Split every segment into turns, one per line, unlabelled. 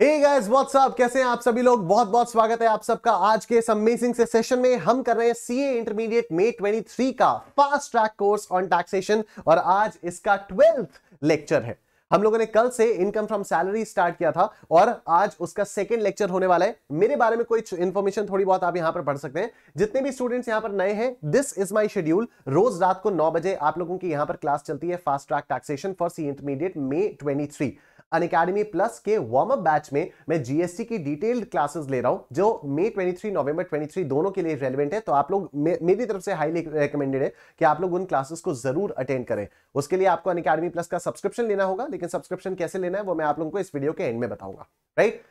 guys, what's up? कैसे हैं आप सभी लोग बहुत बहुत स्वागत है आप सबका आज के इस अमेजिंग से सेशन में हम कर रहे हैं C A intermediate May twenty three का fast track course on taxation और आज इसका ट्वेल्थ लेक्चर है हम लोगों ने कल से इनकम फ्रॉम सैलरी स्टार्ट किया था और आज उसका सेकेंड लेक्चर होने वाला है मेरे बारे में कोई इन्फॉर्मेशन थोड़ी बहुत आप यहाँ पर पढ़ सकते हैं जितने भी स्टूडेंट्स यहाँ पर नए हैं दिस इज माई शेड्यूल रोज रात को नौ बजे आप लोगों की यहाँ पर क्लास चलती है fast track taxation for C intermediate May twenty Unacademy plus के वार्म अप बैच में मैं जीएसटी की डिटेल्ड क्लासेस ले रहा हूं जो मे 23 नवंबर 23 दोनों के लिए रेलिवेंट है तो आप लोग मेरी तरफ से हाईली रिकमेंडेड है कि आप लोग उन क्लासेस को जरूर अटेंड करें उसके लिए आपको अन अकेडमी प्लस का सब्सक्रिप्शन लेना होगा लेकिन सब्सक्रिप्शन कैसे लेना है वो मैं आप लोगों को इस वीडियो के एंड में बताऊंगा राइट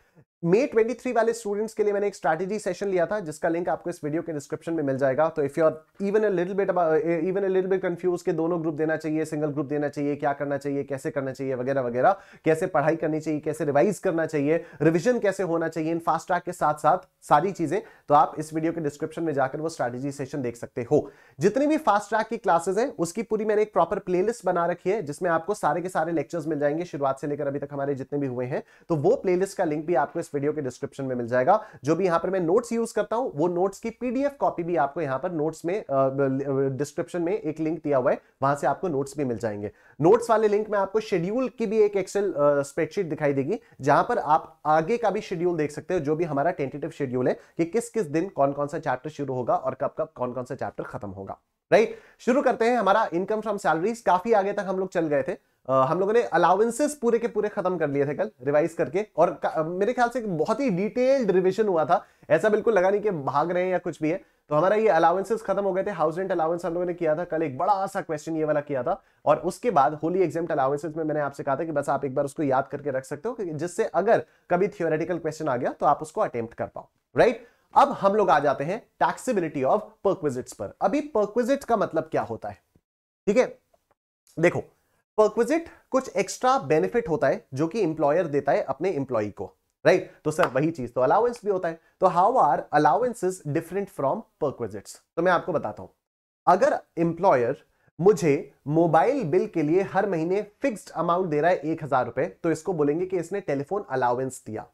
मे 23 वाले स्टूडेंट्स के लिए मैंने एक स्ट्रैटेजी सेशन लिया था जिसका लिंक आपको इस वीडियो के डिस्क्रिप्शन में मिल जाएगा तो if you are even a little bit even a little bit confuse के दोनों ग्रुप देना चाहिए सिंगल ग्रुप देना चाहिए क्या करना चाहिए कैसे करना चाहिए वगैरह वगैरह कैसे पढ़ाई करनी चाहिए कैसे रिवाइज करना चाहिए रिविजन कैसे होना चाहिए इन फास्ट ट्रैक के साथ साथ सारी चीजें तो आप इस वीडियो के डिस्क्रिप्शन में जाकर वो स्ट्रैटेजी सेशन देख सकते हो जितनी भी फास्ट ट्रैक की क्लासेस है उसकी पूरी मैंने एक प्रॉपर प्लेलिस्ट बना रखी है जिसमें आपको सारे के सारे लेक्चर्स मिल जाएंगे शुरुआत से लेकर अभी तक हमारे जितने भी हुए हैं तो वो प्लेलिस्ट का लिंक भी आपको वीडियो के डिस्क्रिप्शन में मिल जाएगा जो भी यहां पर मैं नोट्स यूज करता हूं वो नोट्स की पीडीएफ कॉपी भी आपको यहां पर नोट्स में डिस्क्रिप्शन में एक लिंक दिया हुआ है वहां से आपको नोट्स भी मिल जाएंगे नोट्स वाले लिंक में आपको शेड्यूल की भी एक एक्सेल स्प्रेडशीट दिखाई देगी जहां पर आप आगे का भी शेड्यूल देख सकते हो जो भी हमारा टेंटेटिव शेड्यूल है कि किस किस दिन कौन कौन सा चैप्टर शुरू होगा और कब कब कौन कौन सा चैप्टर खत्म होगा राइट right? शुरू करते हैं हमारा इनकम फ्रॉम सैलरीज काफी आगे तक हम लोग चल गए थे हम लोगों ने अलाउंसेस पूरे के पूरे खत्म कर लिए थे कल रिवाइज करके और मेरे ख्याल से बहुत ही डिटेल्ड रिविजन हुआ था ऐसा बिल्कुल लगा नहीं कि भाग रहे हैं या कुछ भी है तो हमारा ये अलाउंसेस खत्म हो गए थे हाउस रेंट अलाउंस हम लोगों ने किया था कल एक बड़ा सा क्वेश्चन ये वाला किया था और उसके बाद होली एग्जाम अलाउंसेस में मैंने आपसे कहा था कि बस आप एक बार उसको याद करके रख सकते हो जिससे अगर कभी थियोरेटिकल क्वेश्चन आ गया तो आप उसको अटेम्प्ट कर पाओ राइट अब हम लोग आ जाते हैं टैक्सीबिलिटी ऑफ पर्क्विजिट्स पर अभी पर्क्विजिट का मतलब क्या होता है ठीक है देखो परक्विजिट कुछ एक्स्ट्रा बेनिफिट होता है जो कि इंप्लॉयर देता है अपने इंप्लॉई को राइट right? तो सर वही चीज तो अलाउंस भी होता है तो how are allowances different from perquisites तो मैं आपको बताता हूं अगर इंप्लॉयर मुझे मोबाइल बिल के लिए हर महीने फिक्स्ड अमाउंट दे रहा है एक हजार रुपए तो इसको बोलेंगे कि इसने टेलीफोन अलाउंस दिया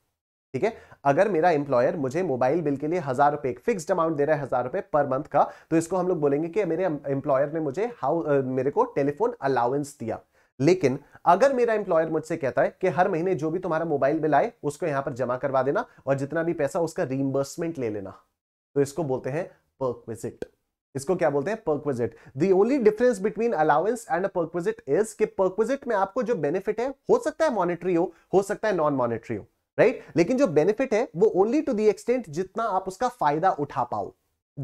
ठीक है अगर मेरा एम्प्लॉयर मुझे मोबाइल बिल के लिए हजार रुपए फिक्स्ड अमाउंट दे रहा है हजार रुपए पर मंथ का तो इसको हम लोग बोलेंगे कि मेरे एम्प्लॉयर ने मुझे हाउ मेरे को टेलीफोन अलाउंस दिया लेकिन अगर मेरा एम्प्लॉयर मुझसे कहता है कि हर महीने जो भी तुम्हारा मोबाइल बिल आए उसको यहां पर जमा करवा देना और जितना भी पैसा उसका रीइंबर्समेंट ले लेना तो इसको बोलते हैं परक्विजिट इसको क्या बोलते हैं perquisite the only difference between allowance and perquisite is कि परक्विजिट में आपको जो बेनिफिट है हो सकता है मॉनिटरी हो हो सकता है नॉन मॉनिटरी हो राइट लेकिन जो बेनिफिट है वो ओनली टू दी एक्सटेंट जितना आप उसका फायदा उठा पाओ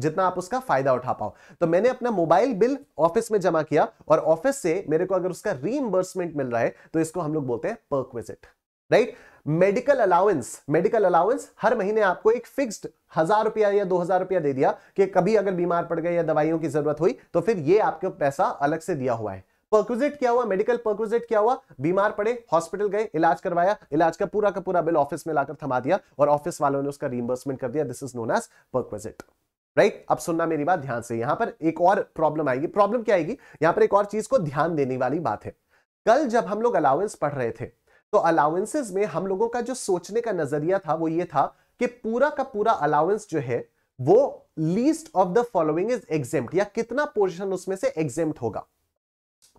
जितना आप उसका फायदा उठा पाओ तो मैंने अपना मोबाइल बिल ऑफिस में जमा किया और ऑफिस से मेरे को अगर उसका रीइंबर्समेंट मिल रहा है तो इसको हम लोग बोलते हैं perquisite right medical allowance medical allowance हर महीने आपको एक फिक्स्ड हजार रुपया या दो हजार रुपया दे दिया कि कभी अगर बीमार पड़ गए या दवाइयों की जरूरत हुई तो फिर ये आपको पैसा अलग से दिया हुआ है परक्विजिट क्या हुआ मेडिकल परक्विजिट क्या हुआ बीमार पड़े हॉस्पिटल गए इलाज करवाया इलाज का पूरा का पूरा बिल ऑफिस में लाकर थमा दिया और ऑफिस वालों ने उसका रिइंबर्समेंट कर दिया this is known as perquisite right right? अब सुनना मेरी बात ध्यान से यहां पर एक और प्रॉब्लम आएगी प्रॉब्लम क्या आएगी यहां पर एक और चीज को ध्यान देने वाली बात है कल जब हम लोग अलाउंस पढ़ रहे थे तो अलाउंसेस में हम लोगों का जो सोचने का नजरिया था वो ये था कि पूरा का पूरा अलाउंस जो है वो least of the following is exempt या कितना पोर्शन उसमें से एग्जेम्प्ट होगा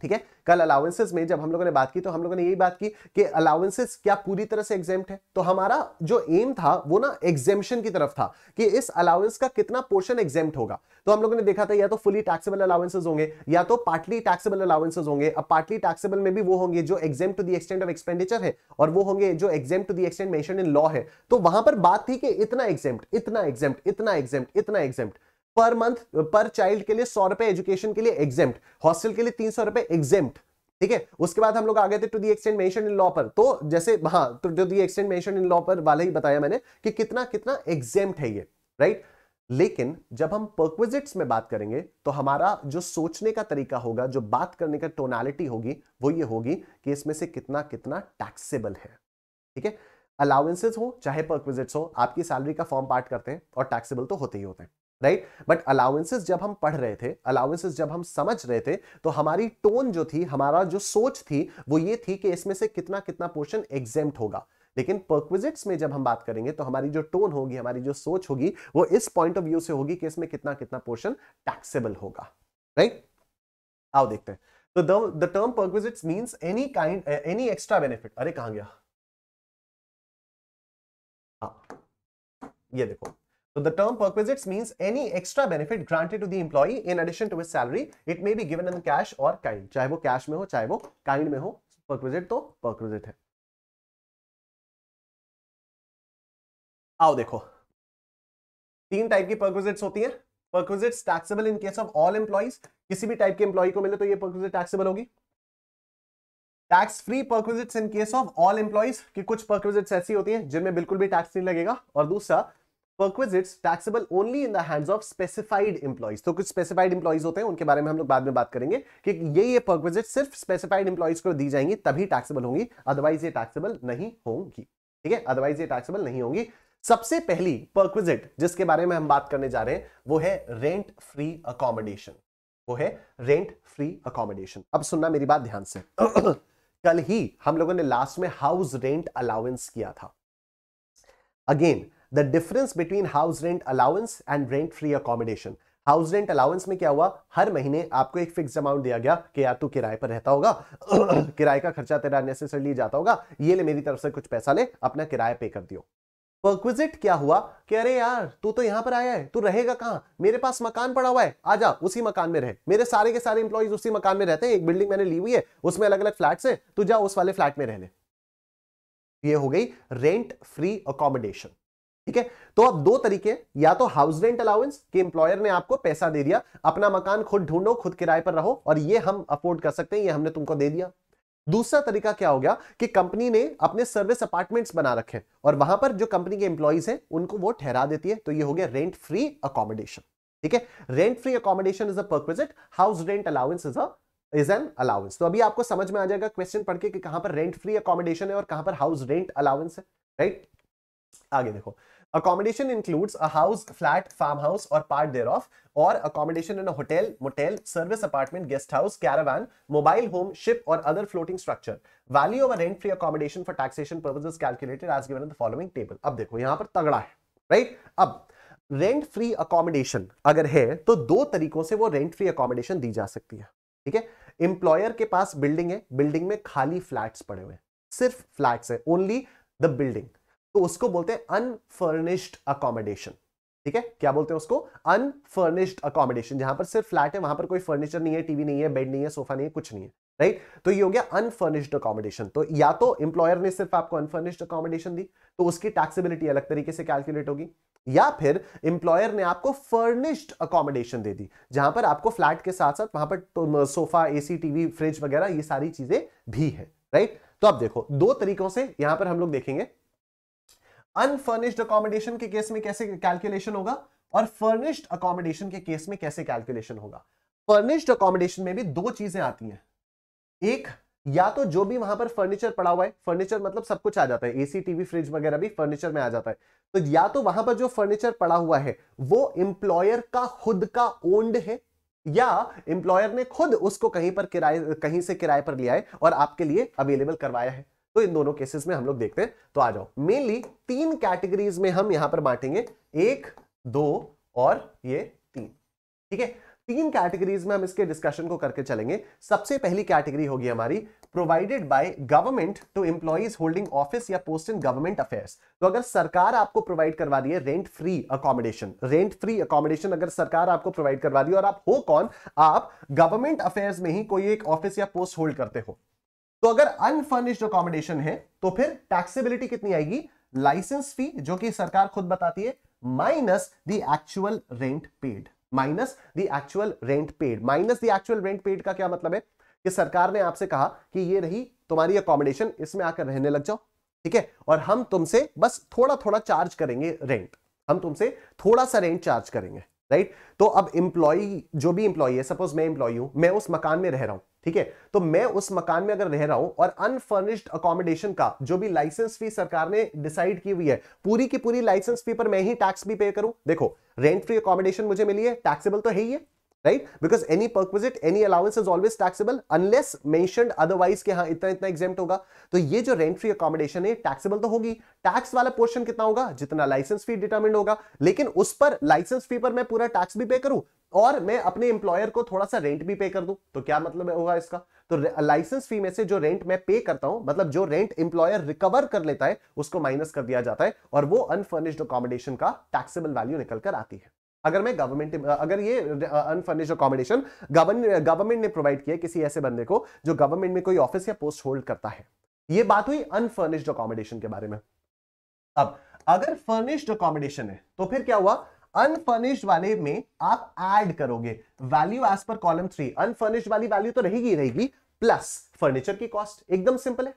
ठीक है कल अलाउंसेस में जब हम लोगों ने बात की तो हम लोगों ने यही बात की कि अलाउंसेस क्या पूरी तरह से एग्जेम्प्ट है तो हमारा जो एम था वो ना एग्जेम्पशन की तरफ था कि इस अलाउंस का कितना पोर्शन एग्जेम्प्ट होगा तो हम लोगों ने देखा था या तो फुली टैक्सेबल अलाउंसेज होंगे या तो पार्टली टैक्सेबल अलाउंसेज होंगे अब पार्टली टैक्सेबल में भी वो होंगे जो exempt to the extent of expenditure है और वो होंगे जो exempt to the extent mention in law है तो वहां पर बात थी कि इतना एग्जेम्प्ट इतना एग्जेम्प्ट इतना एग्जेम्प्ट इतना एग्जेम्प्ट पर मंथ पर चाइल्ड के लिए सौ रुपए एजुकेशन के लिए एग्जेम्प्ट हॉस्टल के लिए तीन सौ रुपए एग्जेम्प्ट ठीक है उसके बाद हम लोग आ गए थे to the extent mention in law पर तो जैसे हाँ तो to the extent mention in law पर वाले ही बताया मैंने कि कितना कितना एग्जेम्प्ट है ये राइट लेकिन जब हम परक्विजिट में बात करेंगे तो हमारा जो सोचने का तरीका होगा जो बात करने का टोनालिटी होगी वो ये होगी कि इसमें से कितना कितना टैक्सेबल है ठीक है अलाउंसेज हो चाहे पर्क्विजिट्स हो आपकी सैलरी का फॉर्म पार्ट करते हैं और टैक्सेबल तो होते ही होते हैं राइट बट अलाउंसेस जब हम पढ़ रहे थे अलाउंसेस जब हम समझ रहे थे तो हमारी टोन जो थी हमारा जो सोच थी वो ये थी कि इसमें से कितना कितना पोर्शन एग्जेम्प्ट होगा लेकिन परक्विजिट्स में जब हम बात करेंगे तो हमारी जो टोन होगी हमारी जो सोच होगी वो इस पॉइंट ऑफ व्यू से होगी कि इसमें कितना कितना पोर्शन टैक्सेबल होगा राइट आओ देखते हैं तो the term perquisite means any kind any extra benefit अरे कहा गया हाँ ये देखो So the term perquisites means any extra benefit granted to the employee in addition to his salary. It may be given in cash or kind. चाहे वो cash में हो चाहे वो kind में हो perquisite तो perquisite है आओ देखो तीन टाइप की perquisites होती हैं perquisites taxable in case of all employees. किसी भी टाइप के employee को मिले तो ये perquisite taxable होगी tax free perquisites in case of all employees कि कुछ परक्विजिट्स ऐसी होती हैं जिनमें बिल्कुल भी टैक्स नहीं लगेगा और दूसरा perquisites taxable only in the hands of specified employees तो कुछ स्पेसिफाइड एम्प्लॉइज होते हैं उनके बारे में हम लोग बाद में बात करेंगे कि ये ये परक्विजिट सिर्फ स्पेसिफाइड एम्प्लॉइज को दी जाएंगी तभी टैक्सेबल होंगी अदरवाइज ये टैक्सेबल नहीं होंगी ठीक है अदरवाइज ये टैक्सेबल नहीं होंगी सबसे पहली परक्विजिट जिसके बारे में हम बात करने जा रहे हैं वो है रेंट फ्री अकोमोडेशन वो है रेंट फ्री अकोमोडेशन अब सुनना मेरी बात ध्यान से कल ही हम लोगों ने लास्ट में हाउस रेंट अलाउेंस किया था again the difference between house rent allowance and rent free accommodation house rent allowance में क्या हुआ हर महीने आपको एक फिक्स अमाउंट दिया गया कि या तू तो किराए पर रहता होगा किराए का खर्चा तेरा नेसेसरली जाता होगा ये ले मेरी तरफ से कुछ पैसा ले अपना किराया पे कर दियो परक्विजिट क्या हुआ कि अरे यार तू तो यहां पर आया है तू रहेगा कहां मेरे पास मकान पड़ा हुआ है आ जा उसी मकान में रहे मेरे सारे के सारे इंप्लॉयज उसी मकान में रहते हैं एक बिल्डिंग मैंने ली हुई है उसमें अलग अलग फ्लैट है तू जा उस वाले फ्लैट में रह ले ये हो गई रेंट फ्री अकोमोडेशन ठीक है तो अब दो तरीके या तो हाउस रेंट अलाउंस कि एम्प्लॉयर ने आपको पैसा दे दिया अपना मकान खुद ढूंढो खुद किराए पर रहो और ये हम अफोर्ड कर सकते हैं ये हमने तुमको दे दिया दूसरा तरीका क्या हो गया कि कंपनी ने अपने सर्विस अपार्टमेंट्स बना रखे और वहां पर जो कंपनी के एम्प्लॉयज हैं उनको वो ठहरा देती है तो ये हो गया रेंट फ्री अकोमोडेशन ठीक है rent free accommodation is a house rent allowance is a is an allowance तो अभी आपको समझ में आ जाएगा क्वेश्चन पढ़ के कहां पर रेंट फ्री अकोमोडेशन है और कहां पर हाउस रेंट अलाउंस है राइट आगे देखो Accommodation includes a house, flat, farmhouse or part thereof or accommodation in a hotel, motel, service apartment, guest house, caravan, mobile home, ship or other floating structure. Value of a rent-free accommodation for taxation purposes calculated as given in the following table. अब देखो यहाँ पर तगड़ा है right अब rent free accommodation अगर है तो दो तरीकों से वो रेंट फ्री अकोमोडेशन दी जा सकती है ठीक है एम्प्लॉयर के पास बिल्डिंग है बिल्डिंग में खाली फ्लैट्स पड़े हुए हैं सिर्फ फ्लैट्स है ओनली द बिल्डिंग तो उसको बोलते हैं अनफर्निश्ड अकोमोडेशन ठीक है क्या बोलते हैं उसको अनफर्निश्ड अकोमोडेशन जहां पर सिर्फ फ्लैट है वहां पर कोई फर्नीचर नहीं है टीवी नहीं है बेड नहीं है सोफा नहीं है कुछ नहीं है राइट तो ये हो गया अनफर्निश्ड अकोमोडेशन तो या तो इंप्लॉयर ने सिर्फ आपको अनफर्निश्ड अकोमोडेशन दी तो उसकी टैक्सीबिलिटी अलग तरीके से कैलकुलेट होगी या फिर इंप्लॉयर ने आपको फर्निश्ड अकोमोडेशन दे दी जहां पर आपको फ्लैट के साथ साथ वहां पर तो सोफा एसी टीवी फ्रिज वगैरह ये सारी चीजें भी है राइट तो अब देखो दो तरीकों से यहां पर हम लोग देखेंगे अनफर्निश्ड अकोमोडेशन के केस में कैसे कैलकुलेशन होगा और फर्निश्ड अकोमोडेशन के केस में कैसे कैलकुलेशन होगा फर्निश्ड अकोमोडेशन में भी दो चीजें आती हैं एक या तो जो भी वहां पर फर्नीचर पड़ा हुआ है फर्नीचर मतलब सब कुछ आ जाता है एसी टीवी फ्रिज वगैरह भी फर्नीचर में आ जाता है तो या तो वहां पर जो फर्नीचर पड़ा हुआ है वो एम्प्लॉयर का खुद का ओन्ड है या एम्प्लॉयर ने खुद उसको कहीं पर किराए कहीं से किराए पर लिया है और आपके लिए अवेलेबल करवाया है तो इन दोनों केसेस में हम लोग देखते हैं तो आ जाओ मेनली तीन कैटेगरीज में हम यहां पर बांटेंगे एक दो और ये तीन ठीक है तीन कैटेगरीज में हम इसके डिस्कशन को करके चलेंगे सबसे पहली कैटेगरी होगी हमारी provided by government to employees holding office या पोस्ट इन गवर्नमेंट अफेयर्स तो अगर सरकार आपको प्रोवाइड करवा दी है rent free accommodation rent free accommodation अगर सरकार आपको प्रोवाइड करवा दी और आप हो कौन आप गवर्नमेंट अफेयर्स में ही कोई एक ऑफिस या पोस्ट होल्ड करते हो तो अगर अनफर्निश्ड अकोमोडेशन है तो फिर टैक्सेबिलिटी कितनी आएगी लाइसेंस फी जो कि सरकार खुद बताती है minus the actual rent paid minus the actual rent paid minus the actual rent paid का क्या मतलब है कि सरकार ने आपसे कहा कि ये रही तुम्हारी अकोमोडेशन इसमें आकर रहने लग जाओ ठीक है और हम तुमसे बस थोड़ा थोड़ा चार्ज करेंगे रेंट हम तुमसे थोड़ा सा रेंट चार्ज करेंगे राइट तो अब इंप्लॉई जो भी इंप्लॉई है सपोज मैं इंप्लॉई हूं मैं उस मकान में रह रहा हूं ठीक है तो मैं उस मकान में अगर रह रहा हूं और अनफर्निश्ड अकोमोडेशन का जो भी लाइसेंस फी सरकार ने डिसाइड की हुई है पूरी की पूरी लाइसेंस फी पर मैं ही टैक्स भी पे करूं देखो रेंट फ्री अकोमोडेशन मुझे मिली है टैक्सेबल तो है ही है right because any perquisite any allowance is always taxable unless mentioned otherwise के हाँ इतना इतना एग्जाम होगा तो ये जो रेंट फ्री अकोमोडेशन है टैक्सेबल तो होगी टैक्स वाला पोर्शन कितना होगा जितना लाइसेंस फी डिटर्मिंड होगा लेकिन उस पर लाइसेंस फी पर मैं पूरा टैक्स भी पे करूं और मैं अपने इंप्लॉयर को थोड़ा सा रेंट भी पे कर दूं तो क्या मतलब होगा इसका तो लाइसेंस फी में से जो रेंट मैं पे करता हूं मतलब जो रेंट इंप्लॉयर रिकवर कर लेता है उसको माइनस कर दिया जाता है और वो अनफर्निश्ड अकोमोडेशन का टैक्सेबल वैल्यू निकल कर आती है अगर मैं गवर्नमेंट अगर ये अनफर्निश अकोमोडेशन गवर्नमेंट ने प्रोवाइड किया किसी ऐसे बंदे को जो गवर्नमेंट में कोई ऑफिस या पोस्ट होल्ड करता है ये बात हुई अनफर्निश्ड अकोमोडेशन के बारे में अब अगर फर्निश्ड अकोमोडेशन है तो फिर क्या हुआ अनफर्निश्ड वाले में आप ऐड करोगे value as per column three unfurnished वाली वैल्यू तो रहेगी ही रहेगी प्लस फर्नीचर की कॉस्ट एकदम सिंपल है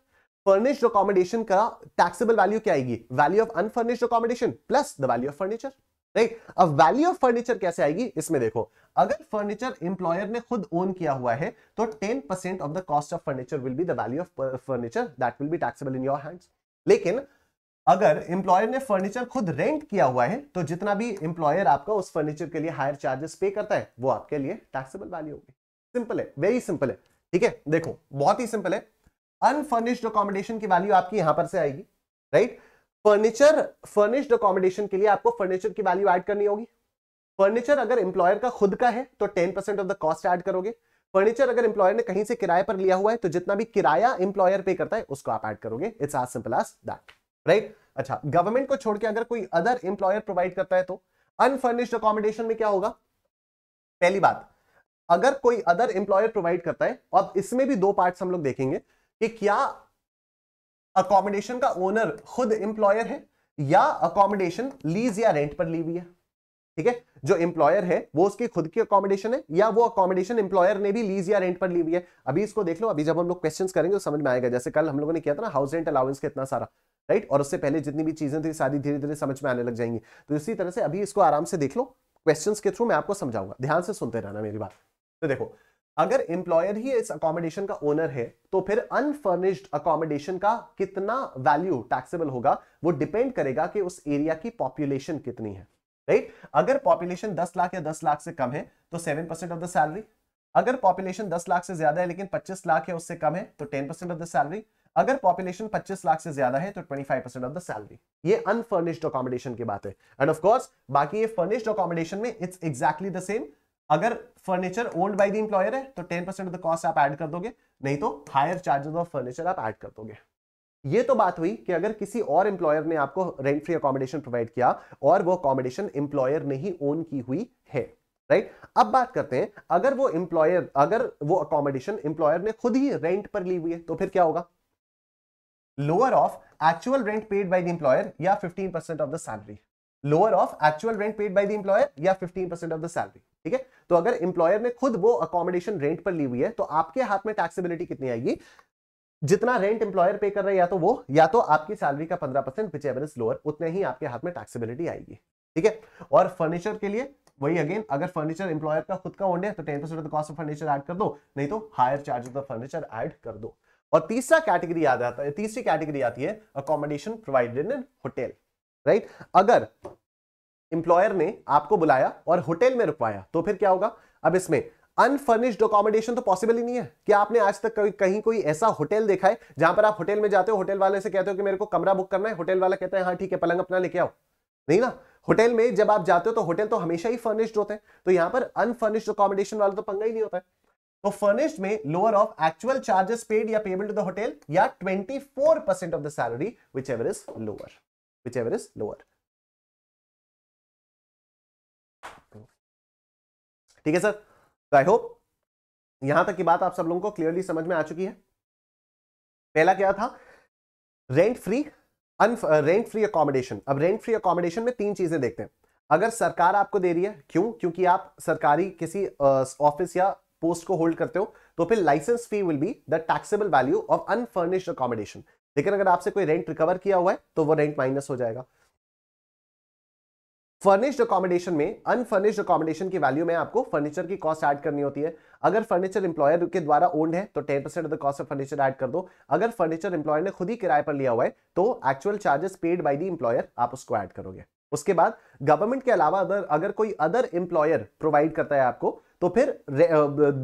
फर्निश्ड अकोमोडेशन का टैक्सेबल वैल्यू क्या आएगी value of unfurnished accommodation plus the value of furniture right अब वैल्यू ऑफ फर्नीचर कैसे आएगी इसमें देखो अगर फर्नीचर इंप्लॉयर ने खुद ओन किया हुआ है तो ten percent of the cost of furniture will be the value of furniture that will be taxable in your hands लेकिन अगर इंप्लॉयर ने फर्नीचर खुद रेंट किया हुआ है तो जितना भी इंप्लॉयर आपका उस फर्नीचर के लिए हायर चार्जेस पे करता है वो आपके लिए टैक्सेबल वैल्यू होगी सिंपल है वेरी सिंपल है ठीक है देखो बहुत ही सिंपल है अनफर्निश्ड अकोमोडेशन की वैल्यू आपकी यहां पर से आएगी right right? Furniture furnished accommodation के लिए आपको फर्नीचर की वैल्यू ऐड करनी होगी फर्नीचर अगर एम्प्लॉयर का खुद का है तो ten percent of the cost add करोगे फर्नीचर अगर एम्प्लॉयर ने कहीं से किराए पर लिया हुआ है तो जितना भी किराया एम्प्लॉयर पे करता है उसको आप ऐड करोगे इट्स आज सिंपल आज दैट राइट अच्छा गवर्नमेंट को छोड़ के अगर कोई अदर एम्प्लॉयर प्रोवाइड करता है तो अनफर्निश्ड अकोमोडेशन में क्या होगा पहली बात अगर कोई अदर एम्प्लॉयर प्रोवाइड करता है अब इसमें भी दो पार्ट हम लोग देखेंगे कि क्या अकोमोडेशन का ओनर खुद इंप्लॉयर है या अकोमोडेशन लीज या रेंट पर ली हुई है ठीक है जो इंप्लॉयर है वो उसकी खुद की अकोमोडेशन है या वो अकोमोडेशन इंप्लॉयर ने भी लीज या रेंट पर ली हुई है अभी इसको देख लो अभी जब हम लोग क्वेश्चन करेंगे तो समझ में आएगा जैसे कल हम लोगों ने किया था ना हाउस रेंट अलाउंस का इतना सारा राइट और उससे पहले जितनी भी चीजें थी सारी धीरे धीरे समझ में आने लग जाएंगी तो इसी तरह से अभी इसको आराम से देख लो क्वेश्चन के थ्रू मैं आपको समझाऊंगा ध्यान से सुनते रहना मेरी बात तो देखो अगर एम्प्लॉयर ही इस अकोमोडेशन का ओनर है तो फिर अनफर्निश्ड अकोमोडेशन का कितना वैल्यू टैक्सेबल होगा वो डिपेंड करेगा कि उस एरिया की पॉपुलेशन कितनी है राइट right? अगर पॉपुलेशन 10 लाख या 10 लाख से कम है तो 7 परसेंट ऑफ द सैलरी अगर पॉपुलेशन 10 लाख से ज्यादा है लेकिन 25 लाख या उससे कम है तो 10 परसेंट ऑफ द सैलरी अगर पॉपुलेशन 25 लाख से ज्यादा है तो 25 परसेंट ऑफ द सैलरी ये अनफर्निश्ड अकोमोडेशन की बात है एंड ऑफकोर्स बाकी ये फर्निश्ड अकोमोडेशन में इट्स एक्जैक्टली द सेम अगर furniture owned by the employer है तो ten percent of the cost आप ऐड कर दोगे नहीं तो हायर चार्जेस ऑफ फर्नीचर आप ऐड कर दोगे ये तो बात हुई कि अगर किसी और एम्प्लॉयर ने आपको रेंट फ्री अकोमोडेशन प्रोवाइड किया और वो अकोमोडेशन एम्प्लॉयर ने ही ओन की हुई है राइट अब बात करते हैं अगर वो एम्प्लॉयर अगर वो अकोमोडेशन एम्प्लॉयर ने खुद ही रेंट पर ली हुई है तो फिर क्या होगा lower of actual rent paid by the employer या 15% of the salary lower of actual rent paid by the employer या 15% ऑफ द सैलरी ठीक है तो अगर इंप्लॉयर ने खुद वो अकोमोडेशन रेंट पर ली हुई है तो आपके हाथ में टैक्सेबिलिटी कितनी आएगी जितना रेंट एम्प्लॉयर पे कर रहे हैं या तो वो या तो आपकी सैलरी का पंद्रह percent whichever is lower उतने ही आपके हाथ में टैक्सेबिलिटी आएगी ठीक है और फर्नीचर के लिए वही अगेन अगर फर्नीचर एम्प्लॉयर का खुद का ओंड है तो ten percent of the cost of furniture add कर दो नहीं तो higher charge of the furniture add कर दो और तीसरा कैटेगरी याद आता है तीसरी कैटेगरी आती है accommodation provided in hotel right अगर एम्प्लॉयर ने आपको बुलाया और होटल में रुकवाया तो फिर क्या होगा अब इसमें अनफर्निश्ड अकोमोडेशन तो पॉसिबल ही नहीं है कि आपने आज तक कहीं कोई ऐसा होटल देखा है जहां पर आप होटल में जाते हो होटल वाले से कहते हो कि मेरे को कमरा बुक करना है होटल वाला कहता है हाँ ठीक है पलंग अपना लेके आओ नहीं ना होटल में जब आप जाते हो तो होटल तो हमेशा ही फर्निश्ड होते हैं तो यहां पर अनफर्निश्ड अकोमोडेशन वाला तो पंगा ही नहीं होता है तो फर्निश्ड में lower of actual charges paid या पेबल टू द होटल या 24% of the salary whichever is lower whichever is lower ठीक है सर तो आई होप यहां तक की बात आप सब लोगों को क्लियरली समझ में आ चुकी है पहला क्या था रेंट फ्री अन रेंट फ्री अकोमोडेशन अब रेंट फ्री अकोमोडेशन में तीन चीजें देखते हैं अगर सरकार आपको दे रही है क्यों क्योंकि आप सरकारी किसी ऑफिस uh, या पोस्ट को होल्ड करते हो तो फिर license fee will be the taxable value of unfurnished accommodation लेकिन अगर आपसे कोई रेंट रिकवर किया हुआ है तो वो रेंट माइनस हो जाएगा फर्निश्ड अकोमोडेशन में अनफर्निश्ड अकोमोडेशन की वैल्यू में आपको फर्नीचर की कॉस्ट ऐड करनी होती है अगर फर्नीचर इंप्लॉयर के द्वारा ओन्ड है तो 10 percent of the cost of furniture add कर दो अगर फर्नीचर इंप्लॉयर ने खुद ही किराए पर लिया हुआ है तो actual charges paid by the employer आप उसको ऐड करोगे उसके बाद गवर्नमेंट के अलावा अगर कोई अदर इंप्लॉयर प्रोवाइड करता है आपको तो फिर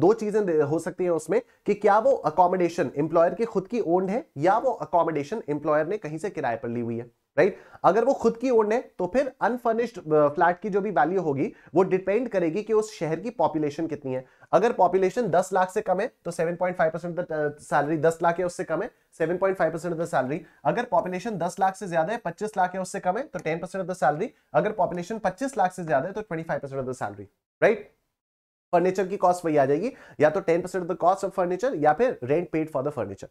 दो चीजें हो सकती हैं उसमें कि क्या वो अकोमोडेशन एम्प्लॉयर की खुद की ओन्ड है या वो अकोमोडेशन एम्प्लॉयर ने कहीं से किराए पर ली हुई है राइट right? अगर वो खुद की ओर है तो फिर अनफर्निश्ड फ्लैट की जो भी वैल्यू होगी वो डिपेंड करेगी कि उस शहर की पॉपुलेशन कितनी है अगर पॉपुलेशन 10 लाख से कम है तो 7.5 परसेंट सैलरी 10 लाख है उससे कम है 7.5 परसेंट ऑफ द सैलरी अगर पॉपुलेशन 10 लाख से ज्यादा है 25 लाख है उससे कम है तो 10 परसेंट द सैलरी अगर पॉपुलेशन 25 लाख से ज्यादा है तो 25 percent the salary right right? Furniture की कॉस्ट वही आ जाएगी या तो ten percent of the cost of furniture या फिर rent paid for the furniture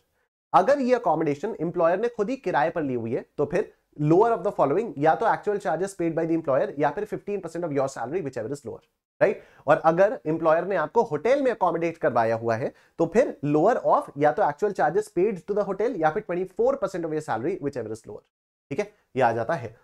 अगर ये अकोमोडेशन इंप्लॉयर ने खुद ही किराए पर ली हुई है तो फिर लोअर ऑफ द फॉलोइंग या तो actual charges paid by the employer या फिर fifteen percent of your salary whichever is lower right और अगर इंप्लॉयर ने आपको होटल में अकोमोडेट करवाया हुआ है तो फिर लोअर ऑफ या तो actual charges paid to the hotel या फिर twenty four percent of your salary whichever is lower ठीक है यह आ जाता है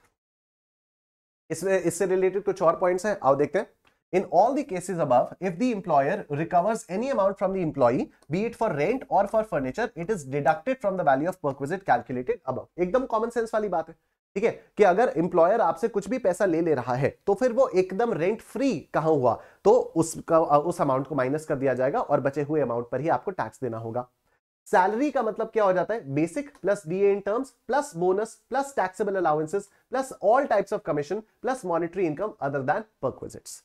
इसमें इससे रिलेटेड कुछ और पॉइंट्स हैं आओ देखते हैं In all the cases above, if the employer recovers any amount from the employee, be it for rent or for furniture, it is deducted from the value of perquisite calculated above. एकदम common sense वाली बात है ठीक है कि अगर employer आपसे कुछ भी पैसा ले ले रहा है तो फिर वो एकदम रेंट फ्री कहां हुआ तो उस अमाउंट को माइनस कर दिया जाएगा और बचे हुए अमाउंट पर ही आपको टैक्स देना होगा सैलरी का मतलब क्या हो जाता है basic plus D in terms plus bonus plus taxable allowances plus all types of commission plus monetary income other than perquisites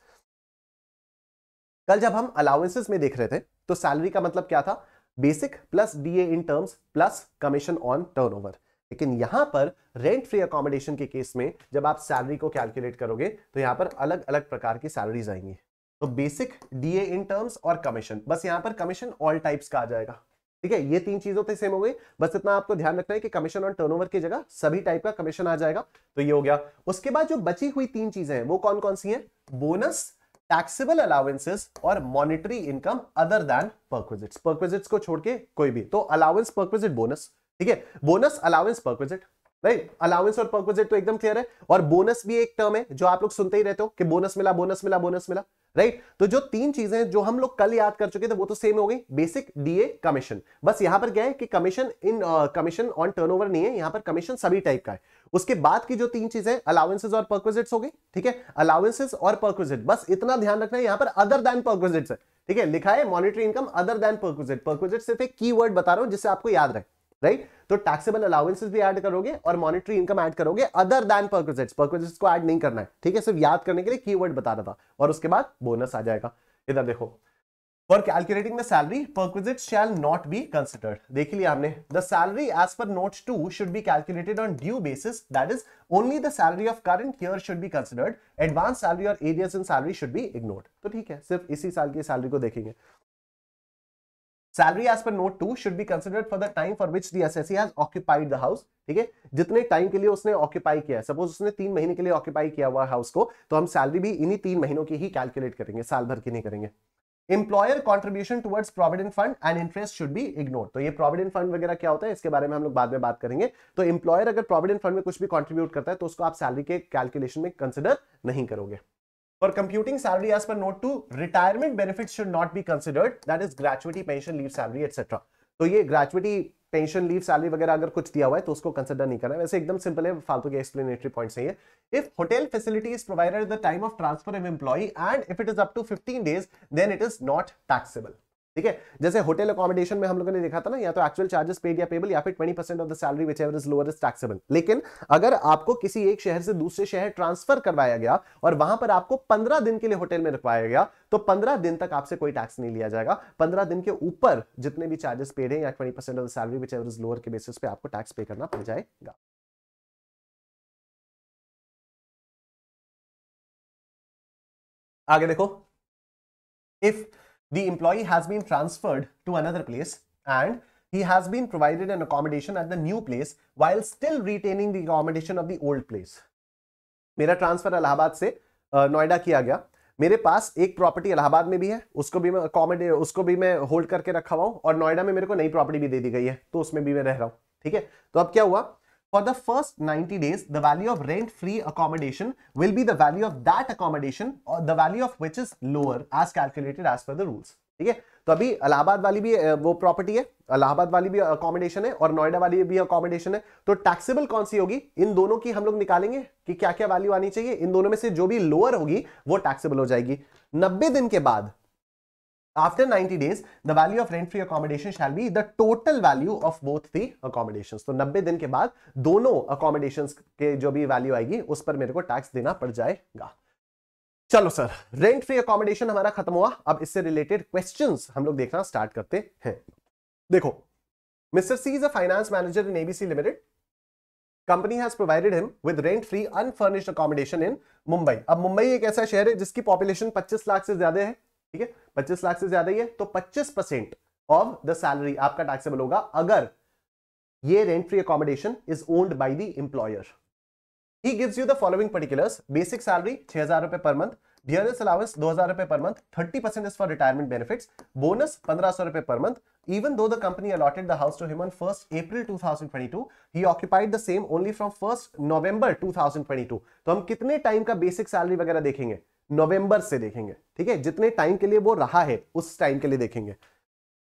कल जब हम अलाउंसेस में देख रहे थे तो सैलरी का मतलब क्या था basic plus DA in terms plus commission on turnover लेकिन यहां पर रेंट फ्री अकोमोडेशन के केस में जब आप सैलरी को कैलकुलेट करोगे तो यहां पर अलग अलग प्रकार की सैलरीज आएंगी तो बेसिक डीए इन टर्म्स और कमीशन बस यहां पर कमीशन ऑल टाइप्स का आ जाएगा ठीक है ये तीन चीजों तो सेम हो गई बस इतना आपको ध्यान रखना है कि कमीशन ऑन टर्नओवर की जगह सभी टाइप का कमीशन आ जाएगा तो ये हो गया उसके बाद जो बची हुई तीन चीजें हैं वो कौन कौन सी हैं बोनस टैक्सेबल अलाउेंसेस और monetary income other than perquisites perquisites को छोड़ के कोई भी तो अलाउेंस परक्विजिट बोनस ठीक है bonus allowance perquisite right allowance और परक्विजिट तो एकदम क्लियर है और बोनस भी एक टर्म है जो आप लोग सुनते ही रहते हो कि बोनस मिला बोनस मिला बोनस मिला राइट right? तो जो तीन चीजें जो हम लोग कल याद कर चुके थे वो तो सेम हो गई बेसिक डीए कमीशन बस यहां पर क्या है कि commission in commission on turnover नहीं है यहां पर कमीशन सभी टाइप का है उसके बाद की जो तीन चीजें अलाउंसेज और परक्विजिट्स हो गई ठीक है अलाउंसेज और परक्विजिट बस इतना ध्यान रखना है यहां पर अदर देन परक्विजिट्स है ठीक है लिखा है monetary income other than perquisite perquisite से थे की बता रहा हूं जिससे आपको याद रहे राइट तो टैक्सेबल अलाउंसेस भी ऐड करोगे और मॉनेटरी इनकम ऐड करोगे अदर देन परक्विजिट्स परक्विजिट्स को ऐड नहीं करना है ठीक है सिर्फ याद करने के लिए कीवर्ड बता रहा था और उसके बाद बोनस आ जाएगा इधर देखो for calculating the salary perquisite shall not be considered देख लिया हमने the salary as per note two should be calculated on due basis that is only the salary of current year should be considered advance salary और arrears in salary should be ignored तो ठीक है सिर्फ इसी साल की salary को देखेंगे salary as per note two should be considered for the time for which the S has occupied the house ठीक है जितने टाइम के लिए उसने ऑक्युपाई किया है सपोज उसने तीन महीने के लिए ऑक्युपाई किया हुआ हाउस को तो हम सैलरी भी इन्हीं तीन महीनों की ही कैलकुलेट करेंगे साल भर की नहीं करेंगे Employer contribution towards provident fund and interest should be ignore तो ये प्रोविडेंट फंड वगैरह क्या होता है इसके बारे में हम लोग बाद में बात करेंगे तो employer अगर प्रोविडेंट फंड में कुछ भी कॉन्ट्रीब्यूट करता है तो उसको आप सैलरी के calculation में कंसिडर नहीं करोगे For computing salary as per note 2, retirement benefits should not be considered. That is gratuity, pension, leave, salary, etc. तो ये gratuity, pension, leave, salary वगैरह अगर कुछ दिया हुआ है तो उसको कंसिडर नहीं करना वैसे एकदम सिंपल है फालतू के एक्सप्लेनेटरी पॉइंट्स है if hotel facility is provided the time of transfer M employ and if it is up to 15 days then it is not taxable ठीक है जैसे होटल अकोमोडेशन में हम लोगों ने देखा था ना या तो एक्चुअल चार्जेस पेड या पेबल या फिर 20 percent of the salary whichever is lower is taxable लेकिन अगर आपको किसी एक शहर से दूसरे शहर ट्रांसफर करवाया गया और वहां पर आपको 15 दिन के लिए होटल में रखवाया गया तो 15 दिन तक आपसे कोई टैक्स नहीं लिया जाएगा 15 दिन के ऊपर जितने भी चार्जेस पेड है या twenty percent of the salary whichever is lower के बेसिस पे आपको टैक्स पे करना पड़ जाएगा आगे देखो if the employee has been transferred to another place and he has been provided an accommodation at the new place while still retaining the accommodation of the old place. mera transfer transfer se uh, noida kiya gaya मेरे पास एक property Allahabad में भी है उसको भी मैं अकोमोडे उसको भी मैं होल्ड करके रखा हुआ हूँ और नोएडा में मेरे को नई प्रॉपर्टी भी दे दी गई है तो उसमें भी मैं रह रहा हूँ ठीक है तो अब क्या हुआ for the first 90 days, the value of rent-free accommodation will be the value of that accommodation or the value of which is lower as calculated as per the rules. theek hai to abhi Allahabad wali bhi wo property hai Allahabad wali bhi accommodation hai aur noida wali bhi accommodation hai to taxable kaun si hogi in dono ki hum log nikalenge ki kya kya value aani chahiye in dono mein se jo bhi lower hogi wo taxable ho jayegi 90 din ke baad After 90 days, the value of rent-free accommodation shall be the total value of both the accommodations. तो 90 दिन के बाद दोनों accommodations के जो भी value आएगी उस पर मेरे को tax देना पड़ जाएगा चलो सर रेंट फ्री अकोमोडेशन हमारा खत्म हुआ अब इससे रिलेटेड क्वेश्चंस हम लोग देखना स्टार्ट करते हैं देखो mister C is a finance manager in ABC limited company has provided him with rent free unfurnished accommodation in Mumbai अब मुंबई एक ऐसा शहर है जिसकी पॉपुलेशन 25 लाख से ज्यादा है ठीक है पच्चीस लाख से ज्यादा ही है तो पच्चीस परसेंट ऑफ द सैलरी आपका टैक्सेबल होगा अगर ये rent free accommodation is owned by the employer he gives you the following particulars basic salary छह हजार रुपए पर मंथ डियरेस्ट अलाउंस दो हजार रुपए per month thirty percent is for retirement benefits bonus पंद्रह सौ रुपए per month even though the company allotted the house to him on first April 2022 he occupied the same only from first November 2022 तो हम कितने time का basic salary वगैरह देखेंगे नवंबर से देखेंगे ठीक है जितने टाइम के लिए वो रहा है उस टाइम के लिए देखेंगे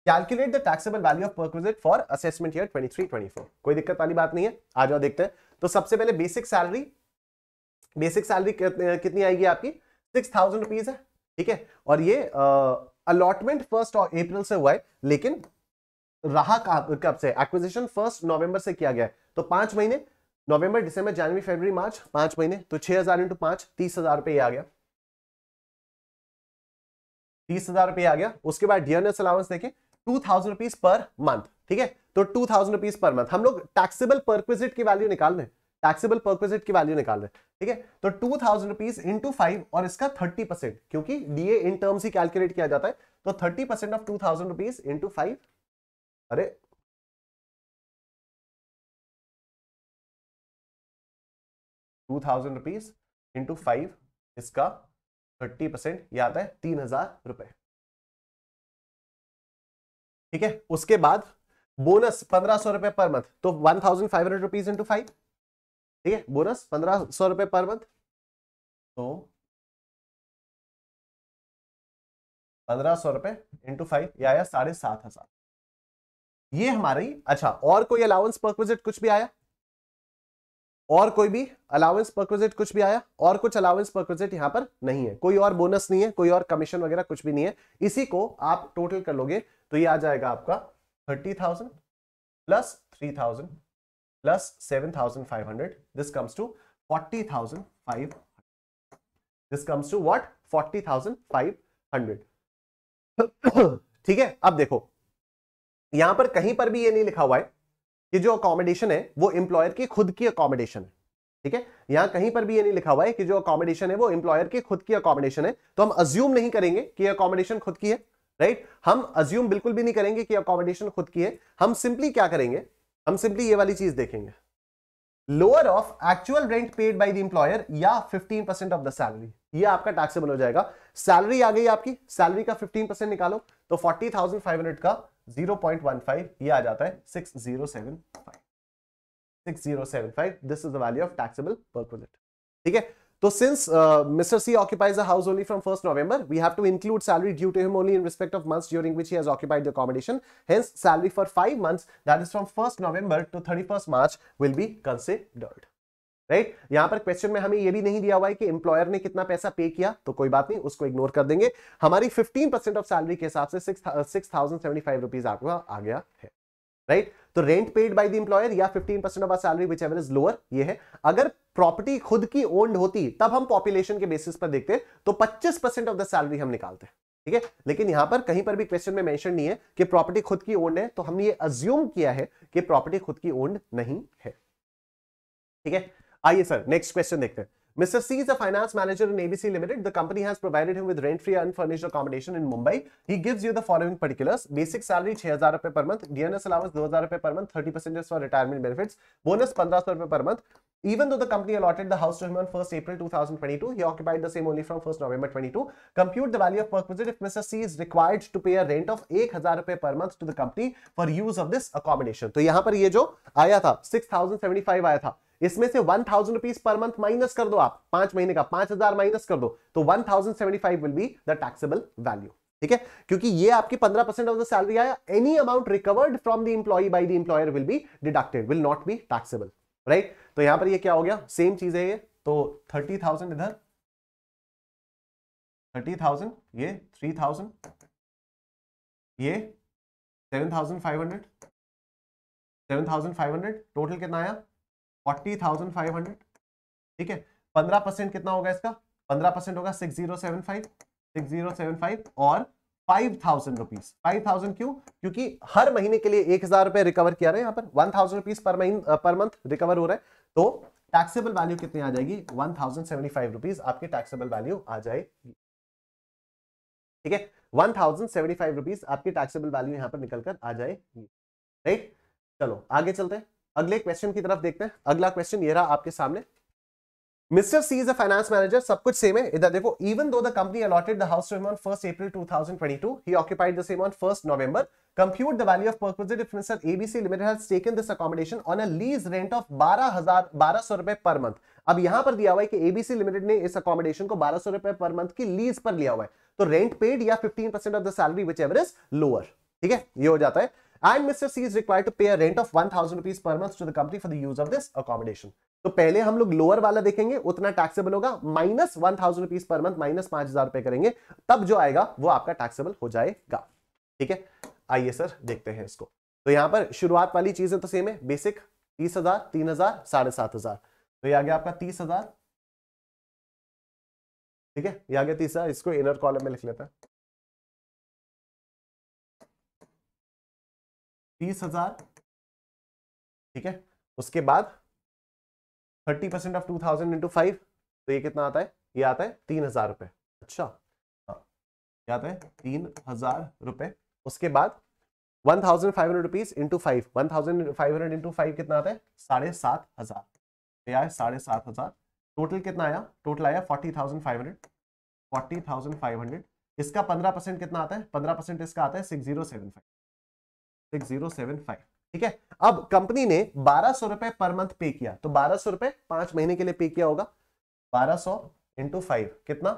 calculate the taxable value of perquisite for assessment year 23 24 कोई दिक्कत वाली बात नहीं है आ जाओ देखते हैं तो सबसे पहले बेसिक सैलरी बेसिक सैलरी कितनी आएगी आपकी सिक्स थाउजेंड रुपीज है ठीक है और ये अलॉटमेंट फर्स्ट और अप्रैल से हुआ है लेकिन रहा कब से एक्विजिशन फर्स्ट नवंबर से किया गया है तो पांच महीने नवंबर दिसंबर जनवरी फरवरी मार्च पांच महीने तो छह हजार इंटू पांच तीस हजार रुपये आ गया तीस हजार रुपये आ गया उसके बाद डीएनएस अलाउंस देखें two thousand rupees per month ठीक है तो two thousand rupees per month हम लोग टैक्सेबल परक्विजिट की वैल्यू निकाल रहे टैक्सेबल परक्विजिट की वैल्यू निकाल रहे ठीक है तो two thousand rupees into five और इसका थर्टी परसेंट क्योंकि डीए इन टर्म्स ही कैलकुलेट किया जाता है तो thirty percent of two thousand rupees into five
अरे two thousand rupees into five इसका थर्टी परसेंट यह आता
है तीन हजार रुपए ठीक है उसके बाद बोनस पंद्रह सौ रुपए पर मंथ तो one thousand five hundred rupees into five ठीक है बोनस पंद्रह सौ रुपए पर मंथ तो पंद्रह सौ रुपए इंटू फाइव ये आया साढ़े सात हजार ये हमारी अच्छा और कोई अलाउंस परक्विजिट कुछ भी आया और कोई भी अलाउंस परक्विजिट कुछ भी आया और कुछ अलाउंस परक्विजिट यहां पर नहीं है कोई और बोनस नहीं है कोई और कमीशन वगैरह कुछ भी नहीं है इसी को आप टोटल कर लोगे तो ये आ जाएगा आपका thirty thousand plus three thousand plus seven thousand five hundred this comes to forty thousand five this comes to what forty thousand five hundred ठीक है अब देखो यहां पर कहीं पर भी ये नहीं लिखा हुआ है कि जो अकोमोडेशन है वो एम्प्लॉयर की खुद की अकोमोडेशन है ठीक है यहां कहीं पर भी ये नहीं लिखा हुआ है कि जो अकोमोडेशन है वो एम्प्लॉयर की खुद की अकोमोडेशन है तो हम अज्यूम नहीं करेंगे कि अकोमोडेशन खुद की है राइट हम अज्यूम बिल्कुल भी नहीं करेंगे कि अकोमोडेशन खुद की है हम सिंपली क्या करेंगे हम सिंपली ये वाली चीज देखेंगे lower of actual rent paid by the employer या fifteen percent of the salary ये आपका टैक्सेबल हो जाएगा सैलरी आ गई आपकी सैलरी का फिफ्टीन परसेंट निकालो तो फोर्टी थाउजेंड फाइव हंड्रेड का 0.15 ये आ जाता है 6075 6075 this is the value of taxable perquisite ठीक है तो since mister C occupies the house only from first November we have to include salary due to him only in respect of months during which he has occupied the accommodation hence salary for 5 months that is from first November to 31st March will be considered right right? यहां पर question में हमें यह भी नहीं दिया हुआ है कि एम्प्लॉयर ने कितना पैसा पे किया तो कोई बात नहीं उसको इग्नोर कर देंगे हमारी 15 परसेंट ऑफ सैलरी के हिसाब से सिक्स थाउजेंड सेवेंटी आपका आ गया है राइट right? तो rent paid by the employer या 15 percent of salary whichever is lower ये है अगर प्रॉपर्टी खुद की ओन्ड होती तब हम पॉपुलेशन के बेसिस पर देखते तो पच्चीस ऑफ द सैलरी हम निकालते ठीक है लेकिन यहां पर कहीं पर भी क्वेश्चन में मैंशन नहीं है कि प्रॉपर्टी खुद की ओन्ड है तो हमने ये अज्यूम किया है कि प्रॉपर्टी खुद की ओन्ड नहीं है ठीक है आइए सर नेक्स्ट क्वेश्चन देखते हैं Mr. C is a finance manager in ABC Limited. The company has provided him with rent-free unfurnished accommodation in Mumbai. He gives you the following particulars. Basic salary 6000 rupees per month. DNS allowance 2000 rupees per month. 30% for retirement benefits. Bonus 1500 rupees per month. Even though the company allotted the house to him on 1st April 2022, he occupied the same only from 1st November 22. Compute the value of perquisite if Mr. C is required to pay a rent of 1000 rupees per month to the company for use of this accommodation. तो यहाँ पर ये जो आया था 6075 आया था इसमें से one thousand rupees per month minus कर दो आप पांच महीने का पांच हजार माइनस कर दो तो one thousand seventy five will be the taxable value ठीक है क्योंकि ये आपकी पंद्रह परसेंट ऑफ द सैलरी आया any amount recovered from the employee by the employer will be deducted will not be taxable right तो यहां पर ये क्या हो गया सेम चीज है ये तो थर्टी थाउजेंड इधर थर्टी थाउजेंड ये थ्री थाउजेंड ये seven seven thousand thousand five hundred five hundred total कितना आया फोर्टी थाउजेंड फाइव हंड्रेड ठीक है पंद्रह परसेंट कितना होगा इसका पंद्रह परसेंट होगा six zero seven five six zero seven five और five thousand rupees five thousand क्यों क्योंकि हर महीने के लिए एक हजार रुपए रिकवर किया रहे यहाँ पर वन थाउजेंड रुपीज पर महीने पर मंथ रिकवर हो रहा है तो टैक्सेबल वैल्यू कितनी आ जाएगी one thousand seventy five rupees आपकी टैक्सेबल वैल्यू आ जाएगी ठीक है one thousand seventy five rupees आपकी टैक्सेबल वैल्यू यहाँ पर निकलकर आ जाएगी राइट चलो आगे चलते हैं अगले क्वेश्चन की तरफ देखते हैं अगला क्वेश्चन ये रहा आपके सामने mister C is a finance manager सब कुछ सेम है इधर देखो even though the company allotted the house on first April 2022 he occupied the same on first November compute the value of perquisite difference ABC limited has taken this accommodation on a lease rent of 12000 1200 रुपए per month अब यहां पर दिया हुआ है कि ABC limited ने इस अकोमोडेशन को 1200 रुपए पर मंथ की लीज पर लिया हुआ है तो रेंट पेड या 15% of the salary whichever is lower ठीक है ये हो जाता है and Mr. C is required to pay a rent of one thousand rupees per month to the company for the use of this accommodation. तो पहले हम लोग लोअर वाला देखेंगे उतना टैक्सेबल होगा minus one thousand rupees per month minus पांच हजार रुपए करेंगे तब जो आएगा वो आपका टैक्सेबल हो जाएगा ठीक है आइए सर देखते हैं इसको तो यहां पर शुरुआत वाली चीजें तो सेम है बेसिक तीस हजार तीन हजार साढ़े सात हजार तो ये आ गया आपका तीस हजार ठीक है ये आ गया तीस हजार इसको इनर कॉलम में
लिख लेता है तीस
हजार ठीक है उसके बाद thirty percent of two thousand into five तो ये कितना आता है ये आता है तीन हजार रुपए अच्छा क्या हाँ, आता है तीन हजार रुपए उसके बाद one thousand five hundred rupees into five one thousand five hundred into five कितना आता है साढ़े सात हजार तो आया साढ़े सात हजार टोटल कितना आया टोटल आया forty thousand five hundred forty thousand five hundred इसका पंद्रह परसेंट कितना आता है पंद्रह परसेंट इसका आता है सिक्स जीरो सेवन फाइव ठीक है अब कंपनी ने बारह सौ रुपए पर मंथ पे किया तो बारह सौ रुपए पांच महीने के लिए पे किया होगा बारह सौ इंटू फाइव कितना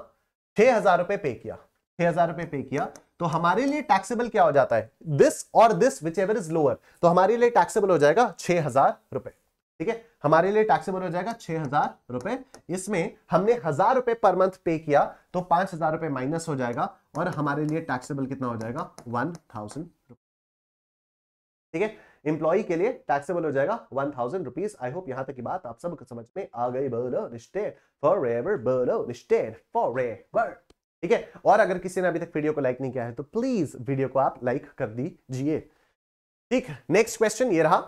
छह हजार रुपए पे किया छह हजार रुपए पे किया तो हमारे लिए टैक्सेबल क्या हो जाता है दिस और this whichever is lower तो हमारे लिए टैक्सेबल हो जाएगा छह हजार रुपए ठीक है हमारे लिए टैक्सेबल हो जाएगा छह हजार रुपए इसमें हमने हजार रुपए पर मंथ पे किया तो पांच हजार रुपए माइनस हो जाएगा और हमारे लिए टैक्सेबल कितना हो जाएगा वन थाउजेंड रुपए ठीक है इंप्लॉई के लिए टैक्सेबल हो जाएगा one thousand rupees I hope यहां तक की बात आप सब समझ में आ गई बोलो रिस्टेड फॉर एवर बोलो रिस्टेड फॉर एवर ठीक है और अगर किसी ने अभी तक वीडियो को लाइक नहीं किया है तो प्लीज वीडियो को आप लाइक कर दीजिए ठीक नेक्स्ट क्वेश्चन ये रहा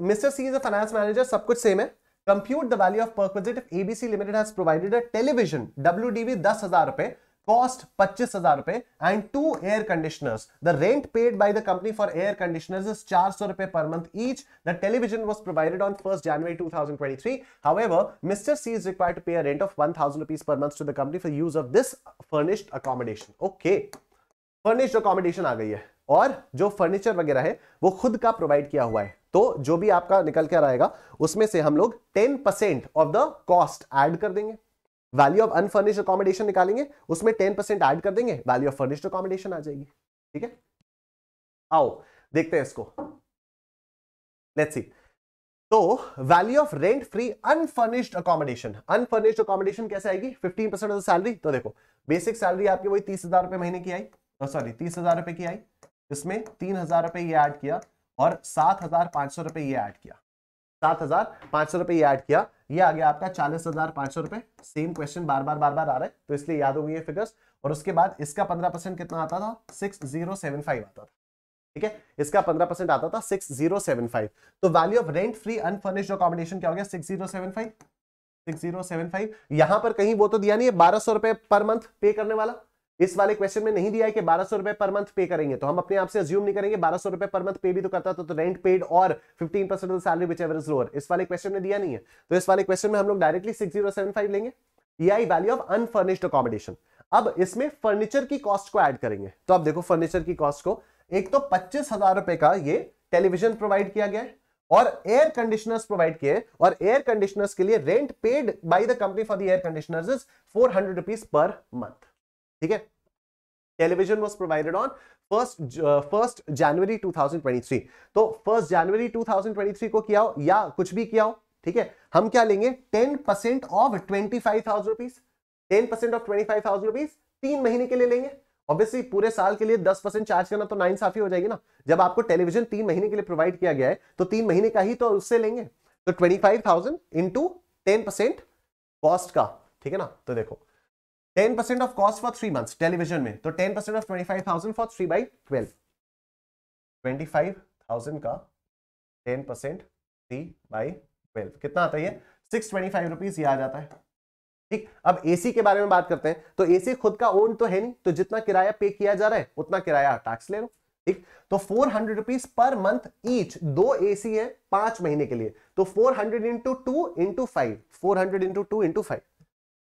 mister C is a finance manager सब कुछ सेम है compute the value of perquisite ABC limited Limited has provided a television WDV दस हजार रुपए कॉस्ट पच्चीस हजार रुपए and two air conditioners the rent paid by the company for air conditioners is चार सौ रुपए per month each the television was provided on first January two thousand mister C is require to pay a rent of one thousand rupees per month to the company for use of this furnished accommodation okay furnished accommodation आ गई है और जो furniture वगैरह है वो खुद का प्रोवाइड किया हुआ है तो जो भी आपका निकल कर आएगा उसमें से हम लोग ten percent of the cost add कर देंगे वैल्यू ऑफ अनफर्निश्ड अकोमोडेशन निकालेंगे उसमें टेन परसेंट एड कर देंगे वैल्यू ऑफ फर्निश्ड अकोमोडेशन आ जाएगी ठीक है आओ देखते हैं इसको लेट्स सी तो value of rent free unfurnished accommodation unfurnished accommodation कैसे आएगी फिफ्टीन परसेंट ऑफ सैलरी तो देखो बेसिक सैलरी आपकी वही तीस हजार रुपए महीने की आई सॉरी तीस हजार रुपए की आई इसमें तीन हजार रुपए ये ऐड किया और सात हजार पांच सौ रुपए ये ऐड किया सात हजार पांच सौ रुपए ये ऐड किया ये आ गया आपका चालीस हजार पांच सौ रुपए सेम क्वेश्चन बार बार बार बार आ रहा है तो इसलिए याद होंगे ये फिगर्स और उसके बाद इसका पंद्रह परसेंट कितना आता था सिक्स जीरो सेवन फाइव आता था ठीक है इसका पंद्रह परसेंट आता था सिक्स जीरो सेवन फाइव तो value of rent free unfurnished accommodation क्या हो गया six zero seven five six zero seven five यहां पर कहीं वो तो दिया नहीं है बारह सौ रुपए पर मंथ पे करने वाला इस वाले क्वेश्चन में नहीं दिया है कि बारह सौ रुपए पर मंथ पे करेंगे तो हम अपने आप से अज्यूम नहीं करेंगे बारह सौ रुपए पर मंथ पे भी तो करता था तो रेंट तो पेड और fifteen percent of salary whichever is lower इस वाले क्वेश्चन में दिया नहीं है तो इस वाले क्वेश्चन में हम लोग directly six zero seven five लेंगे ई वैल्यू ऑफ अनफर्निश्ड अकोमोडेशन अब इसमें फर्नीचर की कॉस्ट को एड करेंगे तो आप देखो फर्नीचर की कॉस्ट को एक तो पच्चीस रुपए का ये टेलीविजन प्रोवाइड किया गया है और एयर कंडीशनर्स प्रोवाइड किए और एयर कंडीशनर्स के लिए rent paid by the company for the air conditioners is four hundred rupees per month ठीक है television was provided on first first January 2023 तो फर्स्ट जनवरी 2023 को किया हो या कुछ भी किया हो ठीक है हम क्या लेंगे 10 percent of twenty five thousand rupees ten percent of twenty five thousand rupees तीन महीने के लिए लेंगे ऑब्वियसली पूरे साल के लिए दस परसेंट चार्ज करना तो नाइन साफी हो जाएगी ना जब आपको टेलीविजन तीन महीने के लिए प्रोवाइड किया गया है तो तीन महीने का ही तो उससे लेंगे तो twenty five thousand into ten percent cost का ठीक है ना तो देखो ten percent of cost for three months television में तो ten percent of twenty five thousand for three by twelve twenty five thousand का ten percent three by twelve कितना आता है सिक्स ट्वेंटी फाइव रुपीज ये आ जाता है ठीक अब एसी के बारे में बात करते हैं तो एसी खुद का ओन तो है नहीं तो जितना किराया पे किया जा रहा है उतना किराया टैक्स ले लो ठीक तो four hundred rupees per month each दो एसी है पांच महीने के लिए तो four hundred into two into five four hundred into two into five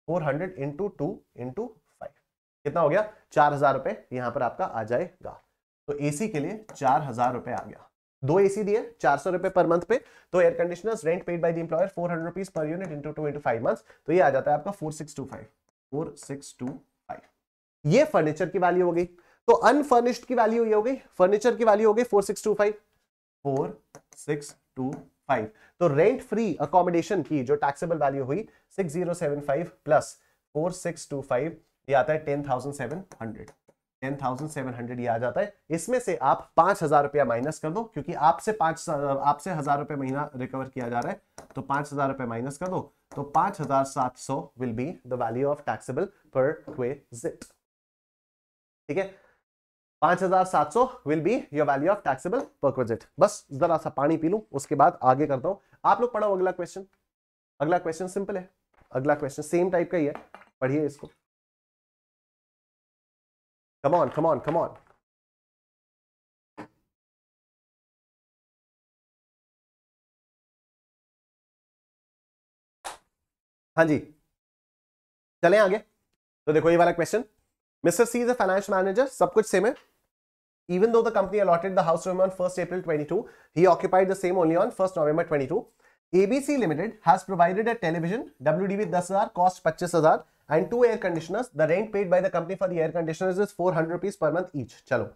four hundred into two into five कितना हो गया चार हजार रुपए यहां पर आपका आ जाएगा तो एसी के लिए चार हजार रुपए आ गया दो एसी दिए चार सौ रुपए पर मंथ पे तो air conditioners rent paid by the four hundred rupees per unit into two into five month तो ये आ जाता है आपका four six two five four six two five ये फर्नीचर की वैल्यू हो गई तो अनफर्निश्ड की वैल्यू ये हो गई फर्नीचर की वैल्यू हो गई four six two five four six two five तो रेंट फ्री अकोमोडेशन की जो टैक्सेबल वैल्यू हुई six zero seven five plus four six two five ये आता है ten thousand seven hundred ten thousand seven hundred ये आ जाता है इसमें से आप पांच हजार रुपया माइनस कर दो क्योंकि आपसे पांच आपसे हजार रुपये महीना रिकवर किया जा रहा है तो पांच हजार रुपये माइनस कर दो तो पांच हजार सात सौ will be the value of taxable perquisite ठीक है पांच हजार सात सौ will be your value of taxable perquisite बस जरा सा पानी पी लू उसके बाद आगे करता हूं आप लोग पढ़ो अगला क्वेश्चन अगला क्वेश्चन सिंपल है अगला क्वेश्चन सेम टाइप का ही है पढ़िए इसको
ऑन कम ऑन
हाँ जी चलें आगे तो देखो ये वाला question mister C is a finance manager सब कुछ सेम है even though the company allotted the house to him on 1st April 22, he occupied the same only on 1st November 22. ABC Limited has provided a television, WDV 10,000, cost 25,000 and two air conditioners. The rent paid by the company for the air conditioners is 400 rupees per month each. Chalo.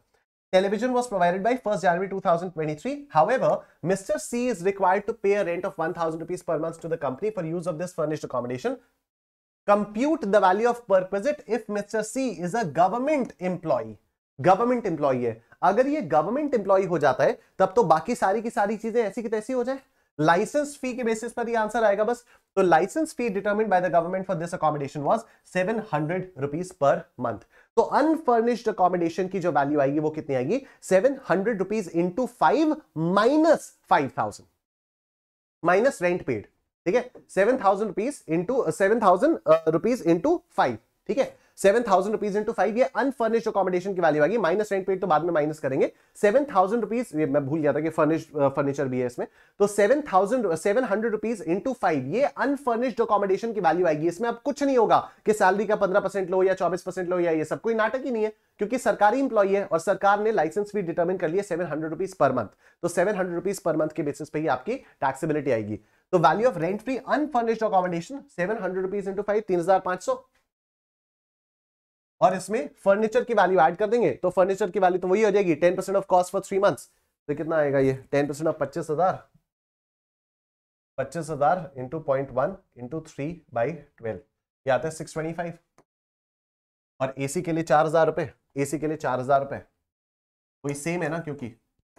Television was provided by 1st January 2023. However, Mr. C is required to pay a rent of 1000 rupees per month to the company for use of this furnished accommodation. Compute the value of perquisite if Mr. C is a government employee. Government employee है अगर ये government employee हो जाता है तब तो बाकी सारी की सारी चीजें ऐसी की तैसी हो जाए लाइसेंस फी के बेसिस पर ही आंसर आएगा बस तो license fee determine by the government for this accommodation was seven hundred rupees per month तो अनफर्निश्ड अकोमोडेशन की जो वैल्यू आएगी वो कितनी आएगी seven 700 rupees into five minus five thousand minus rent paid ठीक है seven thousand rupees into seven thousand rupees into five ठीक है seven thousand rupees into five ये अनफर्निश्ड अकोमोडेशन की वैल्यू आगे माइनस रेंट पेड तो बाद में माइनस करेंगे सेवन थाउजेंड रुपीज मैं भूल गया था कि फर्निश फर्नीचर भी है इसमें तो seven thousand seven hundred rupees into five ये अनफर्निश्ड अकोमोडेशन की वैल्यू आएगी इसमें अब कुछ नहीं होगा कि सैलरी का पंद्रह परसेंट लो या चौबीस परसेंट लो या ये सब कोई नाटक ही नहीं है क्योंकि सरकारी इंप्लॉई है और सरकार ने लाइसेंस भी डिटर्मिन कर लिया seven hundred rupees per month तो seven hundred rupees per month के बेसिस पे ही आपकी टैक्सेबिलिटी आएगी तो value of rent free unfurnished accommodation seven hundred rupees into five तीन हजार पांच सौ और इसमें फर्नीचर की वैल्यू ऐड कर देंगे तो फर्नीचर की वैल्यू तो वही हो जाएगी ten percent of cost for three months तो कितना आएगा ये टेन परसेंट ऑफ पच्चीस हजार पच्चीस हजार into point one into three by twelve ये आता है सिक्स ट्वेंटी फाइव और एसी के लिए चार हजार रुपए एसी के लिए चार हजार रुपए वही तो सेम है ना क्योंकि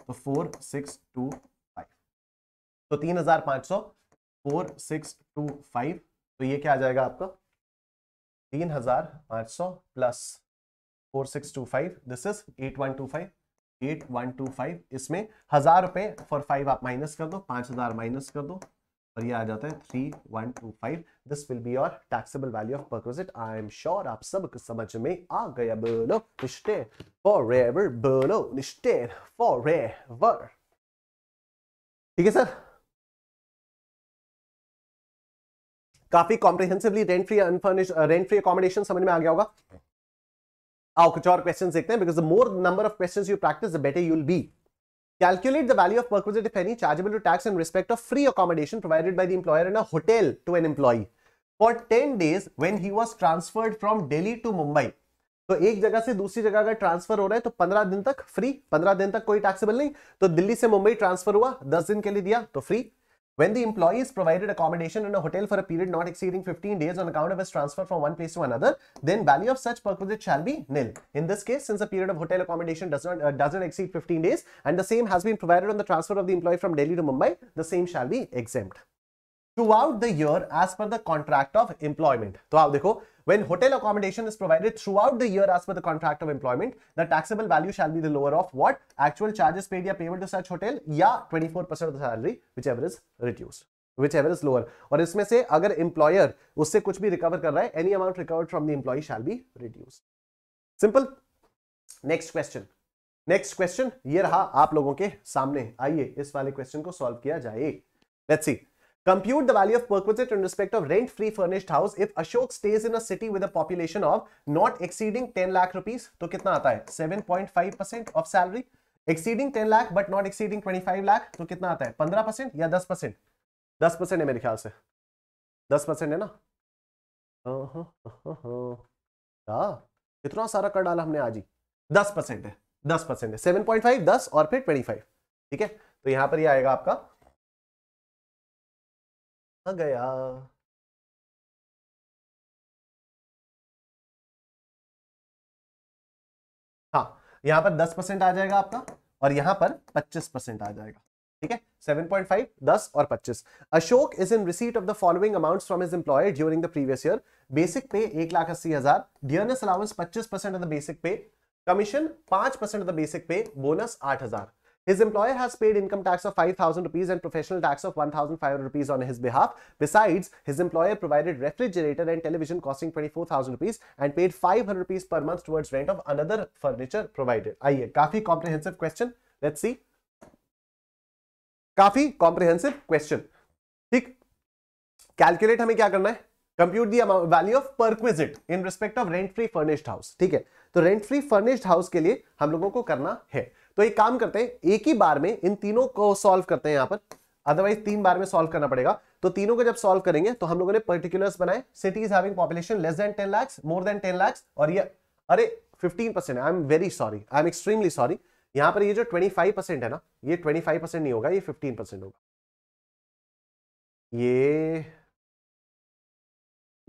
तो फोर सिक्स टू फाइव तो तीन हजार पांच सौ फोर सिक्स टू फाइव तो ये क्या आ जाएगा आपका तीन हजार पांच सौ plus four six two five this is eight one two five eight one two five इसमें हजार रुपए फॉर फाइव आप माइनस कर दो पांच हजार माइनस कर दो और ये आ जाता है three one two five this will be your taxable value of perquisite I am sure आप सब समझ में आ गया बोलो निश्चय फॉर बोलो निश्चय फॉर
ठीक है सर काफी
comprehensively rent free unfurnished rent free accommodation समझ में आ गया होगा आओ कुछ और क्वेश्चन देखते हैं because the more number of question you practice the better you'll be calculate the value of perquisite if any chargeable to tax in respect of free accommodation provided by the employer in hotel to an employee for ten days when he was transferred from Delhi to Mumbai तो एक जगह से दूसरी जगह अगर transfer हो रहा है तो पंद्रह दिन तक फ्री पंद्रह दिन तक कोई टैक्सेबल नहीं तो दिल्ली से मुंबई ट्रांसफर हुआ दस दिन के लिए दिया तो free When the employee is provided accommodation in a hotel for a period not exceeding 15 days on account of his transfer from one place to another, then value of such perquisite shall be nil. In this case, since the period of hotel accommodation does not uh, doesn't exceed 15 days and the same has been provided on the transfer of the employee from Delhi to Mumbai, the same shall be exempt. Throughout the as per the contract of employment तो आप देखो when hotel accommodation is provided throughout the year as per the contract of employment the taxable value shall be the lower of what actual charges paid या payment to such hotel या twenty four percent salary whichever is reduce whichever is lower और इसमें से अगर employer उससे कुछ भी recover कर रहा है any amount recover from the employee shall be reduce simple next question next question ये रहा आप लोगों के सामने आइए इस वाले क्वेश्चन को सॉल्व किया जाए let's see Compute the value of perquisite in respect of rent-free furnished house if Ashok stays in a city with a population of not exceeding 10 lakh rupees. तो कितना आता है? 7.5 percent of salary. Exceeding 10 lakh but not exceeding 25 lakh. तो कितना आता है? 15 percent या 10 percent? 10 percent है मेरे ख्याल से. 10 percent है ना? हाँ. इतना सारा कर डाला हमने आज ही. 10 percent है. 10 परसेंट है 7.5 10 और फिर 25 ठीक है तो यहां पर ये यह आएगा आपका गया हाँ यहां पर दस परसेंट आ जाएगा आपका और यहां पर पच्चीस परसेंट आ जाएगा ठीक है सेवन पॉइंट फाइव दस और पच्चीस Ashok is in receipt of the following amount from his employer during the previous year basic pay एक लाख अस्सी हजार डियरनेस अलाउंस पच्चीस percent of the basic pay commission पांच percent of the basic pay bonus आठ हजार His employer has paid income tax of 5,000 rupees and professional tax of 1,500 rupees on his behalf. Besides, his employer provided refrigerator and television costing 24,000 rupees and paid 500 rupees per month towards rent of another furniture provided. आइए काफी comprehensive question. Let's see. काफी comprehensive question. ठीक. Calculate हमें क्या करना है? Compute the value of perquisite in respect of rent free furnished house ठीक है तो रेंट फ्री फर्निश्ड हाउस के लिए हम लोगों को करना है तो एक काम करते हैं एक ही बार में इन तीनों को सॉल्व करते हैं यहां पर अदरवाइज तीन बार में सॉल्व करना पड़ेगा तो तीनों को जब सॉल्व करेंगे तो हम लोगों ने पर्टिकुलर्स बनाए cities having population less than ten lakhs more than ten lakhs और ये अरे fifteen percent I am very sorry I am extremely sorry पर ये जो ट्वेंटी फाइव परसेंट है ना ये ट्वेंटी फाइव परसेंट नहीं होगा ये फिफ्टीन परसेंट होगा ये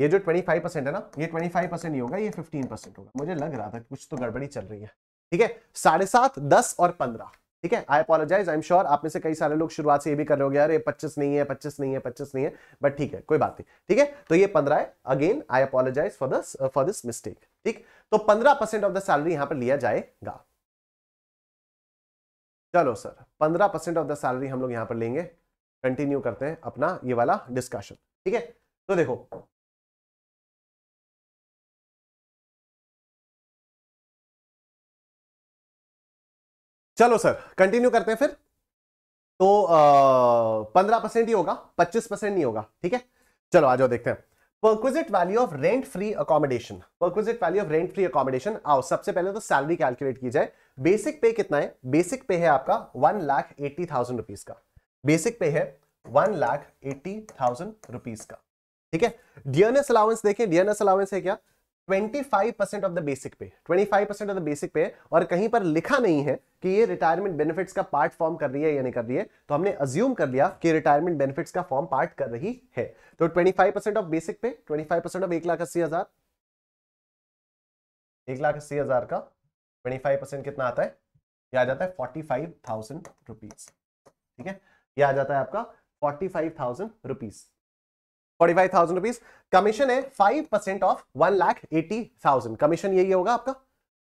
ये जो ट्वेंटी फाइव परसेंट है ना ये ट्वेंटी फाइव परसेंट नहीं होगा ये फिफ्टीन परसेंट होगा मुझे लग रहा था कुछ तो गड़बड़ी चल रही है ठीक है साढ़े सात दस और पंद्रह ठीक है I apologize I am sure आप में से कई सारे लोग शुरुआत से ये भी कर रहे हो गया अरे पच्चीस नहीं है पच्चीस नहीं है पच्चीस नहीं है बट ठीक है कोई बात नहीं ठीक है तो ये पंद्रह है again I apologize for this for this mistake ठीक तो पंद्रह परसेंट ऑफ द सैलरी यहां पर लिया जाएगा चलो सर पंद्रह परसेंट ऑफ द सैलरी हम लोग यहां पर लेंगे कंटिन्यू करते हैं अपना ये वाला डिस्कशन ठीक है तो देखो चलो सर कंटिन्यू करते हैं फिर तो पंद्रह परसेंट ही होगा पच्चीस परसेंट नहीं होगा ठीक है चलो आ जाओ देखते हैं perquisite value of rent free accommodation perquisite value of rent free accommodation आओ सबसे पहले तो सैलरी कैलकुलेट की जाए बेसिक पे कितना है बेसिक पे है आपका one lakh eighty thousand rupees का बेसिक पे है one lakh eighty thousand rupees का ठीक है डीएनएस अलाउंस देखें डीएनएस अलाउंस है क्या 25% of the basic pay, 25% of the basic pay, और कहीं पर लिखा नहीं है कि ये रिटायरमेंट बेनिफिट्स का पार्ट फॉर्म कर रही है या नहीं कर रही है तो हमने अज्यूम कर लिया कि रिटायरमेंट बेनिफिट्स का फॉर्म पार्ट कर रही है तो 25% ऑफ बेसिक पे 25% ऑफ एक लाख अस्सी हजार एक लाख अस्सी हजार का 25% कितना आता है यह आ जाता है फोर्टी फाइव ठीक है यह आ जाता है आपका forty five thousand rupees forty five thousand rupees commission है five percent of one lakh eighty thousand commission यही होगा आपका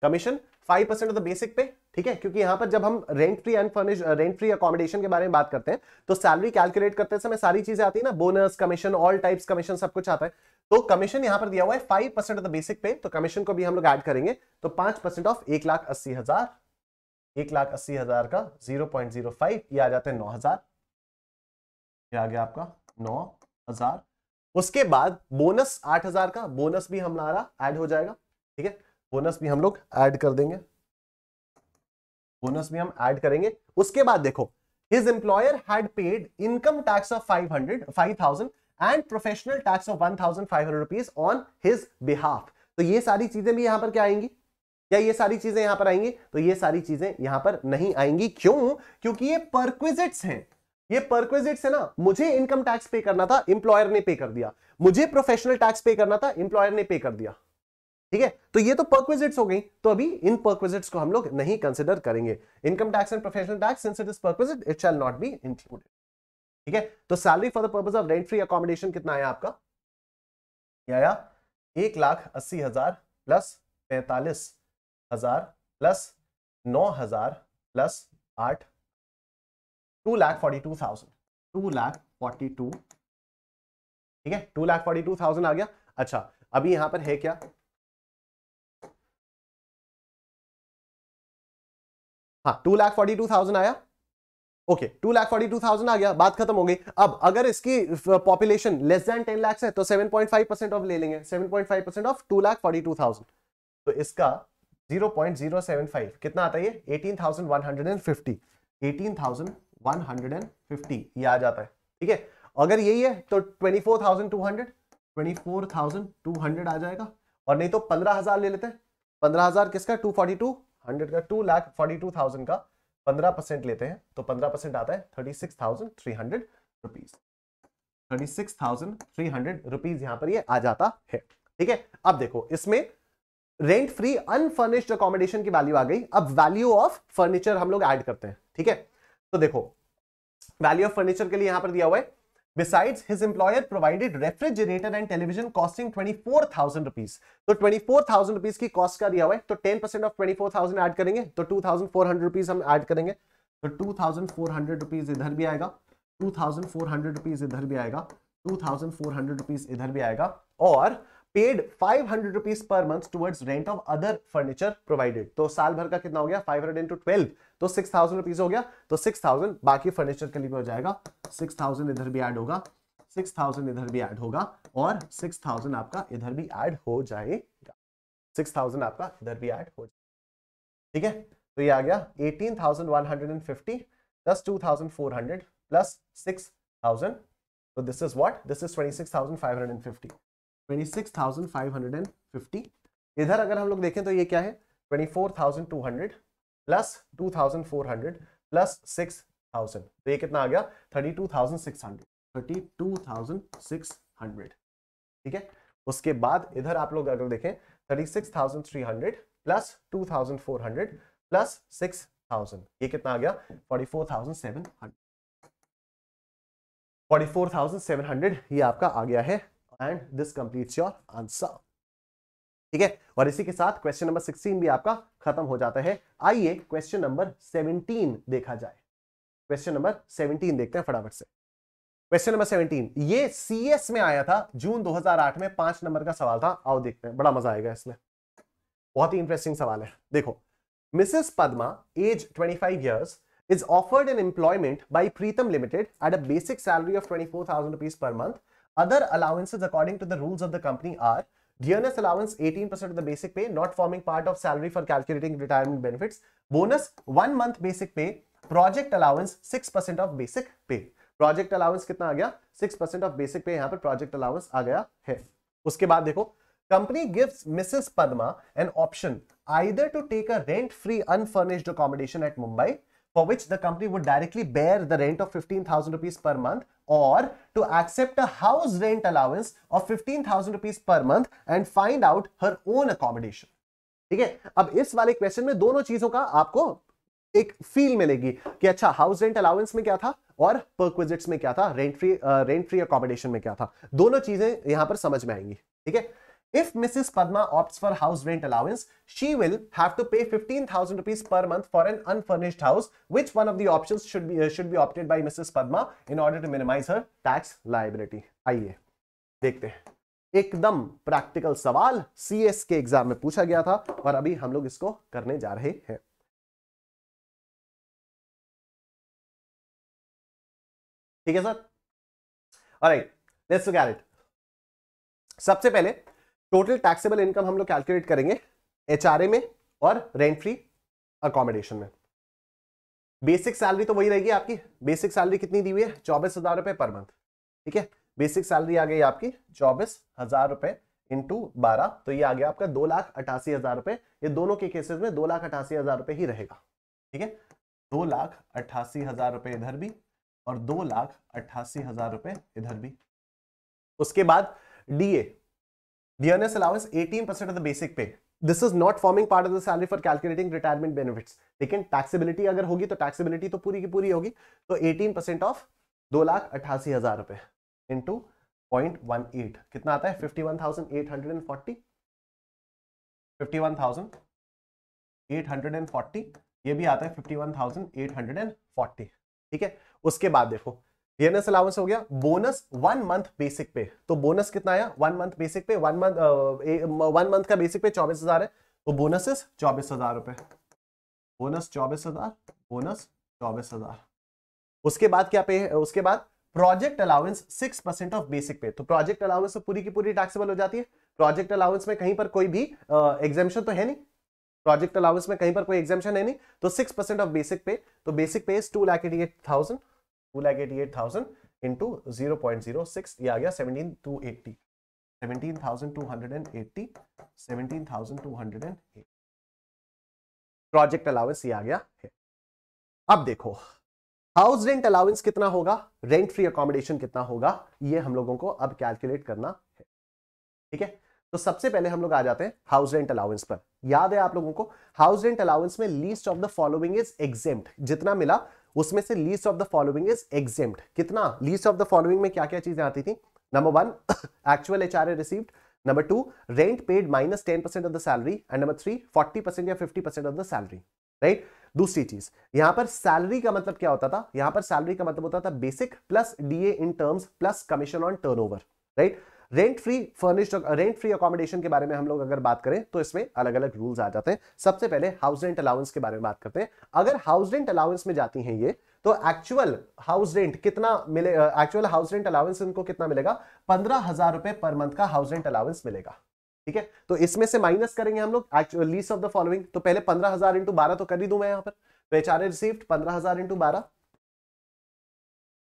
commission five percent of the basic pay ठीक है क्योंकि यहां पर जब हम rent free unfurnished rent free accommodation के बारे में बात करते हैं तो सैलरी कैलकुलेट करते समय सारी चीजें आती है ना bonus commission all types commission सब कुछ आता है तो कमीशन यहां पर दिया हुआ है five percent of the basic pay तो कमीशन को भी हम लोग ऐड करेंगे तो पांच परसेंट ऑफ एक लाख अस्सी हजार एक लाख अस्सी हजार का जीरो पॉइंट जीरो फाइव ये आ जाते हैं नौ हजार ये आ गया आपका नौ हजार उसके बाद बोनस आठ हजार का बोनस भी हमारा ऐड हो जाएगा ठीक है बोनस भी हम लोग ऐड कर देंगे बोनस भी हम ऐड करेंगे उसके बाद देखो tax of five hundred five thousand and 500 5000 of one thousand five 1500 rupees on his behalf तो ये सारी चीजें भी यहां पर क्या आएंगी क्या ये सारी चीजें यहां पर आएंगी तो ये सारी चीजें यहां पर नहीं आएंगी क्यों क्योंकि ये परक्विजिट्स हैं ये परक्विजिट्स है ना मुझे इनकम टैक्स पे करना था इंप्लॉयर ने पे कर दिया मुझे प्रोफेशनल टैक्स पे करना था इंप्लॉयर ने पे कर दिया ठीक है तो ये तो परक्विजिट्स हो गई तो अभी इन परक्विजिट्स को हम लोग नहीं कंसिडर करेंगे income tax and professional tax it is perquisite it shall not be included ठीक है तो salary for the purpose of rent free accommodation कितना है आपका ये आया एक लाख अस्सी हजार प्लस पैंतालीस हजार प्लस नौ हजार प्लस आठ two lakh forty two thousand two lakh forty two ठीक है two lakh forty two thousand आ गया अच्छा अभी यहां पर है क्या हाँ two lakh forty two thousand आया okay two lakh forty two thousand आ गया बात खत्म हो गई अब अगर इसकी population less than ten lakh है तो seven point five percent of ले लेंगे seven point five percent of to lakh forty two thousand तो इसका zero point zero seven five कितना आता है eighteen thousand one hundred and fifty eighteen thousand 150 ये आ जाता है ठीक है अगर यही है तो 24,200 24,200 आ जाएगा और नहीं तो 15,000 ले लेते हैं 15,000 किसका 242 100 का two lakh forty two thousand का पंद्रह परसेंट लेते हैं तो पंद्रह परसेंट आता है thirty six thousand three hundred rupees thirty six thousand three hundred rupees यहाँ पर ये आ जाता है ठीक है अब देखो इसमें रेंट फ्री अनफर्निश्ड अकोमोडेशन की वैल्यू आ गई अब वैल्यू ऑफ फर्नीचर हम लोग ऐड करते हैं ठीक है तो देखो वैल्यू ऑफ फर्नीचर के लिए यहां पर दिया हुआ है Besides, his employer provided refrigerator and television costing 24,000 rupees. So 24,000 rupees की cost का दिया हुआ है तो 10% of 24,000 ऐड करेंगे तो 2,400 rupees हम add करेंगे तो 2,400 rupees इधर भी आएगा 2,400 rupees इधर भी आएगा 2,400 rupees इधर भी आएगा और paid 500 rupees per month towards rent of other furniture provided. तो साल भर का कितना हो गया 500 into 12 तो सिक्स थाउजेंड रुपीज हो गया तो सिक्स थाउजेंड बाकी फर्नीचर के लिए भी हो जाएगा सिक्स थाउजेंड इधर भी ऐड होगा सिक्स थाउजेंड इधर भी ऐड होगा और सिक्स थाउजेंड आपका इधर भी ऐड हो जाएगा सिक्स थाउजेंड आपका इधर भी ऐड हो जाएगा ठीक है तो ये आ गया eighteen thousand one hundred and fifty plus two thousand four hundred plus six thousand तो this is what this is twenty six thousand five hundred and fifty twenty six thousand five hundred and fifty इधर अगर हम लोग देखें तो ये क्या है twenty four thousand two hundred plus two thousand four hundred plus six thousand तो ये कितना आ गया thirty two thousand six hundred thirty two thousand six hundred ठीक है उसके बाद इधर आप लोग अगर देखें thirty six thousand three hundred plus two thousand four hundred plus six thousand ये कितना आ गया forty four thousand seven hundred forty four thousand seven hundred ये आपका आ गया है and this completes your answer ठीक है और इसी के साथ क्वेश्चन नंबर सिक्सटीन भी आपका खत्म हो जाता है आइए क्वेश्चन नंबर सेवनटीन देखा जाए क्वेश्चन नंबर सेवनटीन देखते हैं फटाफट से क्वेश्चन नंबर सेवनटीन ये सी में आया था जून 2008 में पांच नंबर का सवाल था आओ देखते हैं बड़ा मजा आएगा इसमें बहुत ही इंटरेस्टिंग सवाल है देखो Mrs Padma age 25 years is offered an employment by Pritam limited at a basic salary of 24,000 four per month other allowances according to the rules of the company are Dearness allowance 18% of the basic pay, not forming part of salary for calculating retirement benefits. Bonus 1 month basic pay. Project allowance 6% of basic pay. Project allowance कितना आ गया six percent of basic पे यहाँ पर project allowance आ गया है उसके बाद देखो company gives Mrs Padma an option either to take a rent free unfurnished accommodation at Mumbai for which the company would directly bear the rent of 15,000 rupees per month or to accept a house rent allowance of 15,000 rupees per month and find out her own accommodation. ठीक है अब इस वाले question में दोनों चीजों का आपको एक फील मिलेगी कि अच्छा हाउस रेंट अलाउंस में क्या था और परक्विजिट्स में क्या था rent free rent free accommodation में क्या था दोनों चीजें यहां पर समझ में आएंगी ठीक है If Mrs. Padma opts for house rent allowance, she will have to pay fifteen thousand rupees per month for an unfurnished house. Which one of the options should be uh, should be opted by Mrs. Padma in order to minimize her tax liability? आइए देखते हैं एकदम practical सवाल CS के exam में पूछा गया था और अभी हम लोग इसको करने जा रहे हैं ठीक है सर और राइट लेट्स इट सबसे पहले टोटल टैक्सेबल इनकम हम लोग कैलकुलेट करेंगे एच में और रेंट फ्री अकोमोडेशन में बेसिक सैलरी तो वही रहेगी आपकी बेसिक सैलरी कितनी दी हुई है चौबीस हजार रुपए पर मंथ ठीक है बेसिक सैलरी आ गई आपकी चौबीस हजार रुपए इंटू बारह तो ये आ गया आपका दो लाख अठासी हजार रुपए ये दोनों के केसेस में दो लाख अठासी हजार रुपए ही रहेगा ठीक है दो लाख अट्ठासी हजार रुपए इधर भी और दो लाख अट्ठासी हजार रुपए इधर भी उसके बाद DA The earnest allowance 18% of the basic pay. This is not forming part of the salary for calculating retirement benefits लेकिन टैक्सेबिलिटी अगर होगी तो टैक्सेबिलिटी तो पूरी की पूरी होगी तो 18 परसेंट ऑफ दो लाख अट्ठासी हजार रुपए इंटू पॉइंट वन एट कितना आता है fifty one thousand eight hundred and forty fifty one thousand eight hundred and forty ये भी आता है fifty one thousand eight hundred and forty ठीक है उसके बाद देखो ईएनएस अलाउंस हो गया bonus one month basic pay तो बोनस कितना आया one month basic pay one month one month का बेसिक पे चौबीस हजार है तो बोनसेस चौबीस हजार रुपए बोनस चौबीस हजार बोनस चौबीस हजार उसके बाद क्या पे उसके बाद project allowance six percent of basic pay तो प्रोजेक्ट तो अलाउंस पूरी की पूरी टैक्सेबल हो जाती है प्रोजेक्ट अलाउंस में कहीं पर कोई भी एग्जामेशन uh, तो है नहीं प्रोजेक्ट अलाउंस में कहीं पर कोई एग्जामेशन है नहीं तो six percent of basic pay तो basic pay is two lakh eighty eight thousand two lakh eighty eight thousand into zero point zero six ये आ गया seventeen two eighty seventeen thousand two hundred and eighty seventeen thousand two hundred and eighty project allowance ये आ गया है अब देखो house rent allowance कितना होगा रेंट फ्री अकोमोडेशन कितना होगा ये हम लोगों को अब कैलकुलेट करना है ठीक है तो सबसे पहले हम लोग आ जाते हैं हाउस रेंट अलाउंस पर याद है आप लोगों को हाउस रेंट अलाउंस में least of the following is exempt जितना मिला उसमें से least of the following is exempt कितना लीस्ट ऑफ द फॉलोइंग में क्या क्या चीजें आती थी number one actual H R A received number two rent paid minus ten percent of the salary and number three forty percent या fifty percent of the salary right दूसरी चीज यहां पर सैलरी का मतलब क्या होता था यहां पर सैलरी का मतलब होता था basic plus DA in terms plus commission on turnover right rent free furnished rent free accommodation के बारे में हम लोग अगर बात करें तो इसमें अलग अलग रूल्स आ जाते हैं सबसे पहले हाउस रेंट अलाउंस के बारे में बात करते हैं अगर हाउस रेंट अलाउंस में जाती हैं ये तो एक्चुअल हाउस रेंट कितना मिले एक्चुअल हाउस रेंट अलाउंस इनको कितना मिलेगा पंद्रह हजार रुपए पर मंथ का हाउस रेंट अलाउंस मिलेगा ठीक है तो इसमें से माइनस करेंगे हम लोग actual least of the following तो पहले पंद्रह हजार इंटू बारह तो कर ही दूंगा यहां यहाँ पर तो एच आर रिसीव्ड पंद्रह हजार इंटू बारह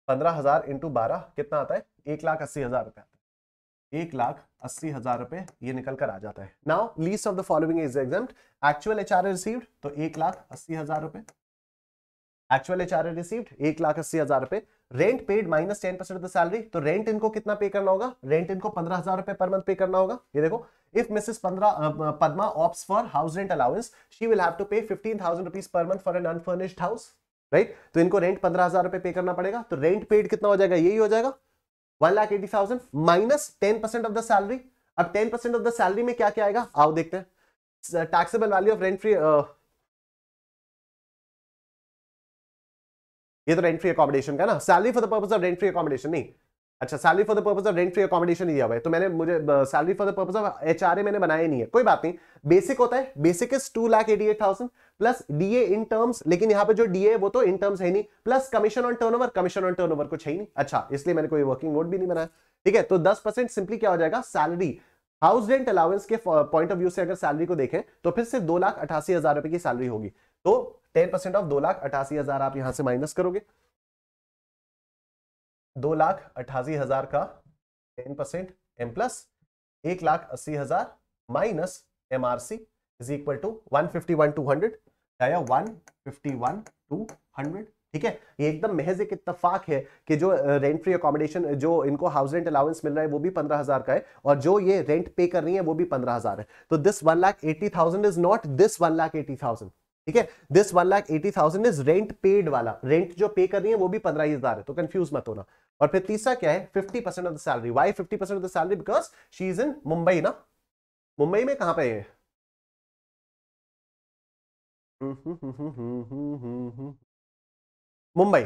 पंद्रह हजार इंटू बारह कितना आता है एक लाख अस्सी हजार रुपया एक लाख अस्सी हजार रुपए ये निकल कर आ जाता है now least of the following is exempt actual H R received तो एक लाख अस्सी हजार रुपए एक्चुअल एच आर रिसीव्ड एक लाख अस्सी हजार रुपए rent paid minus ten percent of the salary तो रेंट इनको कितना पे करना होगा रेंट इनको पंद्रह हजार रुपए पर मंथ पे करना होगा ये देखो इफ मिसेस पंद्रह Padma opts for house rent allowance she will have to pay fifteen thousand rupees per month for an unfurnished house right तो इनको रेंट पंद्रह हजार रुपए पे करना पड़ेगा तो रेंट पेड कितना हो जाएगा यही हो जाएगा one lakh eighty thousand minus ten percent of the salary अब ten percent of the salary में क्या क्या आएगा आओ देखते हैं taxable value of rent free ये तो रेंट फ्री अकोमोडेशन का ना salary for the purpose of rent free accommodation नहीं अच्छा salary for the purpose of rent free accommodation ही दिया हुआ है तो मैंने मुझे salary for the purpose of H मैंने बनाया नहीं है कोई बात नहीं बेसिक होता है basic is two lakh eighty eight thousand plus DA in terms लेकिन यहाँ पे जो डीए वो तो इन टर्म्स है नहीं plus commission on turnover commission on turnover कुछ है ही नहीं अच्छा इसलिए मैंने कोई वर्किंग नोट भी नहीं बनाया ठीक है तो दस परसेंट सिंपली क्या हो जाएगा सैलरी हाउस रेंट अलाउंस के पॉइंट ऑफ व्यू से अगर सैलरी को देखें तो फिर सिर्फ दो लाख अठासी हजार रुपए की सैलरी होगी तो टेन परसेंट ऑफ दो लाख अठासी हजार आप यहां से माइनस करोगे दो लाख अठासी हजार का टेन परसेंट एम प्लस एक लाख अस्सी हजार minus MRC is equal to one fifty one two hundred आया one fifty one two hundred ठीक है ये एकदम महज एक इतफाक है कि जो रेंट फ्री अकोमोडेशन जो इनको हाउस रेंट अलाउंस मिल रहा है वो भी पंद्रह हजार का है और जो ये रेंट पे कर रही है वो भी पंद्रह हजार है तो this one lakh eighty thousand is not this one lakh eighty thousand ठीक है this one lakh eighty thousand is rent paid वाला रेंट जो पे कर रही है वो भी पंद्रह हजार है तो कंफ्यूज मत होना और फिर तीसरा क्या है fifty percent of the salary why fifty percent of the salary because she is in Mumbai ना मुंबई में कहां पे है मुंबई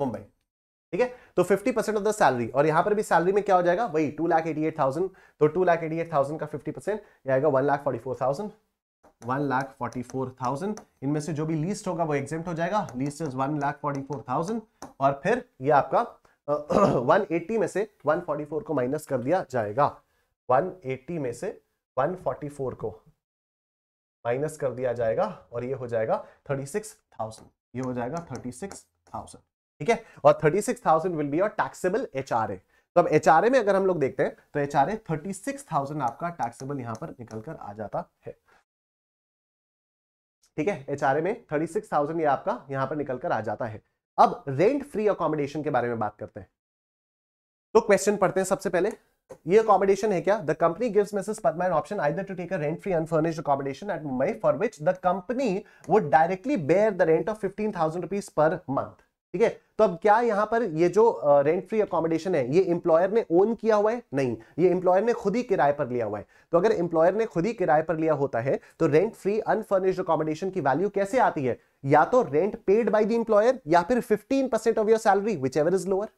मुंबई ठीक है तो 50 परसेंट ऑफ द सैलरी और यहां पर भी सैलरी में क्या हो जाएगा वही two lakh eighty eight thousand तो two lakh eighty eight thousand का फिफ्टी परसेंट आएगा one lakh forty four thousand one lakh forty four thousand इनमें से जो भी लीस्ट होगा वो एग्जेम्प्ट हो जाएगा least is one lakh forty four thousand और फिर ये आपका वन uh, एट्टी में से वन फोर्टी फोर को माइनस कर दिया जाएगा वन एट्टी में से वन फोर्टी फोर को माइनस कर दिया जाएगा और ये हो जाएगा थर्टी सिक्स थाउजेंड ये हो जाएगा थर्टी सिक्स थाउजेंड ठीक है और thirty six thousand will be और टैक्सेबल एच आर ए तो अब एच आर ए में अगर हम लोग देखते हैं तो H R A thirty six thousand आपका टैक्सेबल यहाँ पर निकल कर आ जाता है ठीक है एच आर ए में थर्टी सिक्स थाउजेंड ये आपका यहाँ पर निकल कर आ जाता है अब रेंट फ्री अकोमोडेशन के बारे में बात करते हैं तो क्वेश्चन पढ़ते हैं सबसे पहले ये अकोमोडेशन है क्या the company gives Mrs Padma an option either to take rent free unfurnished accommodation at Mumbai for which the company would directly bear the rent of 15000 rupees per month ठीक है तो अब क्या यहां पर ये जो रेंट फ्री अकोमोडेशन है ये एम्प्लॉयर ने ओन किया हुआ है नहीं ये एम्प्लॉयर ने खुद ही किराए पर लिया हुआ है तो अगर इंप्लॉयर ने खुद ही किराए पर लिया होता है तो रेंट फ्री अनफर्निश्ड अकोमोडेशन की वैल्यू कैसे आती है या तो rent paid by the employer या फिर 15% of your salary whichever is lower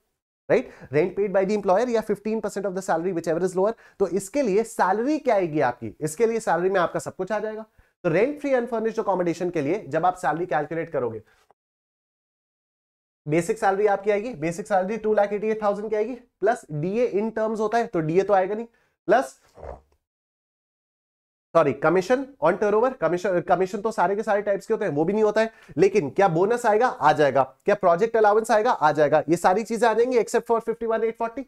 right rent paid by the employer या 15% of the salary whichever is lower तो इसके लिए सैलरी क्या आएगी आपकी इसके लिए सैलरी में आपका सब कुछ आ जाएगा तो रेंट फ्री अनफर्निश्ड अकोमोडेशन के लिए जब आप सैलरी कैलकुलेट करोगे बेसिक सैलरी आपकी आएगी basic salary two lakh eighty eight thousand की आएगी प्लस डीए इन टर्म्स होता है तो डीए तो आएगा नहीं plus sorry commission on turnover commission commission तो सारे के सारे टाइप्स के होते हैं वो भी नहीं होता है लेकिन क्या बोनस आएगा आ जाएगा क्या प्रोजेक्ट अलाउंस आएगा आ जाएगा ये सारी चीजें आ जाएंगी except for fifty one eight forty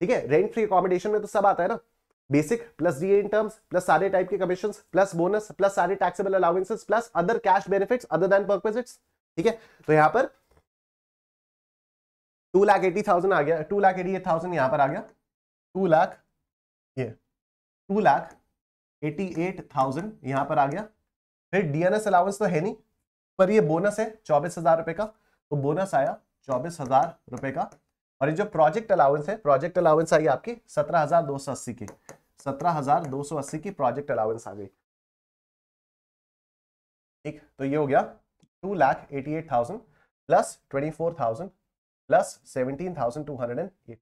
ठीक है रेंट फ्री अकोमोडेशन में तो सब आता है ना basic plus D in terms plus सारे टाइप के कमीशन प्लस बोनस प्लस सारे taxable allowances plus other cash benefit other than perquisites ठीक है तो यहां पर टू लाख एटी थाउजेंड आ गया two lakh eighty eight thousand यहां पर आ गया टू लाख ये two lakh eighty eight thousand यहाँ पर आ गया फिर डीएनएस अलाउंस तो है नहीं पर ये बोनस है चौबीस हजार रुपए का तो बोनस आया चौबीस हजार रुपए का और ये जो प्रोजेक्ट अलाउंस है प्रोजेक्ट अलाउंस आई आपकी सत्रह हजार दो सौ अस्सी की सत्रह हजार दो सौ अस्सी की प्रोजेक्ट अलाउंस आ गई ठीक तो ये हो गया two lakh eighty eight thousand plus twenty four thousand plus seventeen thousand two hundred and eight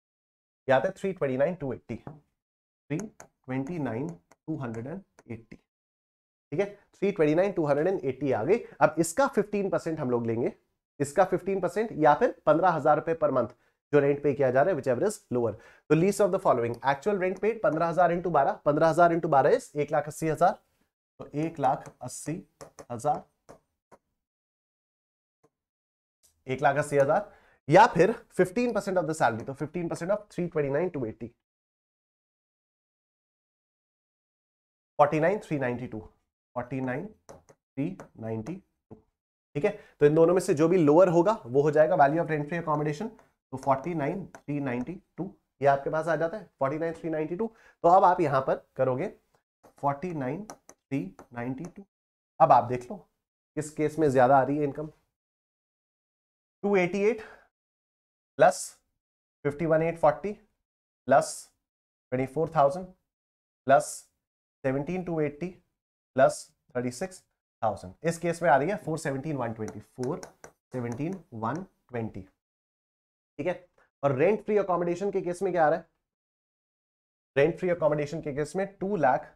याद है three twenty nine two eighty three twenty nine 280 ठीक है 329 280 आ गई अब इसका 15 परसेंट हम लोग लेंगे इसका 15 परसेंट या फिर पंद्रह हजार रुपए पर मंथ जो रेंट पे किया जा रहा है विच एवर इज लोअर तो least of the following actual rent paid पंद्रह हजार इंटू बारह पंद्रह हजार इंटू बारह इज एक लाख अस्सी हजार तो एक लाख अस्सी हजार एक लाख अस्सी हजार या फिर 15 परसेंट ऑफ द सैलरी तो 15 percent of 329 two 80 three two forty nine three two ठीक है तो इन दोनों में से जो भी लोअर होगा वो हो जाएगा value of rent free accommodation तो फोर्टी नाइन थ्री टू ये आपके पास आ जाता है फोर्टी नाइन थ्री टू तो अब आप यहां पर करोगे forty nine three ninety two अब आप देख लो किस केस में ज़्यादा आ रही है income two eighty eight plus fifty one eight forty plus twenty four thousand plus seventeen two eighty plus thirty six thousand इस केस में आ रही है four seventeen one twenty four seventeen one twenty ठीक है और रेंट फ्री अकोमोडेशन के case में क्या आ रहा है रेंट फ्री अकोमोडेशन के केस में two lakh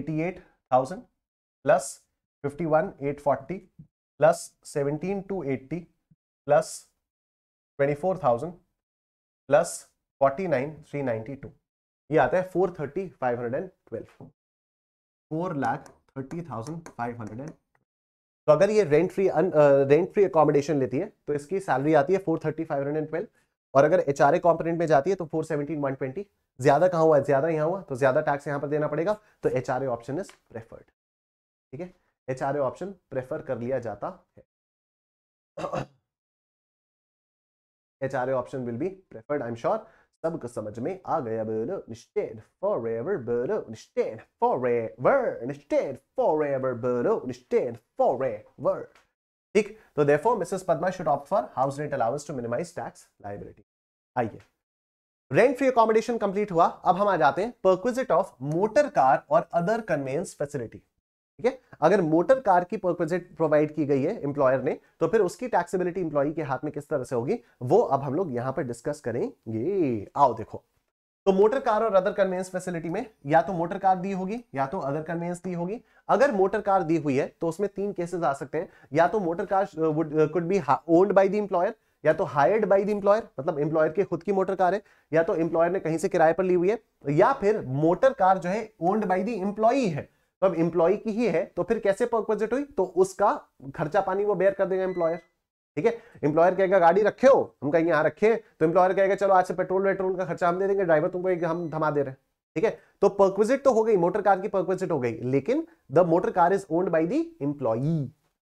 eighty eight thousand plus fifty one eight forty plus seventeen two eighty plus twenty four thousand plus forty nine three ninety two ये आता है four thirty five hundred and twelve four lakh thirty thousand five hundred and तो अगर ये rent free rent free accommodation लेती है तो इसकी सैलरी आती है four thirty five hundred and twelve और अगर एच आर ए कॉम्पोनेंट में जाती है तो फोर सेवेंटीन वन ट्वेंटी ज्यादा कहाँ हुआ ज्यादा यहाँ हुआ तो ज्यादा टैक्स यहाँ पर देना पड़ेगा तो H R A option is preferred ठीक है H R A option prefer कर लिया जाता है H R A option will be preferred I am sure सबको समझ में आ गया बोलो निश्चेड forever बोलो निश्चेड forever निश्चेड forever बोलो निश्चेड forever ठीक तो देफो Mrs Padma should opt for house rent allowance to minimise tax liability आइए रेंट फ्री अकोमोडेशन कंप्लीट हुआ अब हम आ जाते हैं परक्विजिट ऑफ मोटर कार और अदर कन्वेंस फैसिलिटी ठीक है अगर मोटर कार की परक्विजिट प्रोवाइड की गई है एम्प्लॉयर ने तो फिर उसकी टैक्सीबिलिटी इंप्लॉई के हाथ में किस तरह से होगी वो अब हम लोग यहां पर डिस्कस करेंगे आओ देखो तो मोटर कार और अदर कन्वेंस फैसिलिटी में या तो मोटर कार दी होगी या तो अदर कन्वेंस दी होगी अगर मोटर कार दी हुई है तो उसमें तीन केसेस आ सकते हैं या तो motor car could be owned by the employer या तो हायर्ड बाय द एम्प्लॉयर मतलब एम्प्लॉयर के खुद की मोटर कार है या तो एम्प्लॉयर ने कहीं से किराए पर ली हुई है या फिर मोटर कार जो है ओन्ड बाई द एम्प्लॉई है तो अब एम्प्लॉय की ही है तो फिर कैसे परपोजिट हुई तो उसका खर्चा पानी वो बेयर कर देगा एम्प्लॉयर ठीक है एम्प्लॉयर कहेगा गाड़ी रखे हो हम कहीं यहाँ रखे तो एम्प्लॉयर कहेगा चलो आज से पेट्रोल वेट्रोल का खर्चा हम दे देंगे ड्राइवर तुमको एक हम थमा दे रहे हैं ठीक है तो परक्विजिट तो हो गई मोटर कार की परक्विजिट हो गई लेकिन the motor car is owned by the employee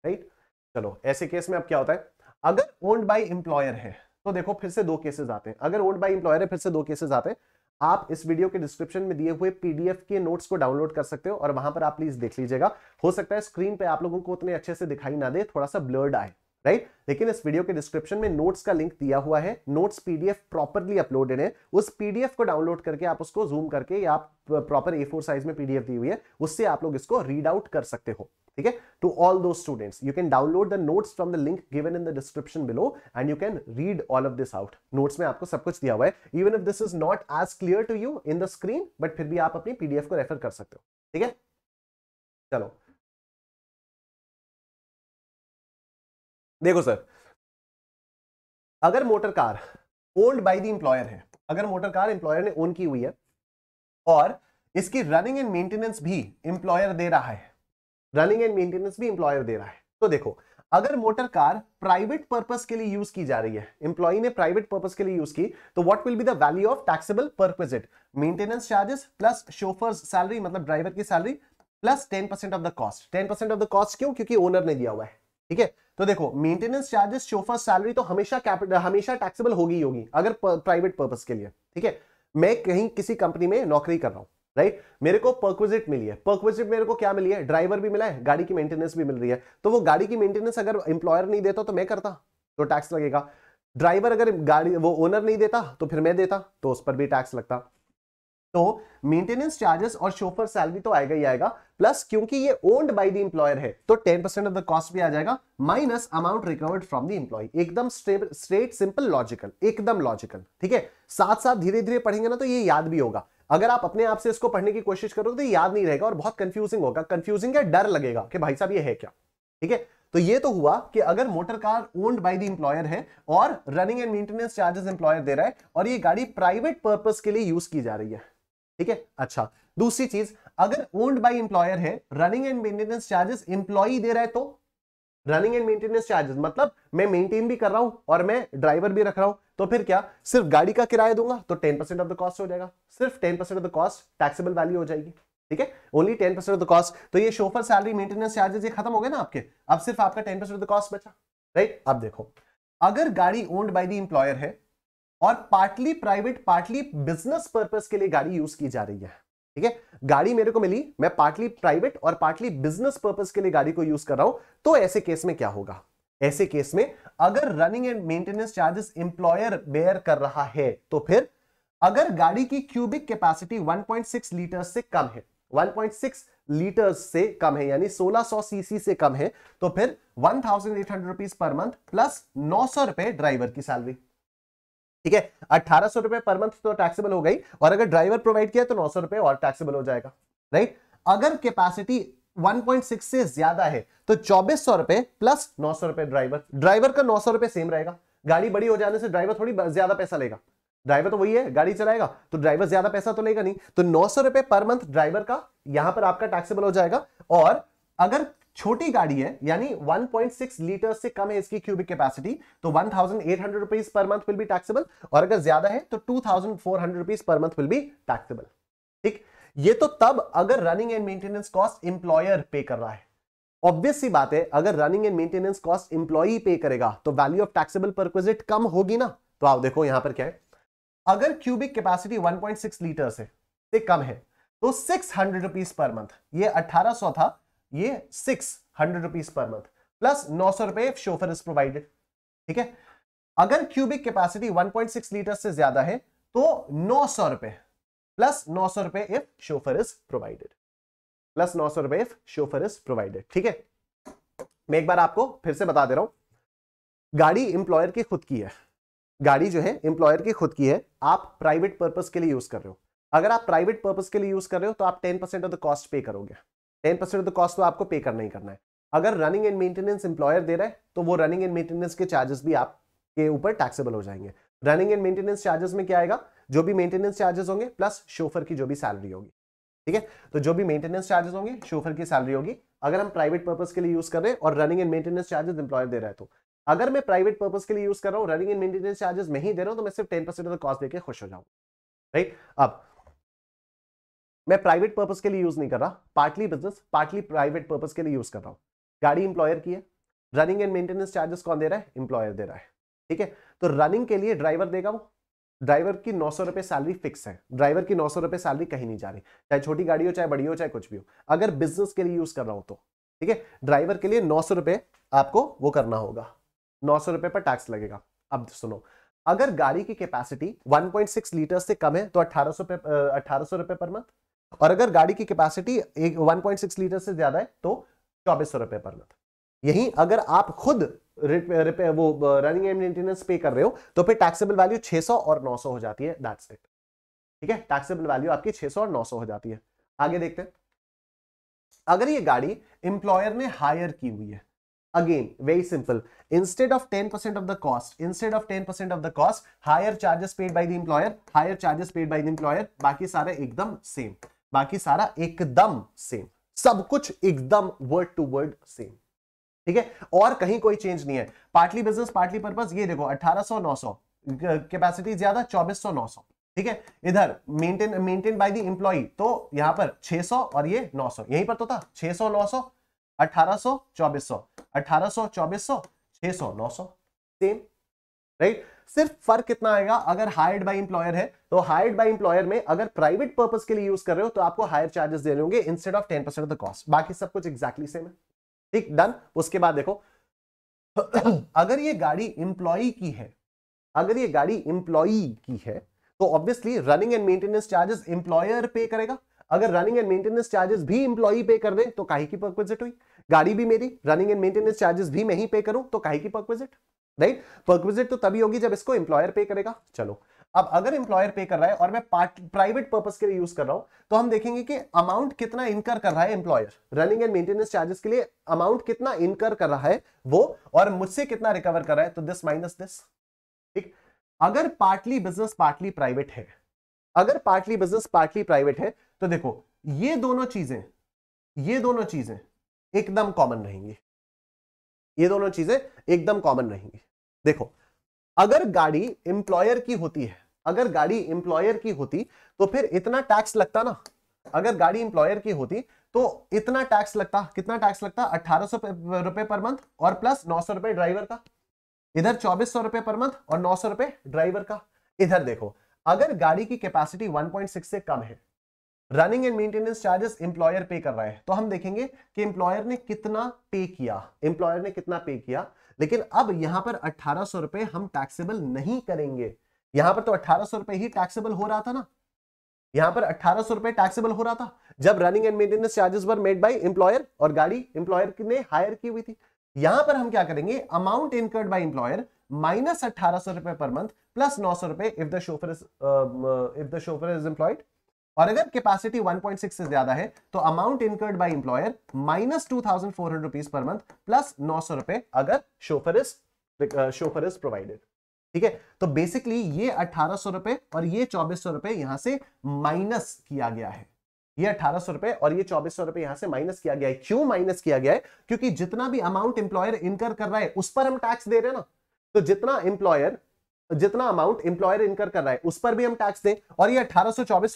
right चलो ऐसे केस में अब क्या होता है अगर ओन्ड बाई एम्प्लॉयर है तो देखो फिर से दो केसेस आते हैं अगर ओन्ड बाई एम्प्लॉयर है फिर से दो केसेस आते हैं आप इस वीडियो के डिस्क्रिप्शन में दिए हुए पीडीएफ के नोट्स को डाउनलोड कर सकते हो और वहां पर आप प्लीज देख लीजिएगा हो सकता है स्क्रीन पे आप लोगों को उतने अच्छे से दिखाई ना दे थोड़ा सा ब्लर्ड आए राइट लेकिन इस वीडियो के डिस्क्रिप्शन में नोट्स का लिंक दिया हुआ है नोट्स पीडीएफ प्रॉपरली अपलोडेड है उस पीडीएफ को डाउनलोड करके आप उसको जूम करके या प्रॉपर ए फोर साइज में पीडीएफ दी हुई है उससे आप लोग इसको रीड आउट कर सकते हो ठीक है टू ऑल दो students you can download the notes from the link given in the description below and you can read all of this out notes में आपको सब कुछ दिया हुआ है even if this is not as clear to you in the screen but फिर भी आप अपनी पीडीएफ को रेफर कर सकते हो ठीक है चलो देखो सर अगर motor car owned by the employer है अगर मोटर कार इंप्लॉयर ने ओन की हुई है और इसकी रनिंग एंड मेंटेनेंस भी इंप्लॉयर दे रहा है रनिंग एंड मेंटेनेंस भी इंप्लॉयर दे रहा है तो देखो अगर मोटर कार प्राइवेट पर्पस के लिए यूज की जा रही है इंप्लॉय ने प्राइवेट पर्पस के लिए यूज की तो what will be the value of taxable perquisite maintenance charges plus chauffeur's salary मतलब ड्राइवर की salary plus ten percent of the cost ten percent of the cost क्यों क्योंकि ओनर ने दिया हुआ है ठीक है तो देखो मेंटेनेंस चार्जेस शोफर सैलरी तो हमेशा कैपिटल हमेशा टैक्सेबल होगी होगी अगर प्राइवेट पर्पज के लिए ठीक है मैं कहीं किसी कंपनी में नौकरी कर रहा हूं राइट मेरे को परक्विजिट मिली है परक्विजिट मेरे को क्या मिली है ड्राइवर भी मिला है गाड़ी की मेंटेनेंस भी मिल रही है तो वो गाड़ी की मेंटेनेंस अगर इंप्लॉयर नहीं देता तो मैं करता तो टैक्स लगेगा ड्राइवर अगर गाड़ी वो ओनर नहीं देता तो फिर मैं देता तो उस पर भी टैक्स लगता तो मेंटेनेंस चार्जेस और शोफर सैलरी तो आएगा ही आएगा प्लस क्योंकि ये ओन्ड बाय द एम्प्लॉयर है तो 10% परसेंट ऑफ द कॉस्ट भी आ जाएगा minus amount recovered from the employee एकदम स्ट्रेट सिंपल लॉजिकल एकदम लॉजिकल ठीक है साथ साथ धीरे धीरे पढ़ेंगे ना तो ये याद भी होगा अगर आप अपने आप से इसको पढ़ने की कोशिश करोगे तो याद नहीं रहेगा और बहुत कंफ्यूजिंग होगा कंफ्यूजिंग है डर लगेगा कि भाई साहब ये है क्या ठीक है तो ये तो हुआ कि अगर motor car owned by the employer है और running and maintenance charges employer दे रहा है और ये गाड़ी प्राइवेट पर्पस के लिए यूज की जा रही है ठीक है अच्छा दूसरी चीज अगर ओन्ड बाय एम्प्लॉयर है running and maintenance charges employee दे रहा है तो रनिंग एंड मेंटेनेंस चार्जेस मतलब मैं मेंटेन भी कर रहा हूं और मैं ड्राइवर भी रख रहा हूं तो फिर क्या सिर्फ गाड़ी का किराया दूंगा तो ten percent of the cost हो जाएगा सिर्फ ten percent of the cost taxable value हो जाएगी ठीक है only ten percent of the cost तो ये शोफर सैलरी मेंटेनेंस चार्जेस ये खत्म हो गए ना आपके अब सिर्फ आपका ten percent of the cost बचा राइट अब देखो अगर गाड़ी ओन्ड बाई द इंप्लॉयर है और partly private partly business purpose के लिए गाड़ी यूज की जा रही है ठीक है गाड़ी मेरे को मिली मैं पार्टली प्राइवेट और पार्टली बिजनेस पर्पज के लिए गाड़ी को यूज कर रहा हूं तो ऐसे केस में क्या होगा ऐसे केस में अगर running and maintenance charges employer bear कर रहा है तो फिर अगर गाड़ी की क्यूबिक कैपेसिटी 1.6 लीटर से कम है 1.6 लीटर से कम है यानी 1600 सीसी से कम है तो फिर 1800 थाउजेंड पर मंथ प्लस सौ रुपए ड्राइवर की सैलरी ठीक है अठारह सौ रुपए पर मंथ तो टैक्सेबल हो गई और अगर ड्राइवर प्रोवाइड किया तो नौ सौ रुपए और टैक्सेबल हो जाएगा राइट अगर कैपेसिटी 1.6 से ज्यादा है तो चौबीस सौ रुपए प्लस नौ सौ रुपए ड्राइवर ड्राइवर का नौ सौ रुपए सेम रहेगा गाड़ी बड़ी हो जाने से ड्राइवर थोड़ी ज्यादा पैसा लेगा ड्राइवर तो वही है गाड़ी चलाएगा तो ड्राइवर ज्यादा पैसा तो लेगा नहीं तो नौ सौ रुपए पर मंथ ड्राइवर का यहां पर आपका टैक्सेबल हो जाएगा और अगर छोटी गाड़ी है यानी 1.6 लीटर से कम है इसकी क्यूबिक कैपेसिटी तो 1800 thousand per month will be taxable और अगर ज्यादा है तो 2400 thousand per month will be taxable ठीक ये तो तब अगर running and maintenance cost employer pay कर रहा है ऑब्वियस सी बात है अगर running and maintenance cost employee pay करेगा तो वैल्यू ऑफ टैक्सेबल परक्विजिट कम होगी ना तो आप देखो यहां पर क्या है अगर क्यूबिक कैपेसिटी 1.6 लीटर से, से कम है तो six hundred rupees per month ये 1800 था ये six hundred rupees per month plus नौ सौ रुपए शोफर इज प्रोवाइडेड ठीक है अगर क्यूबिक कैपेसिटी 1.6 लीटर से ज्यादा है तो नौ सौ रुपए प्लस नौ सौ रुपए if chauffeur is provided plus नौ सौ रुपए इफ शोफर इज प्रोवाइडेड ठीक है मैं एक बार आपको फिर से बता दे रहा हूं गाड़ी इंप्लॉयर की खुद की है गाड़ी जो है इंप्लॉयर की खुद की है आप प्राइवेट पर्पज के लिए यूज कर रहे हो अगर आप प्राइवेट पर्पज के लिए यूज कर रहे हो तो आप ten percent of the cost pay करोगे ten percent of the cost तो आपको पे करना ही करना है अगर रनिंग एंड मेंटेनेंस एम्प्लॉयर दे रहा है तो वो रनिंग एंड मेंटेनेंस के चार्जेस भी आपके ऊपर टैक्सेबल हो जाएंगे रनिंग एंड मेंटेनेंस चार्जेस में क्या आएगा जो भी मेंटेनेंस चार्जेस होंगे प्लस शोफर की जो भी सैलरी होगी ठीक है तो जो भी मेंटेनेंस चार्जेस होंगे शोफर की सैलरी होगी अगर हम प्राइवेट पर्पज के लिए यूज कर रहे हैं और running and maintenance charges employer दे रहा है तो अगर मैं प्राइवेट पर्पज के लिए यूज कर रहा हूँ रनिंग एंड मेंटेनेंस चार्जेस मैं ही दे रहा हूँ तो मैं सिर्फ ten percent of the cost देकर खुश हो जाऊँ राइट अब मैं प्राइवेट पर्पज के लिए यूज नहीं कर रहा partly business partly private purpose के लिए यूज कर रहा हूँ गाड़ी इंप्लॉयर की है रनिंग एंड मेंटेनेंस चार्जेस कौन दे रहा है इंप्लॉयर दे रहा है ठीक है तो रनिंग के लिए ड्राइवर देगा वो ड्राइवर की नौ सौ रुपए सैलरी फिक्स है ड्राइवर की नौ सौ रुपए सैलरी कहीं नहीं जा रही चाहे छोटी गाड़ी हो चाहे बड़ी हो चाहे कुछ भी हो अगर बिजनेस के लिए यूज कर रहा हूं तो ठीक है ड्राइवर के लिए नौ सौ रुपए आपको वो करना होगा नौ सौ रुपए पर टैक्स लगेगा अब सुनो अगर गाड़ी की कैपेसिटी 1.6 लीटर से कम है तो अठारह सौ अठारह सौ रुपए पर मंथ और अगर गाड़ी की capacity one point six litre से ज्यादा है तो चौबीस सौ रुपए पर मंथ यही अगर आप खुद रिपेयर वो रनिंग एंड मेंटेनेंस पे कर रहे हो तो फिर टैक्सेबल वैल्यू 600 और 900 हो जाती है दैट्स इट ठीक है टैक्सेबल वैल्यू आपकी 600 और 900 हो जाती है आगे देखते हैं अगर ये गाड़ी एम्प्लॉयर ने हायर की हुई है again very simple instead of 10% of the cost instead of 10% of the cost hire charges paid by the employer hire charges paid by the employer बाकी सारे एकदम सेम बाकी सारा एकदम सेम सब कुछ एकदम वर्ड टू वर्ड सेम ठीक है और कहीं कोई चेंज नहीं है पार्टली बिजनेस पार्टली पर्पज ये देखो 1800 900 कैपेसिटी ज्यादा 2400 900 ठीक है इधर maintain maintain by the employee तो यहां पर 600 और ये 900 यहीं पर तो था 600 900 1800 2400 1800 2400 600 900 सेम राइट सिर्फ फर्क कितना आएगा अगर हायर्ड बाय इंप्लॉयर है तो हायर्ड बाय इंप्लॉयर में अगर प्राइवेट पर्पज के लिए यूज कर रहे हो तो आपको हायर चार्जेस देने होंगे instead of ten percent of the cost बाकी सब कुछ एक्जैक्टली सेम है ठीक डन उसके बाद देखो अगर ये गाड़ी इंप्लॉई की है अगर ये गाड़ी इंप्लॉई की है तो obviously running and maintenance charges employer pay करेगा अगर रनिंग एंड मेंटेनेंस चार्जेस भी इंप्लॉई पे कर दे तो काहे की परक्विजिट हुई गाड़ी भी मेरी रनिंग एंड मेंटेनेंस चार्जेस भी मैं ही पे करूं तो काहे की परक्विजिट राइट परक्विजिट तो तभी होगी जब इसको एम्प्लॉयर पे करेगा चलो अब अगर एम्प्लॉयर पे कर रहा है और मैं प्राइवेट पर्पज के लिए यूज कर रहा हूं तो हम देखेंगे कि अमाउंट कितना इनकर कर रहा है employer running and maintenance charges के लिए अमाउंट कितना इनकर कर रहा है वो और मुझसे कितना रिकवर कर रहा है तो दिस माइनस दिस ठीक अगर पार्टली बिजनेस पार्टली प्राइवेट है अगर पार्टली बिजनेस पार्टली प्राइवेट है तो देखो ये दोनों चीजें ये दोनों चीजें एकदम कॉमन रहेंगी ये दोनों चीजें एकदम कॉमन रहेंगी देखो अगर गाड़ी एम्प्लॉयर की होती है अगर गाड़ी एम्प्लॉयर की होती तो फिर इतना टैक्स लगता ना अगर गाड़ी एम्प्लॉयर की होती तो इतना टैक्स लगता कितना टैक्स लगता अठारह सौ रुपए पर मंथ और प्लस नौ सौ रुपए ड्राइवर का इधर चौबीस सौ रुपए पर मंथ और नौ सौ रुपए ड्राइवर का इधर देखो अगर गाड़ी की कैपेसिटी 1.6 से कम है running and maintenance charges employer pay कर रहा है तो हम देखेंगे कि एम्प्लॉयर ने कितना पे किया एम्प्लॉयर ने कितना पे किया लेकिन अब यहां पर अट्ठारह सौ रुपए हम टैक्सेबल नहीं करेंगे यहां पर तो अट्ठारह सौ रुपए ही टैक्सेबल हो रहा था ना यहां पर अट्ठारह सौ रुपए टैक्सेबल हो रहा था जब running and maintenance charges were made by employer और गाड़ी एम्प्लॉयर ने हायर की हुई थी यहां पर हम क्या करेंगे amount incurred by employer minus अट्ठारह सौ रुपए पर मंथ प्लस नौ सौ रुपए if the chauffeur is if the chauffeur is employed और अगर कैपेसिटी 1.6 से ज्यादा है तो amount incurred by employer minus two thousand four hundred rupees per month plus नौ सौ रुपए अगर chauffeur is chauffeur is provided ठीक है तो बेसिकली ये अठारह सौ रुपए और ये चौबीस सौ रुपए यहां से माइनस किया गया है ये अठारह सौ रुपए और ये चौबीस सौ रुपए यहां से माइनस किया गया है क्यों माइनस किया गया है क्योंकि जितना भी अमाउंट इंप्लॉयर इनकर कर रहा है उस पर हम टैक्स दे रहे हैं ना तो जितना इंप्लॉयर तो जितना अमाउंट इंप्लॉयर इनकर कर रहा है उस पर भी हम टैक्स दें और ये अठारह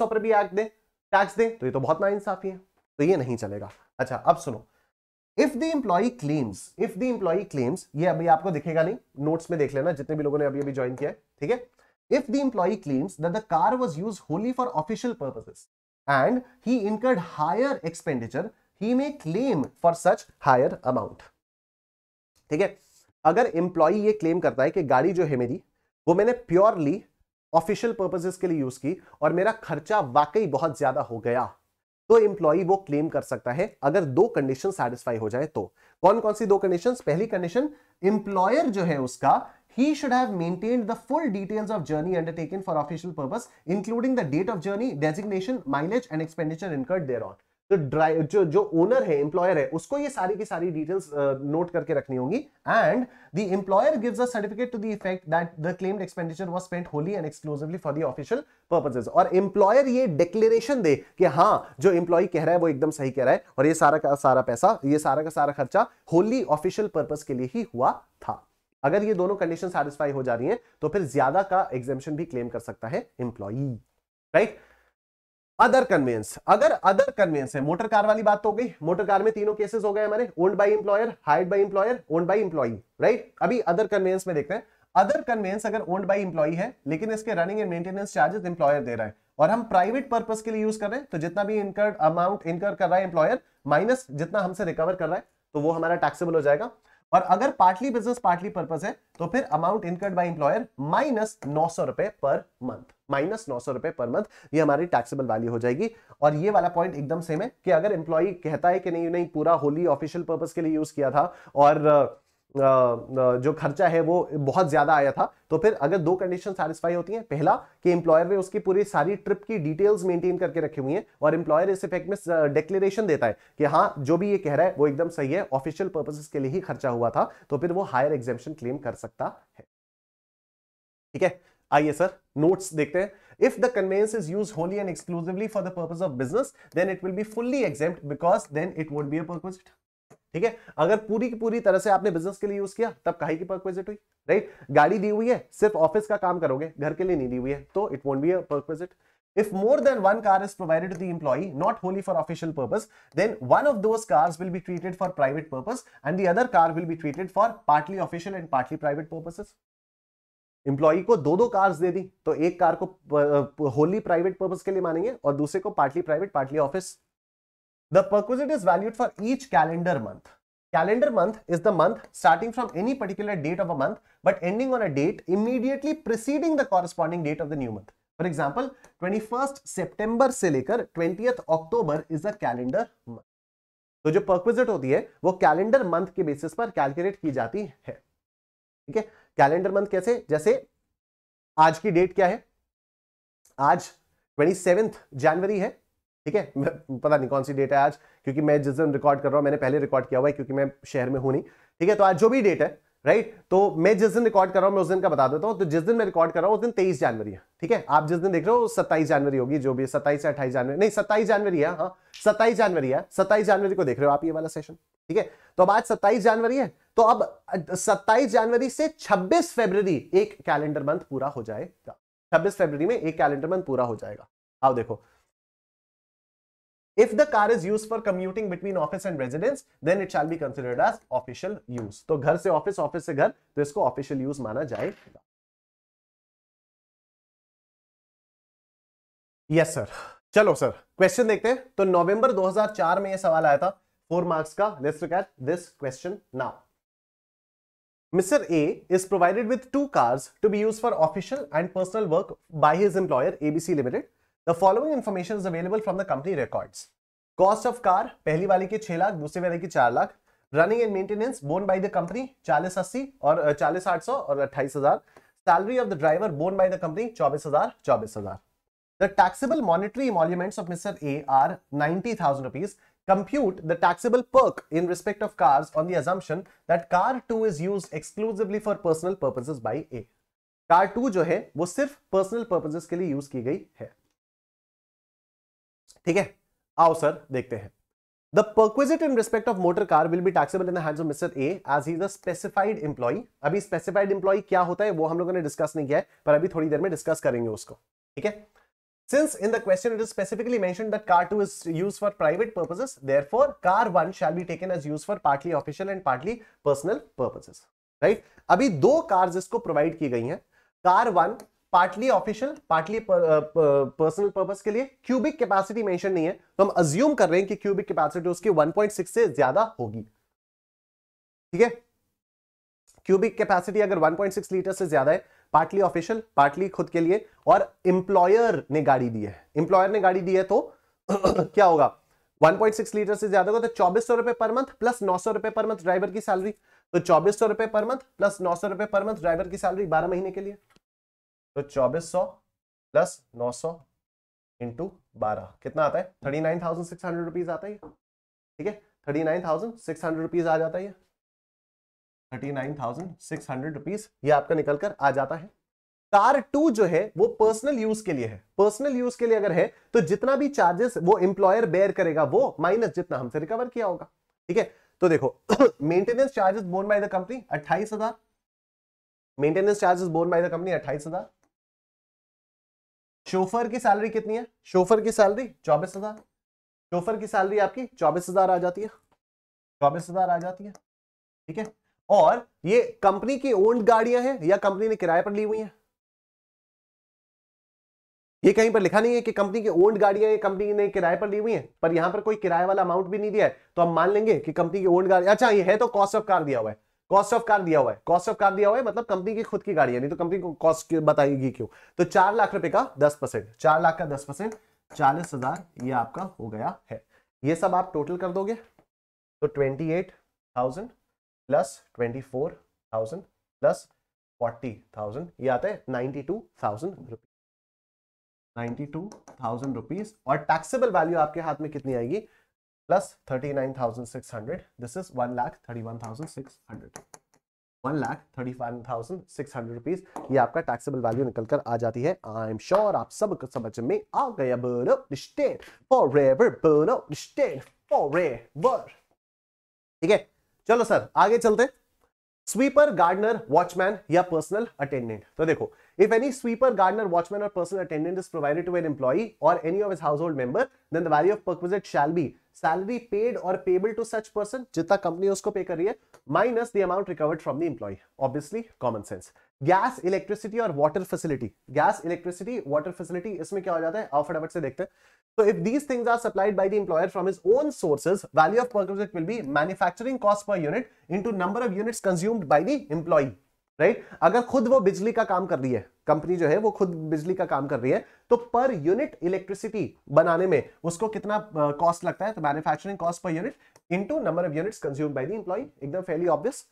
पर भी एक्ट दें टैक्स दें तो ये तो बहुत नाइंसाफी है तो ये नहीं चलेगा अच्छा अब सुनो if the employee claims if the employee claims ये अभी आपको दिखेगा नहीं नोट्स में देख लेना जितने भी लोगों ने अभी अभी ज्वाइन किया है ठीक है if the employee claims the car was use wholly for official purposes and he incurred hire expenditure he may claim for such hire amount ठीक है अगर इंप्लॉई ये क्लेम करता है कि गाड़ी जो है मेरी वो मैंने प्योरली ऑफिशियल पर्पजेस के लिए यूज की और मेरा खर्चा वाकई बहुत ज्यादा हो गया तो एम्प्लॉई वो क्लेम कर सकता है अगर दो कंडीशन सेटिस्फाई हो जाए तो कौन कौन सी दो कंडीशन पहली कंडीशन एम्प्लॉयर जो है उसका he should have maintained the full details of journey undertaken for official purpose including the date of journey designation mileage and expenditure incurred thereon तो ड्राइव जो जो ओनर है एम्प्लॉयर है उसको ये सारी की सारी डिटेल्स नोट करके रखनी होगी and the employer gives a certificate to the effect that the claimed expenditure was spent wholly and exclusively for the official purposes और एम्प्लॉयर ये डिक्लेरेशन दे कि हाँ जो एम्प्लॉय कह रहा है वो एकदम सही कह रहा है और ये सारा का सारा पैसा ये सारा का सारा खर्चा होली ऑफिशियल पर्पज के लिए ही हुआ था अगर ये दोनों कंडीशन सेटिस्फाई हो जा रही है तो फिर ज्यादा का एग्जेम्पन भी क्लेम कर सकता है employee right right? Other conveyance अगर अदर कन्वेंस है मोटर कार वाली बात तो हो गई मोटर कार में तीनों केसेस हो गए हमारे owned by employer hired by employer owned by employee right अभी अदर कन्वेंस में देखते हैं अदर कन्वेंस अगर ओन्ड बाई इंप्लॉई है लेकिन इसके running and maintenance charges employer दे रहा है और हम प्राइवेट पर्पज के लिए यूज कर रहे हैं तो जितना भी इनकर्ड अमाउंट इनकर कर रहा है एम्प्लॉयर माइनस जितना हमसे रिकवर कर रहा है तो वो हमारा टैक्सेबल हो जाएगा और अगर पार्टली बिजनेस पार्टली पर्पज है तो फिर amount incurred by employer minus नौ सौ रुपए पर मंथ माइनस नौ सौ रुपए पर मंथ ये हमारी टैक्सेबल वैल्यू हो जाएगी और ये वाला पॉइंट एकदम सेम है कि अगर एम्प्लॉय कहता है कि नहीं नहीं पूरा होली ऑफिशियल पर्पज के लिए यूज किया था और जो खर्चा है वो बहुत ज्यादा आया था तो फिर अगर दो कंडीशन सेटिस्फाई होती हैं पहला कि एम्प्लॉयर ने उसकी पूरी सारी ट्रिप की डिटेल्स मेंटेन करके रखी हुई हैं और एम्प्लॉयर इस इफेक्ट में डिक्लेरेशन देता है कि हाँ जो भी ये कह रहा है वो एकदम सही है ऑफिशियल पर्पजेस के लिए ही खर्चा हुआ था तो फिर वो हायर एग्जेम्पन क्लेम कर सकता है ठीक है आइए सर नोट्स देखते हैं if the conveyance is used wholly and exclusively for the purpose of business then it will be fully exempt because then it would be a perquisite ठीक है अगर पूरी की पूरी तरह से आपने बिजनेस के लिए यूज किया तब काहे की परक्विजिट हुई राइट गाड़ी दी हुई है सिर्फ ऑफिस का काम करोगे घर के लिए नहीं दी हुई है तो it won't be a If more than one car is provided to the employee, not wholly for official purpose, then one of those cars will be treated for private purpose and the other car will be treated for partly official and partly private purposes. Employee को दो दो cars दे दी तो एक car को wholly private purpose के लिए मानेंगे और दूसरे को partly private, partly office The perquisite is valued for each calendar month. Calendar month is the month starting from any particular date of a month but ending on a date immediately preceding the corresponding date of the new month. For example, 21st September se lekar 20th October is a calendar month. to so, jo perquisite hoti hai wo calendar month ke basis par calculate ki jati hai theek hai calendar month kaise jaise aaj ki date kya hai aaj 27th january hai ठीक है पता नहीं कौन सी date है आज क्योंकि मैं जिस दिन रिकॉर्ड कर रहा हूं मैंने पहले रिकॉर्ड किया हुआ है क्योंकि मैं शहर में हूँ नहीं ठीक है तो आज जो भी डेट है राइट तो मैं जिस दिन रिकॉर्ड कर रहा हूं मैं उस दिन का बता देता हूं तो जिस दिन मैं रिकॉर्ड कर रहा हूँ उस दिन तेईस जनवरी है ठीक है आप जिस दिन देख रहे हो सत्ताईस जनवरी होगी जो भी सत्ताईस से अट्ठाईस जनवरी नहीं सत्ताईस जनवरी है हाँ सत्ताईस जनवरी है सत्ताईस जनवरी को देख रहे हो आप ये वाला सेशन ठीक है तो अब आज सत्ताईस जनवरी है तो अब सत्ताईस जनवरी से छब्बीस फेबर एक कैलेंडर मंथ पूरा हो जाएगा छब्बीस फेबर में एक कैलेंडर मंथ पूरा हो जाएगा आओ देखो If the car is used for commuting between office and residence, then it shall be considered as official use. तो घर से ऑफिस ऑफिस से घर तो इसको ऑफिशियल यूज माना जाएगा यस सर चलो सर क्वेश्चन देखते हैं तो नवंबर 2004 में यह सवाल आया था फोर मार्क्स का let's look at this question now mister A is provided with two cars to be use for official and personal work by his employer ABC limited The following information is available from the company records. Cost of car, पहली वाले की छह लाख दूसरे वाले की चार lakh running and maintenance borne by the company चालीस अस्सी और चालीस आठ सौ और अट्ठाईस हजार salary of the driver borne by the company चौबीस हजार चौबीस हजार The taxable monetary emoluments of Mr. A are 90,000 rupees. Compute the taxable perk in respect of cars on the assumption that car 2 is used exclusively for personal purposes by A. Car 2 जो है वो सिर्फ personal purposes के लिए use की गई है ठीक है आओ सर देखते हैं The perquisite in respect of motor car will be taxable in the hands of Mr. A as he is a specified employee. अभी specified employee क्या होता है वो हम लोगों ने discuss नहीं किया है पर अभी थोड़ी देर में discuss करेंगे उसको ठीक है Since in the question it is specifically mentioned that car 2 is used for private purposes, therefore car 1 shall be taken as used for partly official and partly personal purposes. Right? अभी दो cars इसको provide की गई हैं. Car 1 partly official partly personal purpose के लिए cubic capacity mention नहीं है तो हम अज्यूम कर रहे हैं कि क्यूबिक कैपेसिटी उसकी 1.6 से ज्यादा होगी ठीक है क्यूबिक कैपेसिटी अगर 1.6 लीटर से ज्यादा है पार्टली ऑफिशियल पार्टली खुद के लिए और इंप्लॉयर ने गाड़ी दी है इंप्लॉयर ने गाड़ी दी है तो क्या होगा 1.6 लीटर से ज्यादा होगा तो चौबीस सौ रुपए पर मंथ प्लस नौ सौ रुपए पर मंथ ड्राइवर की सैलरी तो चौबीस सौ रुपए पर मंथ प्लस नौ सौ रुपए पर मंथ ड्राइवर की सैलरी 12 महीने के लिए तो चौबीस सौ प्लस नौ सौ इंटू बारह कितना आता है thirty nine thousand six hundred rupees आता है ठीक है thirty nine thousand six hundred rupees आ जाता है ये thirty nine thousand six hundred rupees ये आपका निकल कर आ जाता है कार टू जो है वो पर्सनल यूज के लिए है पर्सनल यूज के लिए अगर है तो जितना भी चार्जेस वो इंप्लॉयर बेयर करेगा वो माइनस जितना हमसे रिकवर किया होगा ठीक है तो देखो maintenance charges borne by the company अट्ठाईस हजार maintenance charges borne by the company अट्ठाईस हजार शोफर की सैलरी कितनी है शोफर की सैलरी चौबीस हजार शोफर की सैलरी आपकी चौबीस हजार आ जाती है चौबीस हजार आ जाती है ठीक है और ये कंपनी की ओन्ड गाड़ियां हैं या कंपनी ने किराए पर ली हुई हैं ये कहीं पर लिखा नहीं है कि कंपनी की ओन्ड गाड़ियां ये कंपनी ने किराए पर ली हुई हैं पर यहां पर कोई किराए वाला अमाउंट भी नहीं दिया है तो हम मान लेंगे कि कंपनी की ओन्ड गाड़ी अच्छा ये है तो कॉस्ट ऑफ कार दिया हुआ है कॉस्ट ऑफ कार दिया हुआ है कॉस्ट ऑफ कार दिया हुआ है मतलब कंपनी की खुद की गाड़ी है नहीं तो कंपनी को कॉस्ट बताएगी क्यों तो चार लाख रुपए का दस परसेंट चार लाख का दस परसेंट चालीस हजार ये आपका हो गया है ये सब आप टोटल कर दोगे तो twenty eight thousand plus twenty four thousand plus forty thousand ये आता है ninety two thousand rupees ninety two thousand rupees और टैक्सेबल वैल्यू आपके हाथ में कितनी आएगी plus 39,600. This is 1 lakh 31,600. 1 lakh 35,600 rupees. ये आपका taxable value निकलकर आ जाती है. I'm sure आप सब कुछ समझ में आ गया. Burn up the state forever. Burn up the state forever. ठीक है. चलो सर आगे चलते स्वीपर गार्डनर वॉचमैन या पर्सनल अटेंडेंट तो देखो if any sweeper gardener watchman और personal attendant is provided to an employee और any of his household member then the value of perquisite shall be salary paid और payable to such person जितना company उसको pay कर रही है minus the amount recovered from the employee obviously common sense gas electricity और water facility gas electricity water facility इसमें क्या हो जाता है फटाफट से देखते हैं तो if these things are supplied by the employer from his own sources value of perks will be manufacturing cost per unit in number of units consumed by the employee right अगर खुद वो बिजली का काम कर रही है कंपनी जो है वो खुद बिजली का काम कर रही है तो पर यूनिट इलेक्ट्रिसिटी बनाने में उसको कितना कॉस्ट लगता है तो manufacturing cost per unit into number of units consume by the employee एकदम fairly obvious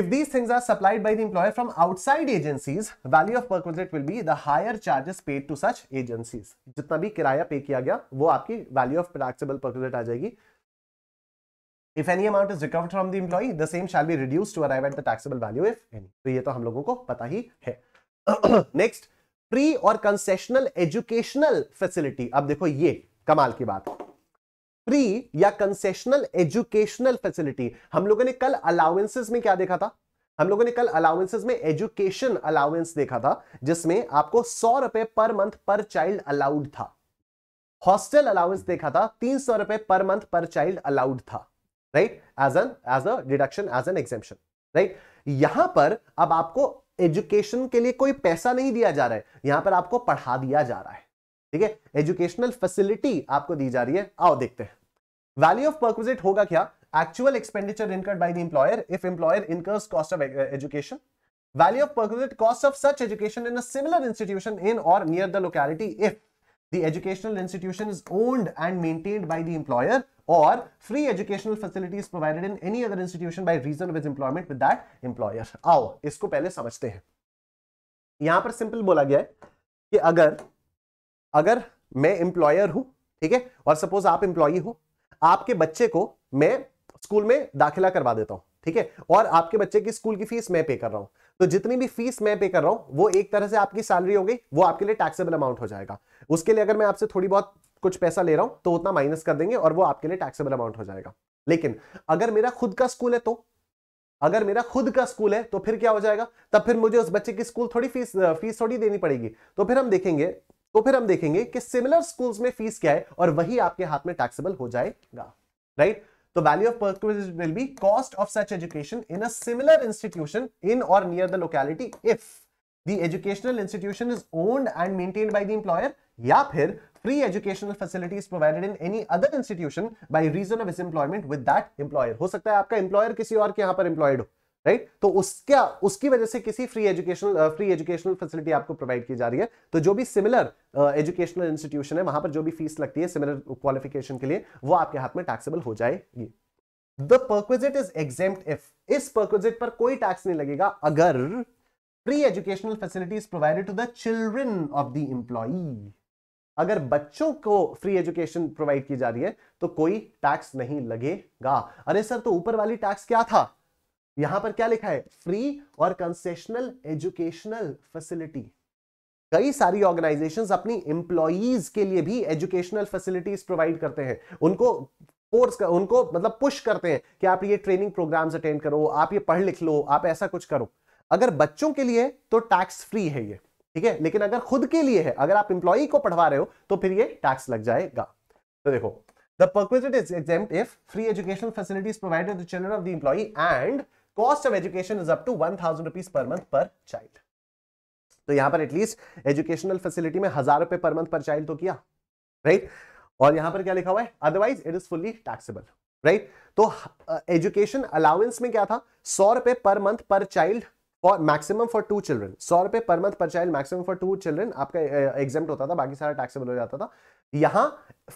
If these things are supplied by the employer from outside agencies, value of perquisite will be the higher charges paid to such agencies. जितना भी किराया पे किया गया वो आपकी value of taxable perquisite आ जाएगी If any amount is recovered from the employee, the same shall be reduced to arrive at the taxable value if any. तो ये तो हम लोगों को पता ही है नेक्स्ट फ्री और कंसेशनल एजुकेशनल फैसिलिटी अब देखो ये कमाल की बात फ्री या कंसेशनल एजुकेशनल फैसिलिटी हम लोगों ने कल अलाउंसेस में क्या देखा था हम लोगों ने कल अलाउंसेस में एजुकेशन अलाउंस देखा था जिसमें आपको सौ रुपए per month per child allowed था हॉस्टल अलाउंस देखा था तीन सौ रुपए per month per child allowed था right as an as a deduction as an exemption right यहां पर अब आपको एजुकेशन के लिए कोई पैसा नहीं दिया जा रहा है यहां पर आपको पढ़ा दिया जा रहा है ठीक है एजुकेशनल फैसिलिटी आपको दी जा रही है आओ देखते हैं वैल्यू ऑफ परक्विजिट होगा क्या actual expenditure incurred by the if employer incurs cost of education value of perquisite cost of such education in similar institution in or near the locality if the educational institution is owned and maintained by the employer or free educational facilities provided in any other institution by reason of its employment with that employer aao isko pehle samajhte hain yahan par simple bola gaya hai ki agar agar main employer hu theek hai aur suppose aap employee ho aapke bacche ko main school mein दाखिला karwa deta hu ठीक है और आपके बच्चे की school की fees मैं पे कर रहा हूं तो जितनी भी फीस मैं पे कर रहा हूं वो एक तरह से आपकी सैलरी हो गई वो आपके लिए टैक्सेबल अमाउंट हो जाएगा उसके लिए अगर मैं आपसे थोड़ी बहुत कुछ पैसा ले रहा हूं तो उतना माइनस कर देंगे और वो आपके लिए टैक्सेबल अमाउंट हो जाएगा लेकिन अगर मेरा खुद का स्कूल है तो अगर मेरा खुद का स्कूल है तो फिर क्या हो जाएगा तब फिर मुझे उस बच्चे की स्कूल थोड़ी फीस फीस थोड़ी देनी पड़ेगी तो फिर हम देखेंगे तो फिर हम देखेंगे कि सिमिलर स्कूल्स में फीस क्या है और वही आपके हाथ में टैक्सेबल हो जाएगा right the value of perquisites will be cost of such education in a similar institution in or near the locality if the educational institution is owned and maintained by the employer या फिर free educational facility is provided in any other institution by reason of his employment with that employer हो सकता है आपका employer किसी और के यहाँ पर employed हो राइट तो उसका उसकी वजह से किसी free educational free educational facility आपको प्रोवाइड की जा रही है तो जो भी सिमिलर एजुकेशनल इंस्टीट्यूशन है वहां पर जो भी फीस लगती है सिमिलर क्वालिफिकेशन के लिए वो आपके हाथ में टैक्सेबल हो जाएगी the perquisite is exempt if इस परक्विजिट पर कोई टैक्स नहीं लगेगा अगर free educational facility is provided to the children of the employee अगर बच्चों को फ्री एजुकेशन प्रोवाइड की जा रही है तो कोई टैक्स नहीं लगेगा अरे सर तो ऊपर वाली टैक्स क्या था यहां पर क्या लिखा है फ्री और कंसेशनल एजुकेशनल फैसिलिटी कई सारी ऑर्गेनाइजेशंस अपनी एम्प्लॉयज के लिए भी एजुकेशनल फैसिलिटीज प्रोवाइड करते हैं उनको फोर्स कर, उनको मतलब पुश करते हैं कि आप ये ट्रेनिंग प्रोग्राम्स अटेंड करो आप ये पढ़ लिख लो आप ऐसा कुछ करो अगर बच्चों के लिए तो टैक्स फ्री है ये ठीक है लेकिन अगर खुद के लिए है अगर आप इंप्लॉई को पढ़वा रहे हो तो फिर ये टैक्स लग जाएगा तो देखो The perquisite is exempt if free educational facilities provided to the children of the employee and cost of education is up to one thousand rupees per month per child तो यहां पर एटलीस्ट एजुकेशनल फैसिलिटी में हजार रुपए per month per child तो किया right right? और यहां पर क्या लिखा हुआ है otherwise it is fully taxable right तो एजुकेशन uh, अलाउेंस में क्या था सौ रुपए पर मंथ पर चाइल्ड और मैक्सिमम फॉर टू चिल्ड्रन सौ रुपए per month per child maximum for two children आपका एग्जाम uh, होता था बाकी सारा टैक्सेबल हो जाता था यहां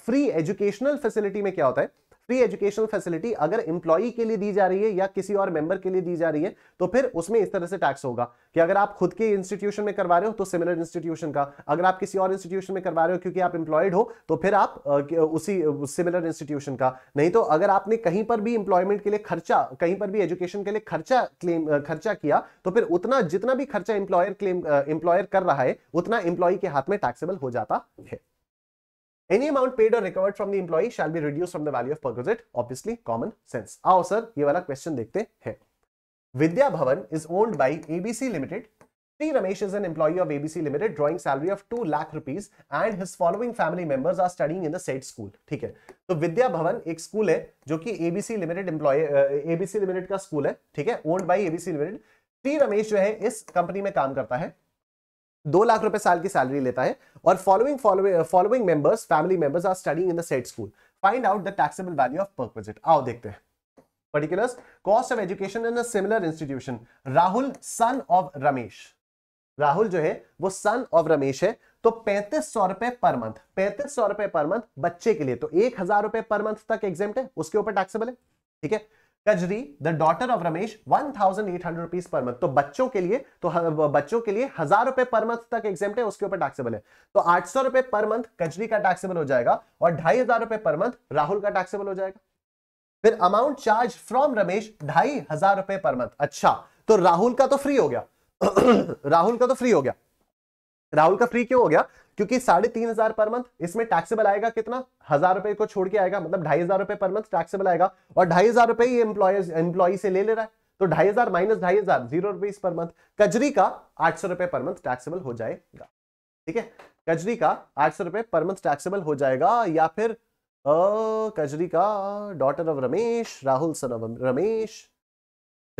फ्री एजुकेशनल फैसिलिटी में क्या होता है फ्री एजुकेशनल फैसिलिटी अगर इंप्लॉई के लिए दी जा रही है या किसी और मेंबर के लिए दी जा रही है तो फिर उसमें इस तरह से टैक्स होगा कि अगर आप खुद के इंस्टीट्यूशन में करवा रहे हो तो सिमिलर इंस्टीट्यूशन का अगर आप किसी और इंस्टीट्यूशन में करवा रहे हो क्योंकि आप इंप्लॉयड हो तो फिर आप उसी सिमिलर इंस्टीट्यूशन का नहीं तो अगर आपने कहीं पर भी इंप्लॉयमेंट के लिए खर्चा कहीं पर भी एजुकेशन के लिए खर्चा क्लेम खर्चा किया तो फिर उतना जितना भी खर्चा इंप्लॉयर क्लेम इंप्लॉयर कर रहा है उतना इंप्लॉय के हाथ में टैक्सेबल हो जाता है Any amount paid or recovered from the employee shall be reduced from the value of perquisite. Obviously, common sense. aao sir ye wala question dekhte हैं Vidya Bhavan is owned by ABC Limited. Sri Ramesh is an employee of ABC Limited drawing salary of 2 lakh rupees and his following family members are studying in the said school. ठीक है तो vidya bhavan एक school है जो कि ABC Limited employee uh, ABC Limited का school है ठीक है owned by ABC Limited. sri ramesh जो है इस company में काम करता है दो लाख रुपए साल की सैलरी लेता है और following following members family members are studying in the set school find out the taxable value of पर बजट आओ देखते हैं particular cost of education in similar institution Rahul son of Ramesh Rahul जो है वो सन ऑफ रमेश है तो पैंतीस सौ रुपए पर मंथ पैंतीस सौ रुपए पर मंथ बच्चे के लिए तो एक हजार रुपए पर मंथ तक एग्जेप्ट है उसके ऊपर टैक्सेबल है ठीक है Kajri the daughter of Ramesh one thousand eight hundred rupees per month तो बच्चों के लिए तो बच्चों के लिए हजार रुपए पर मंथ तक एग्जाम है उसके ऊपर टैक्सेबल है तो आठ सौ रुपए पर मंथ कजरी का टैक्सेबल हो जाएगा और ढाई हजार रुपए पर मंथ राहुल का टैक्सेबल हो जाएगा फिर अमाउंट चार्ज फ्रॉम रमेश ढाई हजार रुपए पर मंथ अच्छा तो राहुल का तो फ्री हो गया राहुल का तो फ्री हो गया राहुल का फ्री क्यों हो गया क्योंकि साढ़े तीन हजार पर मंथ इसमें टैक्सेबल आएगा कितना हजार रुपए को छोड़ के आएगा मतलब ढाई हजार रुपए पर मंथ टैक्सेबल आएगा और ढाई हजार रुपए ये एम्प्लॉय से ले ले रहा है तो ढाई हजार माइनस ढाई हजार zero rupees per month Kajri का आठ सौ रुपए पर मंथ टैक्सेबल हो जाएगा ठीक है कजरी का आठ सौ रुपए पर मंथ टैक्सेबल हो जाएगा या फिर कजरी का daughter of Ramesh Rahul son of Ramesh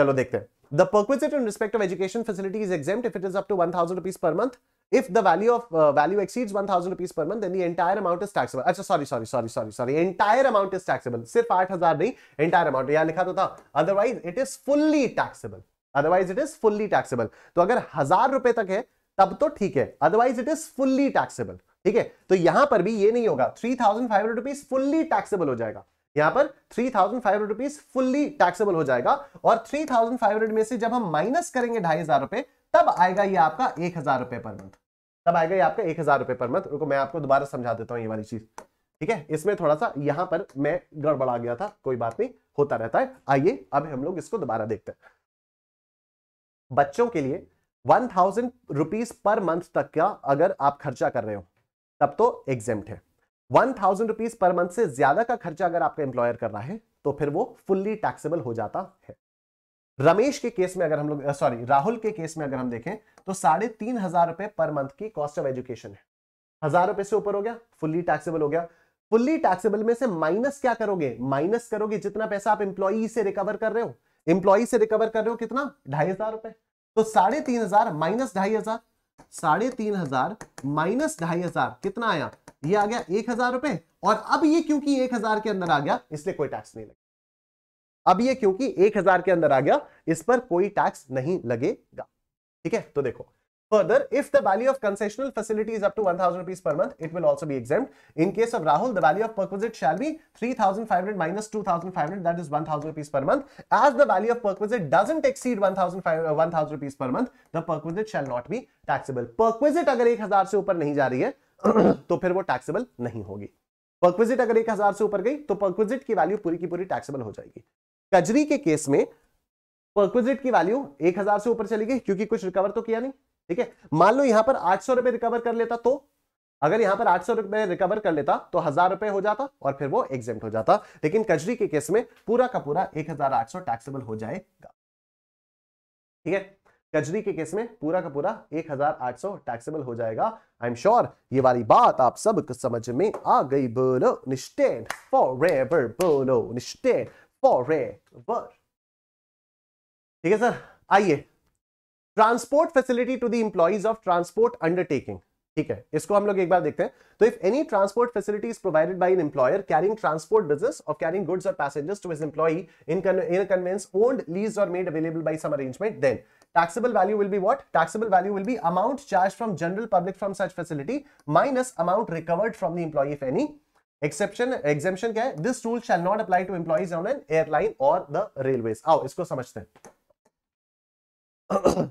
चलो देखते हैं the perquisite in respect of education facility is exempt if it is up one thousand rupees per month if the value of uh, value exceeds 1000 rupees per month then the entire amount is taxable अच्छा sorry sorry sorry sorry sorry entire amount is taxable सिर्फ 8000 नहीं entire amount यहाँ लिखा तो था otherwise it is fully taxable otherwise it is fully taxable तो अगर हजार रुपए तक है तब तो ठीक है otherwise it is fully taxable ठीक है तो यहां पर भी ये नहीं होगा 3500 rupees fully taxable हो जाएगा यहां पर 3500 रुपीस फुल्ली टैक्सेबल हो जाएगा और 3500 में से जब हम माइनस करेंगे ढाई हजार रुपए तब आएगा ये आपका एक हजार रुपए पर मंथ तब आएगा ये आपका एक हज़ार रुपए पर मंथ रुको मैं आपको दोबारा समझा देता हूँ ये वाली चीज़ ठीक है इसमें थोड़ा सा यहाँ पर मैं गड़बड़ा गया था कोई बात नहीं होता रहता है आइए अब हम लोग इसको दोबारा देखते हैं बच्चों के लिए one thousand rupees per month तक का अगर आप खर्चा कर रहे हो तब तो एग्जेम है one thousand rupees per month से ज्यादा का खर्चा अगर आपका एम्प्लॉयर कर रहा है तो फिर वो फुल्ली टैक्सेबल हो जाता है रमेश के केस में अगर हम लोग सॉरी राहुल के केस में अगर हम देखें तो साढ़े तीन हजार रुपए पर मंथ की कॉस्ट ऑफ एजुकेशन है हजार रुपए से ऊपर हो गया फुल्ली टैक्सेबल हो गया फुल्ली टैक्सेबल में से माइनस क्या करोगे माइनस करोगे जितना पैसा आप इंप्लॉई से रिकवर कर रहे हो इंप्लॉई से रिकवर कर रहे हो कितना ढाई हजार रुपए तो साढ़े तीन हजार माइनस ढाई हजार साढ़े तीन हजार माइनस ढाई हजार कितना आया ये आ गया एक हजार रुपए और अब ये क्योंकि एक हजार के अंदर आ गया इसलिए कोई टैक्स नहीं लगा अब ये क्योंकि 1000 के अंदर आ गया इस पर कोई टैक्स नहीं लगेगा ठीक है तो देखो further if the value of concessional facilities up to thousand rupees per month it will also be exempt in case of Rahul value of perquisite shall be 3500 minus 2500 that is 1000 thousand rupees per month as the value of perquisite doesn't exceed 1000 thousand rupees per month the perquisite shall not be taxable perquisite अगर 1000 से ऊपर नहीं जा रही है तो फिर वो टैक्सेबल नहीं होगी परक्विजिट अगर 1000 से ऊपर गई तो परक्विजिट की वैल्यू पूरी की पूरी टैक्सेबल हो जाएगी कजरी के केस में परक्विजिट की वैल्यू 1000 से ऊपर चली गई क्योंकि कुछ रिकवर तो किया नहीं ठीक है मान लो यहां पर आठ सौ रुपए रिकवर कर लेता तो अगर यहां पर आठ सौ रुपए रिकवर कर लेता तो हजार रुपए हो जाता और फिर वो एग्जेम्ट हो जाता लेकिन कजरी के केस में पूरा का पूरा एक हजार आठ सौ टैक्सेबल हो जाएगा ठीक है कजरी के केस में पूरा का पूरा 1800 टैक्सेबल हो जाएगा आई एम श्योर ये वाली बात आप सब समझ में आ गई बोलो निश्चे फॉर बोलो निश्चे फॉरएवर ठीक है सर आइए transport facility to the employees of transport undertaking ठीक है इसको हम लोग एक बार देखते हैं तो if any transport facility is provided by an employer carrying transport business or carrying goods or passengers to his employee in in conveyance owned lease or made available by some arrangement then taxable value will be what taxable value will be amount charged from general public from such facility minus amount recovered from the employee if any exception exception क्या है this rule shall not apply to employees on an airline or the railway आओ इसको समझते हैं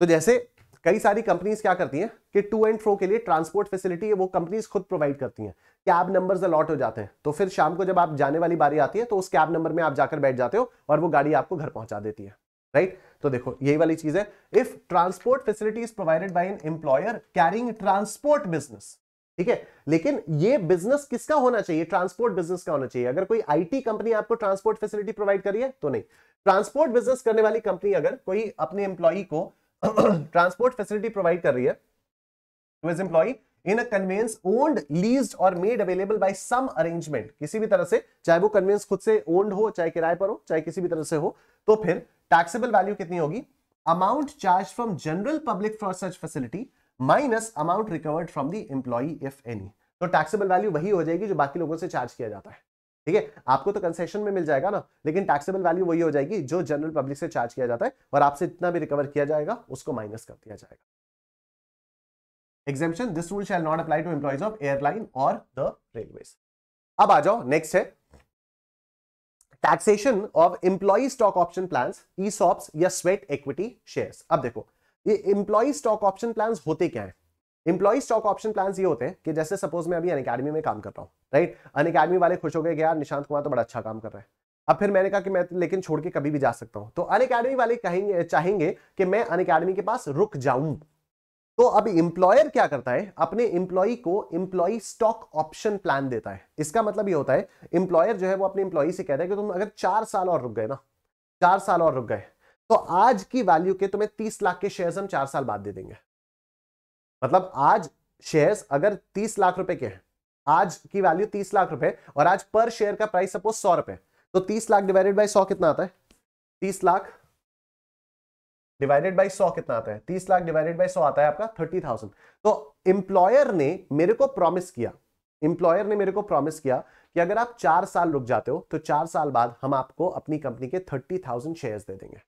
तो जैसे कई सारी कंपनीज क्या करती हैं कि टू एंड फ्रो के लिए ट्रांसपोर्ट फैसिलिटी है वो कंपनीज खुद प्रोवाइड करती हैं कैब नंबर्स अलॉट हो जाते हैं तो फिर शाम को जब आप जाने वाली बारी आती है तो उस कैब नंबर में आप जाकर बैठ जाते हो और वो गाड़ी आपको घर पहुंचा देती है राइट तो देखो यही वाली चीज है if transport facility is provided by an employer carrying transport business ठीक है लेकिन ये बिजनेस किसका होना चाहिए ट्रांसपोर्ट बिजनेस का होना चाहिए अगर कोई आईटी कंपनी आपको ट्रांसपोर्ट फैसिलिटी प्रोवाइड करी है तो नहीं ट्रांसपोर्ट बिजनेस करने वाली कंपनी अगर कोई अपने एम्प्लॉई को ट्रांसपोर्ट फैसिलिटी प्रोवाइड कर रही है to employee in a conveyance owned lease or made available by some arrangement किसी भी तरह से चाहे वो कन्वेंस खुद से ओन्ड हो चाहे किराए पर हो चाहे किसी भी तरह से हो तो फिर टैक्सेबल वैल्यू कितनी होगी amount charge from general public for such facility minus amount recovered from the employee if any तो टैक्सेबल वैल्यू वही हो जाएगी जो बाकी लोगों से चार्ज किया जाता है ठीक है आपको तो कंसेशन में मिल जाएगा ना लेकिन टैक्सेबल वैल्यू वही हो जाएगी जो जनरल पब्लिक से चार्ज किया जाता है और आपसे इतना भी रिकवर किया जाएगा उसको माइनस कर दिया जाएगा exemption this rule shall not apply to employees of airline or the railway अब आ जाओ नेक्स्ट है taxation of employee stock option plan ई या स्वेट इक्विटी शेयर अब देखो ये इंप्लॉय स्टॉक ऑप्शन प्लान होते क्या है इंप्लॉय स्टॉक ऑप्शन प्लान ये होते हैं कि जैसे सपोज मैं अभी अन में काम कर रहा हूँ राइट अन वाले खुश हो गए यार निशांत कुमार तो बड़ा अच्छा काम कर रहा है अब फिर मैंने कहा कि मैं तो लेकिन छोड़ के कभी भी जा सकता हूँ तो अन अकेडमी वाले कहेंगे चाहेंगे कि मैं अन अकेडमी के पास रुक जाऊं तो अब इंप्लॉयर क्या करता है अपने इंप्लॉई को इंप्लॉई स्टॉक ऑप्शन प्लान देता है इसका मतलब ये होता है इंप्लॉयर जो है वो अपने इंप्लॉई से कहता है कि तुम अगर चार साल और रुक गए ना चार साल और रुक गए तो आज की वैल्यू के तुम्हें तीस लाख के शेयर्स हम चार साल बाद दे देंगे मतलब आज शेयर्स अगर तीस लाख रुपए के हैं आज की वैल्यू तीस लाख रुपए और आज पर शेयर का प्राइस सपोज सौ रुपए तो तीस लाख डिवाइडेड बाई सौ कितना आता है तीस लाख डिवाइडेड बाई सौ कितना आता है तीस लाख डिवाइडेड बाई सौ आता है आपका थर्टी थाउजेंड तो इंप्लॉयर ने मेरे को प्रॉमिस किया इंप्लॉयर ने मेरे को प्रॉमिस किया कि अगर आप चार साल रुक जाते हो तो चार साल बाद हम आपको अपनी कंपनी के थर्टी थाउजेंड शेयर दे देंगे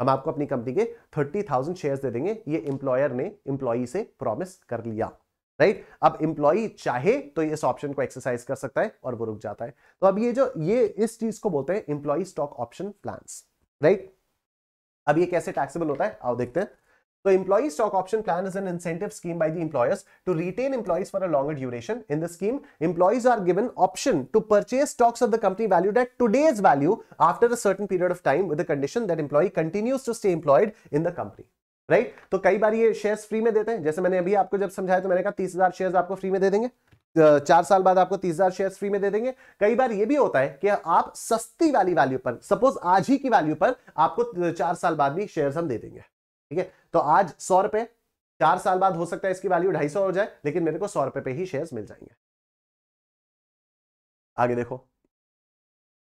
हम आपको अपनी कंपनी के थर्टी थाउजेंड शेयर दे देंगे ये एम्प्लॉयर ने इंप्लॉई से प्रॉमिस कर लिया राइट अब इंप्लॉई चाहे तो इस ऑप्शन को एक्सरसाइज कर सकता है और वो रुक जाता है तो अब ये जो ये इस चीज को बोलते हैं employee stock option plan right अब ये कैसे टैक्सेबल होता है आओ देखते हैं The employee stock option plan is an incentive scheme by the employers to retain employees for a longer duration. In the scheme, employees are given option to purchase stocks of the company valued at today's value after a certain period of time with the condition that employee continues to stay employed in the company. Right right? तो कई बार ये shares free में देते हैं जैसे मैंने अभी आपको जब समझाया तो मैंने कहा तीस हजार शेयर्स आपको फ्री में दे देंगे चार साल बाद आपको तीस हजार शेयर फ्री में दे देंगे कई बार ये भी होता है कि आप सस्ती वाली वैल्यू पर सपोज आज ही की वैल्यू पर आपको चार साल बाद भी शेयर हम दे देंगे ठीक है तो आज सौ रुपए चार साल बाद हो सकता है इसकी वैल्यू ढाई सौ हो जाए लेकिन मेरे को सौ रुपए पे ही शेयर्स मिल जाएंगे आगे देखो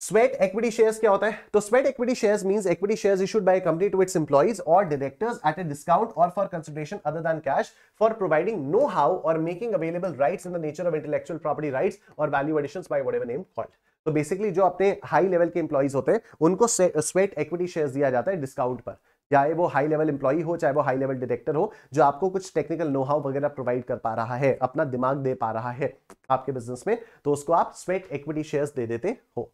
स्वेट इक्विटी शेयर्स क्या होता है तो sweat equity shares means equity shares issued by company to its employees or directors at a discount or for consideration other than cash for providing know how or making available rights in the nature of intellectual property rights or value additions by whatever name called तो basically जो अपने high level के employees होते हैं उनको sweat equity shares दिया जाता है डिस्काउंट पर चाहे वो हाई लेवल इंप्लॉई हो चाहे वो हाई लेवल डायरेक्टर हो जो आपको कुछ टेक्निकल नोहाव वगैरह प्रोवाइड कर पा रहा है अपना दिमाग दे पा रहा है आपके बिजनेस में तो उसको आप स्वेट इक्विटी शेयर दे देते हो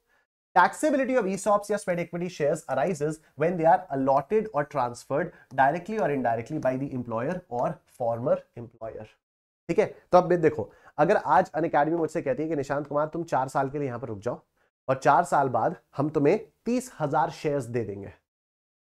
Taxability of ESOPs or sweat equity shares arises when they are allotted or transferred directly or indirectly by the employer or former employer. ठीक है तो अब देखो अगर आज अन अकेडमी मुझसे कहती है कि निशांत कुमार तुम चार साल के लिए यहाँ पर रुक जाओ और चार साल बाद हम तुम्हें तीस हजार शेयर दे देंगे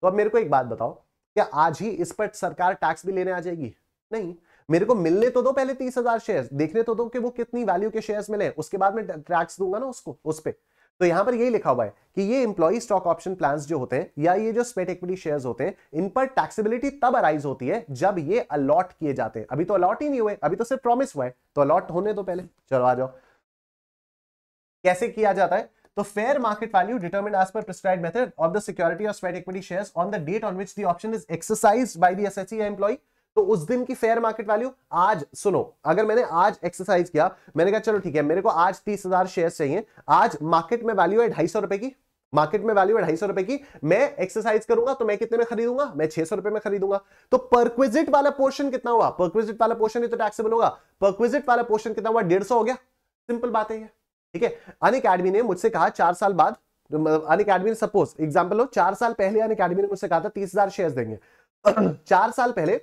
तो अब मेरे को एक बात बताओ क्या आज ही इस पर सरकार टैक्स भी लेने आ जाएगी नहीं मेरे को मिलने तो दो पहले तीस हजार शेयर देखने तो दो कि वो कितनी वैल्यू के शेयर्स मिले उसके बाद में टैक्स दूंगा ना उसको उस पर तो यहां पर यही लिखा हुआ है कि ये इंप्लॉई स्टॉक ऑप्शन प्लान जो होते हैं या ये जो स्पेट इक्विटी शेयर्स होते हैं इन पर टैक्सेबिलिटी तब अराइज होती है जब ये अलॉट किए जाते हैं अभी तो अलॉट ही नहीं हुए अभी तो सिर्फ प्रॉमिस हुआ है तो अलॉट होने दो पहले चलो आ जाओ कैसे किया जाता है तो fair market value determine as per prescribe method of the security of sweat equity share on the date on which the option is exercise by the S SSE employee तो उस दिन की फेयर मार्केट वैल्यू आज सुनो अगर मैंने आज exercise किया मैंने कहा चलो ठीक है मेरे को आज तीस हजार शेयर चाहिए आज मार्केट में वैल्यू है ढाई सौ रुपए की मार्केट में वैल्यू है ढाई सौ रुपए की मैं एक्सरसाइज करूंगा तो मैं कितने में खरीदूंगा मैं छह सौ रुपए में खरीदूंगा तो परक्विजिट वाला पोर्शन कितना हुआ परक्विजिट वाला पोर्शन ही तो टैक्सेबल होगा परक्विजिट वाला पोर्शन कितना हुआ डेढ़ हो गया सिंपल बात है ठीक है अन अकेडमी ने मुझसे कहा चार साल बाद अन अकेडमी ने सपोज एग्जाम्पल हो चार साल पहले अन अकेडमी ने मुझसे कहा था तीस हजार शेयर देंगे चार साल पहले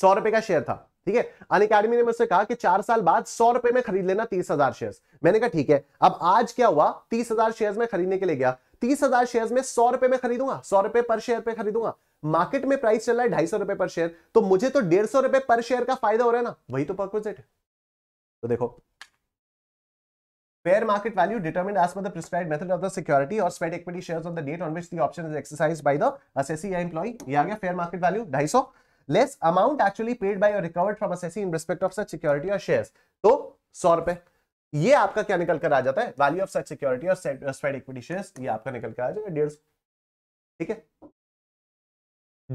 सौ रुपए का शेयर था ठीक है अन अकेडमी ने मुझसे कहा कि चार साल बाद सौ रुपए में खरीद लेना तीस हजार शेयर मैंने कहा ठीक है अब आज क्या हुआ तीस हजार शेयर में खरीदने के लिए गया तीस हजार शेयर में सौ रुपए में खरीदूंगा सौ रुपए पर शेयर पे खरीदूंगा मार्केट में प्राइस चल रहा है ढाई सौ रुपए पर शेयर तो मुझे तो डेढ़ सौ रुपए पर शेयर का फायदा हो रहा है ना वही तो पर्पोजिट है तो देखो Fair market value determined as per the prescribed method of the security or sweat equity shares on the date on which the option is exercised by the assessee या employee. ये आ गया fair market value 250. Less amount actually paid by or recovered from assessee in respect of such security or shares. तो सौ रुपए ये आपका क्या निकल कर आ जाता है value of such security or spread equity shares ये आपका निकल कर आ जाएगा डेढ़ ठीक है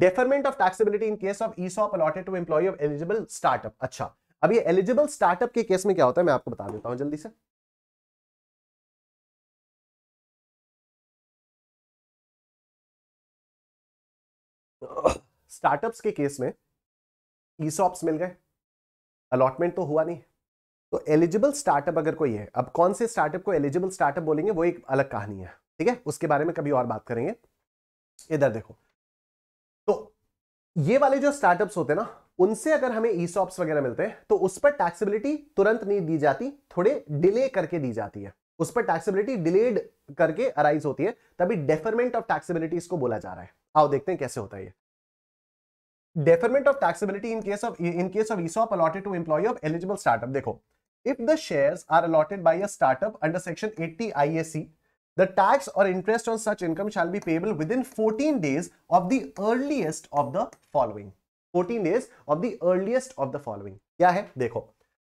deferment of taxability in case of ESOP allotted to employee of eligible startup अच्छा अब ये एलिजिबल स्टार्टअप के केस में क्या होता है मैं आपको बता देता हूं जल्दी से स्टार्टअप्स के केस में ईसॉप्स e मिल गए अलॉटमेंट तो हुआ नहीं तो एलिजिबल स्टार्टअप अगर कोई है अब कौन से स्टार्टअप को एलिजिबल स्टार्टअप बोलेंगे वो एक अलग कहानी है ठीक है उसके बारे में कभी और बात करेंगे इधर देखो तो ये वाले जो स्टार्टअप्स होते हैं ना उनसे अगर हमें ई e सॉप्स वगैरह मिलते हैं तो उस पर टैक्सीबिलिटी तुरंत नहीं दी जाती थोड़े डिले करके दी जाती है उस पर टैक्सीबिलिटी डिलेड करके अराइज होती है तभी डेफरमेंट ऑफ टैक्सीबिलिटी इसको बोला जा रहा है आओ देखते हैं कैसे होता है ये deferment of taxability in case of in case of ESOP allotted to employee of eligible startup. देखो, if the shares are allotted by a startup under Section 80 IAC, the tax or interest on such income shall be payable within 14 days of the earliest of the following. 14 days of the earliest of the following. क्या है? देखो,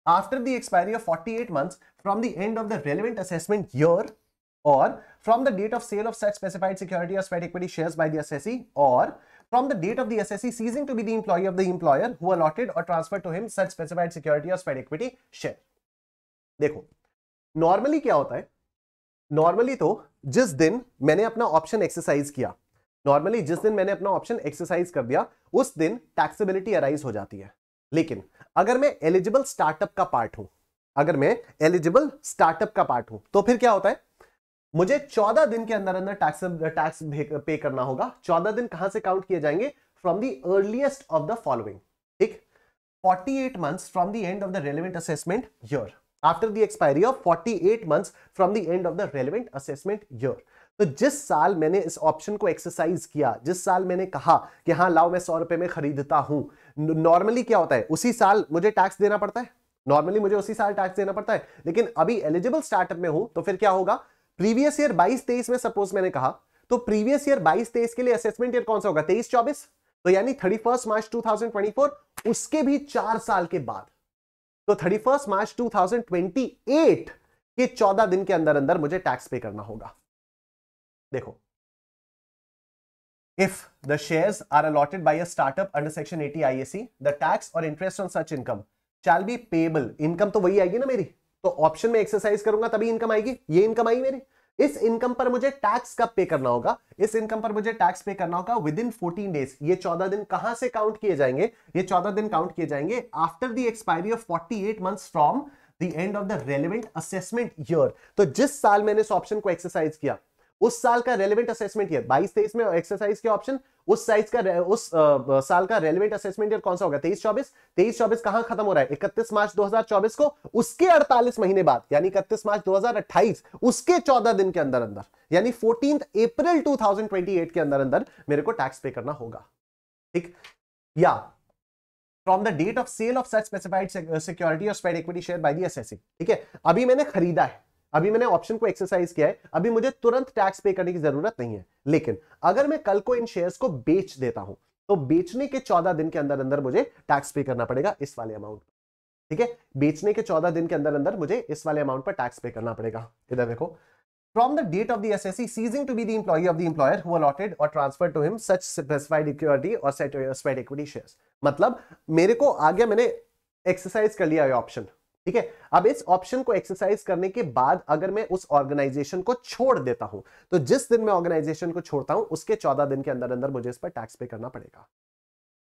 after the expiry of 48 months from the end of the relevant assessment year or from the date of sale of such specified security or sweat equity shares by the assessee or from the date of the SSE ceasing to be the employee of the employer who allotted or transferred to him such specified security or spread equity share. देखो normally क्या होता है Normally तो जिस दिन मैंने अपना option exercise किया normally जिस दिन मैंने अपना option exercise कर दिया उस दिन taxability arise हो जाती है लेकिन अगर मैं eligible startup का part हूँ, अगर मैं eligible startup का part हूँ, तो फिर क्या होता है मुझे 14 दिन के अंदर अंदर टैक्स टैक्स पे करना होगा 14 दिन कहां से काउंट किए जाएंगे from the earliest of the following ठीक 48 months from the end of the relevant assessment year after the expiry of 48 month from the end of the relevant assessment year तो जिस साल मैंने इस ऑप्शन को एक्सरसाइज किया जिस साल मैंने कहा कि हाँ लाओ मैं सौ रुपए में खरीदता हूं नॉर्मली क्या होता है उसी साल मुझे टैक्स देना पड़ता है नॉर्मली मुझे उसी साल टैक्स देना पड़ता है लेकिन अभी एलिजिबल स्टार्टअप में हूं तो फिर क्या होगा प्रीवियस ईयर 22 23 में सपोज मैंने कहा तो प्रीवियस ईयर 22 23 के लिए असेसमेंट ईयर कौन सा होगा 23 24 तो यानी 31 मार्च 2024 उसके भी चार साल के बाद तो 31 मार्च 2028 के 14 दिन के अंदर अंदर मुझे टैक्स पे करना होगा देखो if the shares are allotted by a startup under section 80 IAC the tax or interest on such income shall be payable income तो वही आएगी ना मेरी तो ऑप्शन में एक्सरसाइज करूंगा तभी इनकम आएगी ये इनकम आई मेरी इस इनकम पर मुझे टैक्स कब पे करना होगा इस इनकम पर मुझे टैक्स पे करना होगा विद इन फोर्टीन डेज ये चौदह दिन कहां से काउंट किए जाएंगे ये चौदह दिन काउंट किए जाएंगे after the expiry of forty eight month from the end of the relevant assessment year तो जिस साल मैंने इस ऑप्शन को एक्सरसाइज किया उस साल का रेलिवेंट असेसमेंट ईयर बाईस तेईस में एक्सरसाइज के ऑप्शन उस साइज का उस आ, साल का रेलिवेंट असेसमेंट ईयर कौन सा होगा तेईस चौबीस तेईस चौबीस कहां खत्म हो रहा है इकतीस मार्च 2024 को उसके 48 महीने बाद यानी इकतीस मार्च 2028 उसके 14 दिन के अंदर अंदर यानी फोर्टीन अप्रैल 2028 के अंदर अंदर मेरे को टैक्स पे करना होगा ठीक या from the date of sale of such specified security or sweat equity share by the SSC ठीक है अभी मैंने खरीदा है अभी मैंने ऑप्शन को एक्सरसाइज किया है अभी मुझे तुरंत टैक्स पे करने की जरूरत नहीं है लेकिन अगर मैं कल को इन शेयर्स को बेच देता हूं तो बेचने के चौदह दिन के अंदर अंदर मुझे टैक्स पे करना पड़ेगा इस वाले अमाउंट ठीक है बेचने के चौदह दिन के अंदर अंदर मुझे इस वाले अमाउंट पर टैक्स पे करना पड़ेगा इधर देखो from the date of the SSC ceasing to be the employee of the employer who allotted or transferred to him such specified equity or uh, specified equity shares मतलब मेरे को आगे मैंने एक्सरसाइज कर लिया ये ऑप्शन ठीक है अब इस ऑप्शन को एक्सरसाइज करने के बाद अगर मैं उस ऑर्गेनाइजेशन को छोड़ देता हूं तो जिस दिन मैं ऑर्गेनाइजेशन को छोड़ता हूं उसके चौदह दिन के अंदर अंदर मुझे इस पर टैक्स पे करना पड़ेगा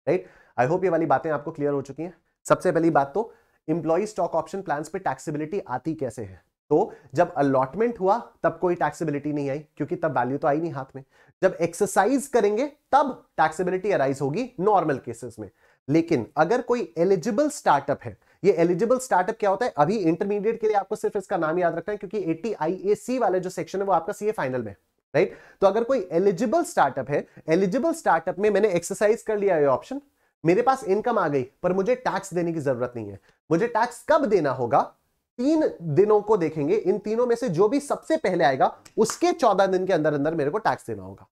राइट आई होप ये वाली बातें आपको क्लियर हो चुकी है सबसे पहली बात तो इंप्लॉय स्टॉक ऑप्शन प्लान पर टैक्सीबिलिटी आती कैसे है तो जब अलॉटमेंट हुआ तब कोई टैक्सेबिलिटी नहीं आई क्योंकि तब वैल्यू तो आई नहीं हाथ में जब एक्सरसाइज करेंगे तब टैक्सेबिलिटी अराइज होगी नॉर्मल केसेस में लेकिन अगर कोई एलिजिबल स्टार्टअप है ये एलिजिबल स्टार्टअप क्या होता है अभी इंटरमीडिएट के लिए आपको सिर्फ इसका नाम याद रखना है क्योंकि एटी आई ए सी वाले जो सेक्शन है वो आपका सीए फाइनल में राइट तो अगर कोई एलिजिबल स्टार्टअप है एलिजिबल स्टार्टअप में मैंने एक्सरसाइज कर लिया ये ऑप्शन मेरे पास इनकम आ गई पर मुझे टैक्स देने की जरूरत नहीं है मुझे टैक्स कब देना होगा तीन दिनों को देखेंगे इन तीनों में से जो भी सबसे पहले आएगा उसके चौदह दिन के अंदर अंदर मेरे को टैक्स देना होगा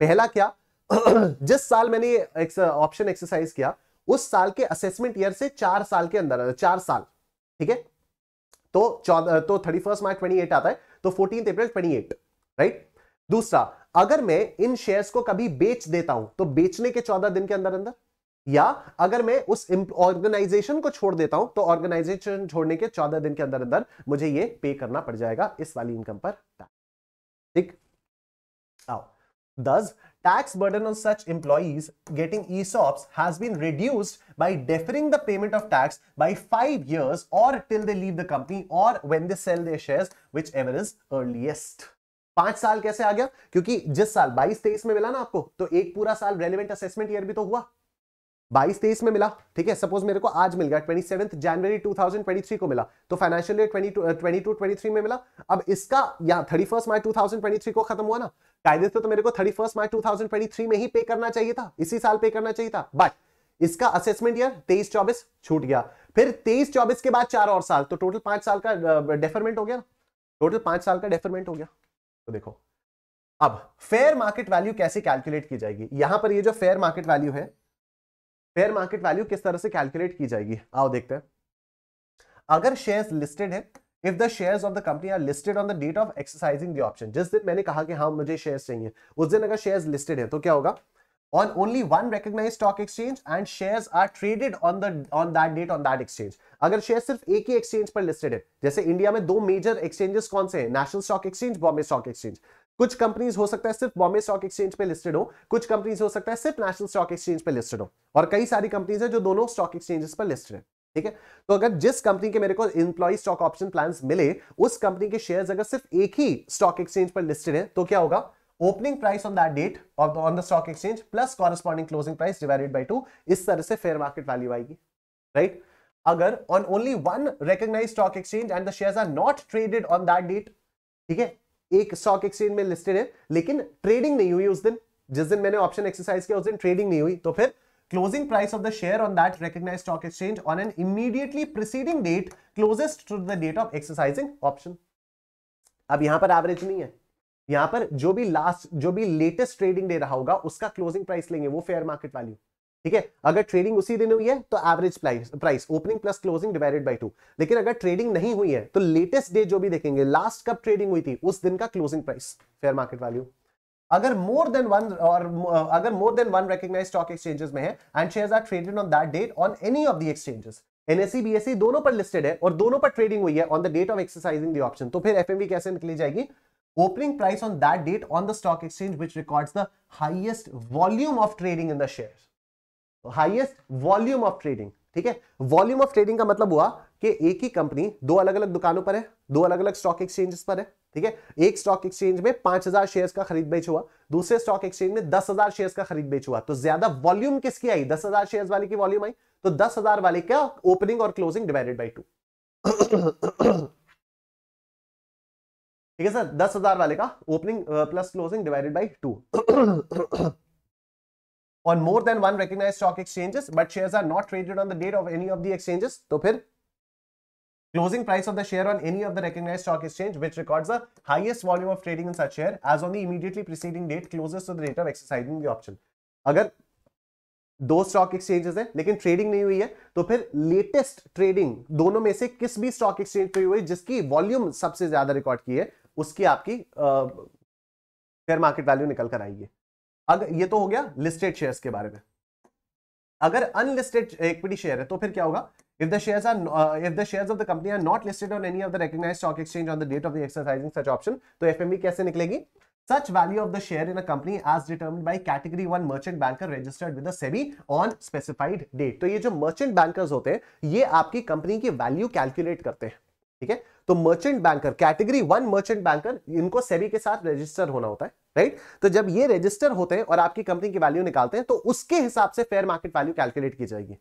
पहला क्या जिस साल मैंने ये ऑप्शन एक्सरसाइज किया उस साल के असेसमेंट ईयर से चार साल के अंदर चार साल ठीक है तो चौदह तो thirty first March twenty eight आता है तो fourteen April twenty eight right दूसरा अगर मैं इन शेयर्स को कभी बेच देता हूं तो बेचने के चौदह दिन के अंदर अंदर या अगर मैं उस ऑर्गेनाइजेशन को छोड़ देता हूं तो ऑर्गेनाइजेशन छोड़ने के चौदह दिन के अंदर अंदर मुझे ये पे करना पड़ जाएगा इस वाली इनकम पर टैक्स ठीक आओ दस tax burden on such employees getting ESOPs has been reduced by deferring the payment of tax by five years or till they leave the company or when they sell their shares, whichever is earliest. पांच साल कैसे आ गया क्योंकि जिस साल 22 23 में मिला ना आपको तो एक पूरा साल रेलिवेंट असेसमेंट ईयर भी तो हुआ बाईस तेईस में मिला ठीक है सपोज मेरे को आज मिल गया twenty seven January two thousand twenty three को मिला तो financial year twenty twenty two twenty three में मिला अब इसका या thirty first March two thousand twenty three को खत्म हुआ ना कायदे से तो मेरे को thirty first March two thousand twenty three में ही पे करना चाहिए था इसी साल पे करना चाहिए था बट इसका असेसमेंट ईयर तेईस चौबीस छूट गया फिर तेईस चौबीस के बाद चार और साल तो टोटल पांच साल का डेफरमेंट uh, हो गया टोटल पांच साल का डेफरमेंट हो गया तो देखो अब फेयर मार्केट वैल्यू कैसे कैलकुलेट की जाएगी यहां पर ये जो फेयर मार्केट वैल्यू है फेयर मार्केट वैल्यू किस तरह से कैलकुलेट की जाएगी आओ देखते हैं अगर शेयर्स लिस्टेड है if the shares of the company are listed on the date of exercising the option जिस दिन मैंने कहा कि हाँ मुझे शेयर्स चाहिए उस दिन अगर शेयर्स लिस्टेड है तो क्या होगा on only one recognized stock exchange and shares are traded on the on that date on that exchange अगर शेयर सिर्फ एक ही एक्सचेंज पर लिस्टेड है जैसे इंडिया में दो मेजर एक्सचेंजेस कौन से हैं National Stock Exchange Bombay Stock Exchange कुछ कंपनीज हो सकता है सिर्फ बॉम्बे स्टॉक एक्सचेंज पे लिस्टेड हो कुछ कंपनीज हो सकता है सिर्फ नेशनल स्टॉक एक्सचेंज पे लिस्टेड हो और कई सारी कंपनीज है जो दोनों स्टॉक एक्सचेंजेस पर लिस्टेड है ठीक है तो अगर जिस कंपनी के मेरे को इंप्लॉई स्टॉक ऑप्शन प्लान मिले उस कंपनी के शेयर अगर सिर्फ एक ही स्टॉक एक्सचेंज पर लिस्टेड है तो क्या होगा opening price on that date of on the stock exchange plus corresponding closing price divided by two इस तरह से फेयर मार्केट वैल्यू आएगी राइट अगर on only one recognise stock exchange and the share are not traded on that date ठीक है एक stock exchange में listed है लेकिन ट्रेडिंग नहीं हुई उस दिन जिस दिन मैंने ऑप्शन एक्सरसाइज किया उस दिन ट्रेडिंग नहीं हुई तो फिर closing price of the share on that recognise stock exchange on an immediately preceding date closest to the date of exercising option अब यहां पर एवरेज नहीं है यहां पर जो भी लास्ट जो भी लेटेस्ट ट्रेडिंग डे रहा होगा उसका क्लोजिंग प्राइस लेंगे वो फेयर मार्केट वैल्यू ठीक है अगर ट्रेडिंग उसी दिन हुई है तो average price opening plus closing divided by two लेकिन अगर ट्रेडिंग नहीं हुई है तो लेटेस्ट डे जो भी देखेंगे लास्ट कब ट्रेडिंग हुई थी उस दिन का closing price fair market value अगर मोर देन वन और अगर more than one recognise stock exchanges में है and share are traded on that date on any of the exchanges NSC BSC दोनों पर लिस्टेड है और दोनों पर ट्रेडिंग हुई है on the date of exercising the option तो फिर एफएमवी कैसे निकली जाएगी opening price on that date on the stock exchange which records the highest volume of trading in the share highest volume of trading ठीक है volume of trading का मतलब हुआ कि एक ही कंपनी दो अलग अलग दुकानों पर है दो अलग अलग स्टॉक एक्सचेंजेस पर है ठीक है एक स्टॉक एक्सचेंज में 5000 शेयर्स का खरीद बेच हुआ दूसरे स्टॉक एक्सचेंज में 10000 शेयर्स का खरीद बेच हुआ तो ज्यादा वॉल्यूम किसकी आई 10000 शेयर्स वाले की वॉल्यूम आई तो 10000 वाले का ओपनिंग और क्लोजिंग डिवाइडेड बाई टू ठीक है सर 10000 वाले का opening plus closing divided by two on more than one recognized stock exchanges but shares are not traded on the date of any of the exchanges to phir closing price of the share on any of the recognized stock exchange which records the highest volume of trading in such share as on the immediately preceding date closes to the date of exercising the option agar दो stock exchanges है लेकिन trading नहीं हुई है तो फिर latest trading दोनों में से किस भी स्टॉक एक्सचेंज पे हुई जिसकी वॉल्यूम सबसे ज्यादा रिकॉर्ड की है उसकी आपकी फेयर मार्केट वैल्यू निकल कर आएगी अगर ये तो हो गया लिस्टेड शेयर्स के बारे में अगर अनलिस्टेड इक्विटी शेयर है तो फिर क्या होगा if the shares are uh, if the shares of the company are not listed on any of the recognized stock exchange on the date of the exercising such option to fmb kaise niklegi such value of the share in a company as determined by category 1 merchant banker registered with the sebi on specified date to ye jo merchant bankers hote hain ye aapki company ki value calculate karte hain ठीक है तो merchant banker category one merchant banker इनको सेबी के साथ register होना होता है right तो जब ये रजिस्टर होते हैं और आपकी कंपनी की वैल्यू निकालते हैं तो उसके हिसाब से फेयर मार्केट वैल्यू कैलकुलेट की जाएगी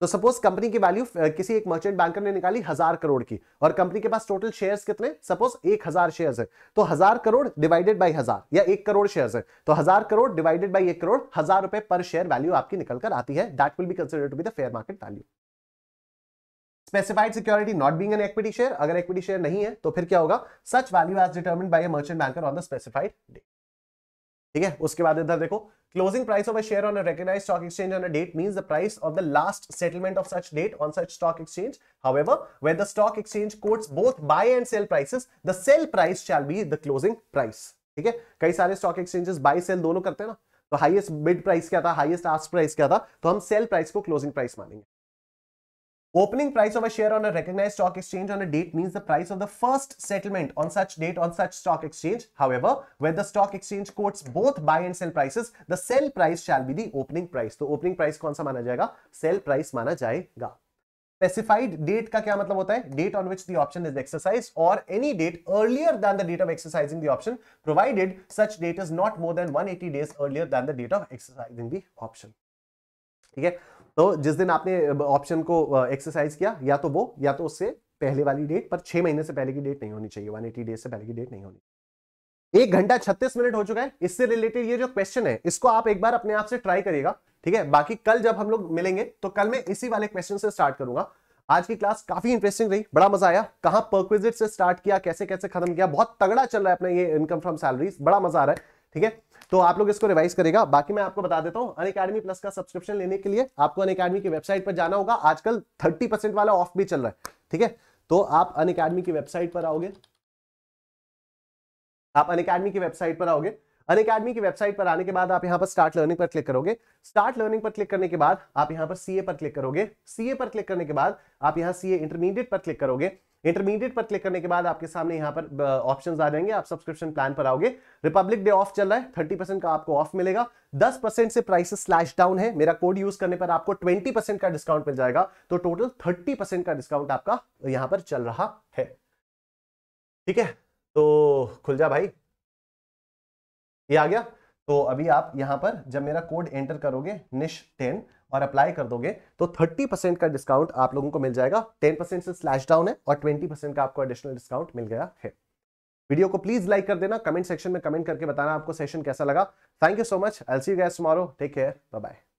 तो सपोज कंपनी की वैल्यू किसी एक मर्चेंट बैंकर ने निकाली हजार करोड़ की और कंपनी के पास टोटल शेयर्स कितने सपोज एक हजार शेयर है तो हजार करोड़ डिवाइडेड बाई हजार या एक करोड़ शेयर है तो हजार करोड़ डिवाइडेड बाई एक करोड़ हजार रुपए पर शेयर वैल्यू आपकी निकलकर आती है that will be consider to be the fair market value specified security not being an equity share अगर इक्विटी शेयर नहीं है तो फिर क्या होगा such value as determine by a merchant banker on the specified day ठीक है उसके बाद इधर देखो closing price of a share on a stock exchange on date mean the price of the last settlement of such date on such stock exchange however when the stock exchange quote both buy and sell price the sell price shall be the closing price ठीक है कई सारे stock exchanges bye cell दोनों करते हैं ना तो highest bid price क्या था हाइएस्ट आस्ट प्राइस क्या था तो हम सेल प्राइस को क्लोजिंग प्राइस मानेंगे Opening price of a share on a recognized stock exchange on a date means the price of the first settlement on such date on such stock exchange. However, when the stock exchange quotes both buy and sell prices, the sell price shall be the opening price. So, opening price कौन सा माना जाएगा? Sell price माना जाएगा. Specified date का क्या मतलब होता है? Date on which the option is exercised or any date earlier than the date of exercising the option, provided such date is not more than 180 days earlier than the date of exercising the option. Okay. तो जिस दिन आपने option को exercise किया या तो वो या तो उससे पहले वाली डेट पर छह महीने से पहले की डेट नहीं होनी चाहिए डेज से पहले की डेट नहीं होनी एक घंटा छत्तीस मिनट हो चुका है इससे रिलेटेड ये जो क्वेश्चन है इसको आप एक बार अपने आप से ट्राई करिएगा ठीक है बाकी कल जब हम लोग मिलेंगे तो कल मैं इसी वाले क्वेश्चन से स्टार्ट करूंगा आज की क्लास काफी इंटरेस्टिंग रही बड़ा मजा आया कहां परक्विजिट से स्टार्ट किया कैसे कैसे खत्म किया बहुत तगड़ा चल रहा है अपना ये इनकम फ्रॉम सैलरीज बड़ा मजा आ रहा है ठीक है तो आप लोग इसको रिवाइज करेगा बाकी मैं आपको बता देता हूँ अनकेडमी प्लस का सब्सक्रिप्शन लेने के लिए आपको अनकेडमी की वेबसाइट पर जाना होगा आजकल थर्टी परसेंट वाला ऑफ भी चल रहा है ठीक है तो आप अनकेडमी की वेबसाइट पर आओगे आप अनकेडमी की वेबसाइट पर आओगे अनकेडमी की वेबसाइट पर आने के बाद आप यहां पर स्टार्ट लर्निंग पर क्लिक करोगे स्टार्ट लर्निंग पर क्लिक करने के बाद आप यहां पर सीए पर क्लिक करोगे सीए पर क्लिक करने के बाद आप यहां सीए इंटरमीडिएट पर क्लिक करोगे इंटरमीडिएट पर क्लिक करने के बाद आपके सामने यहाँ पर ऑप्शन आ जाएंगे आप सब्सक्रिप्शन प्लान पर आओगे रिपब्लिक डे ऑफ चल रहा है थर्टी का आपको ऑफ मिलेगा दस से प्राइसेस स्लैश डाउन है मेरा कोड यूज करने पर आपको ट्वेंटी का डिस्काउंट मिल जाएगा तो टोटल थर्टी का डिस्काउंट आपका यहाँ पर चल रहा है ठीक है तो खुल जा भाई ये आ गया तो अभी आप यहां पर जब मेरा कोड एंटर करोगे निश टेन और अप्लाई कर दोगे तो 30 परसेंट का डिस्काउंट आप लोगों को मिल जाएगा 10 परसेंट से स्लैश डाउन है और 20 परसेंट का आपको एडिशनल डिस्काउंट मिल गया है वीडियो को प्लीज लाइक कर देना कमेंट सेक्शन में कमेंट करके बताना आपको सेशन कैसा लगा thank you so much L see guess tomorrow take care bye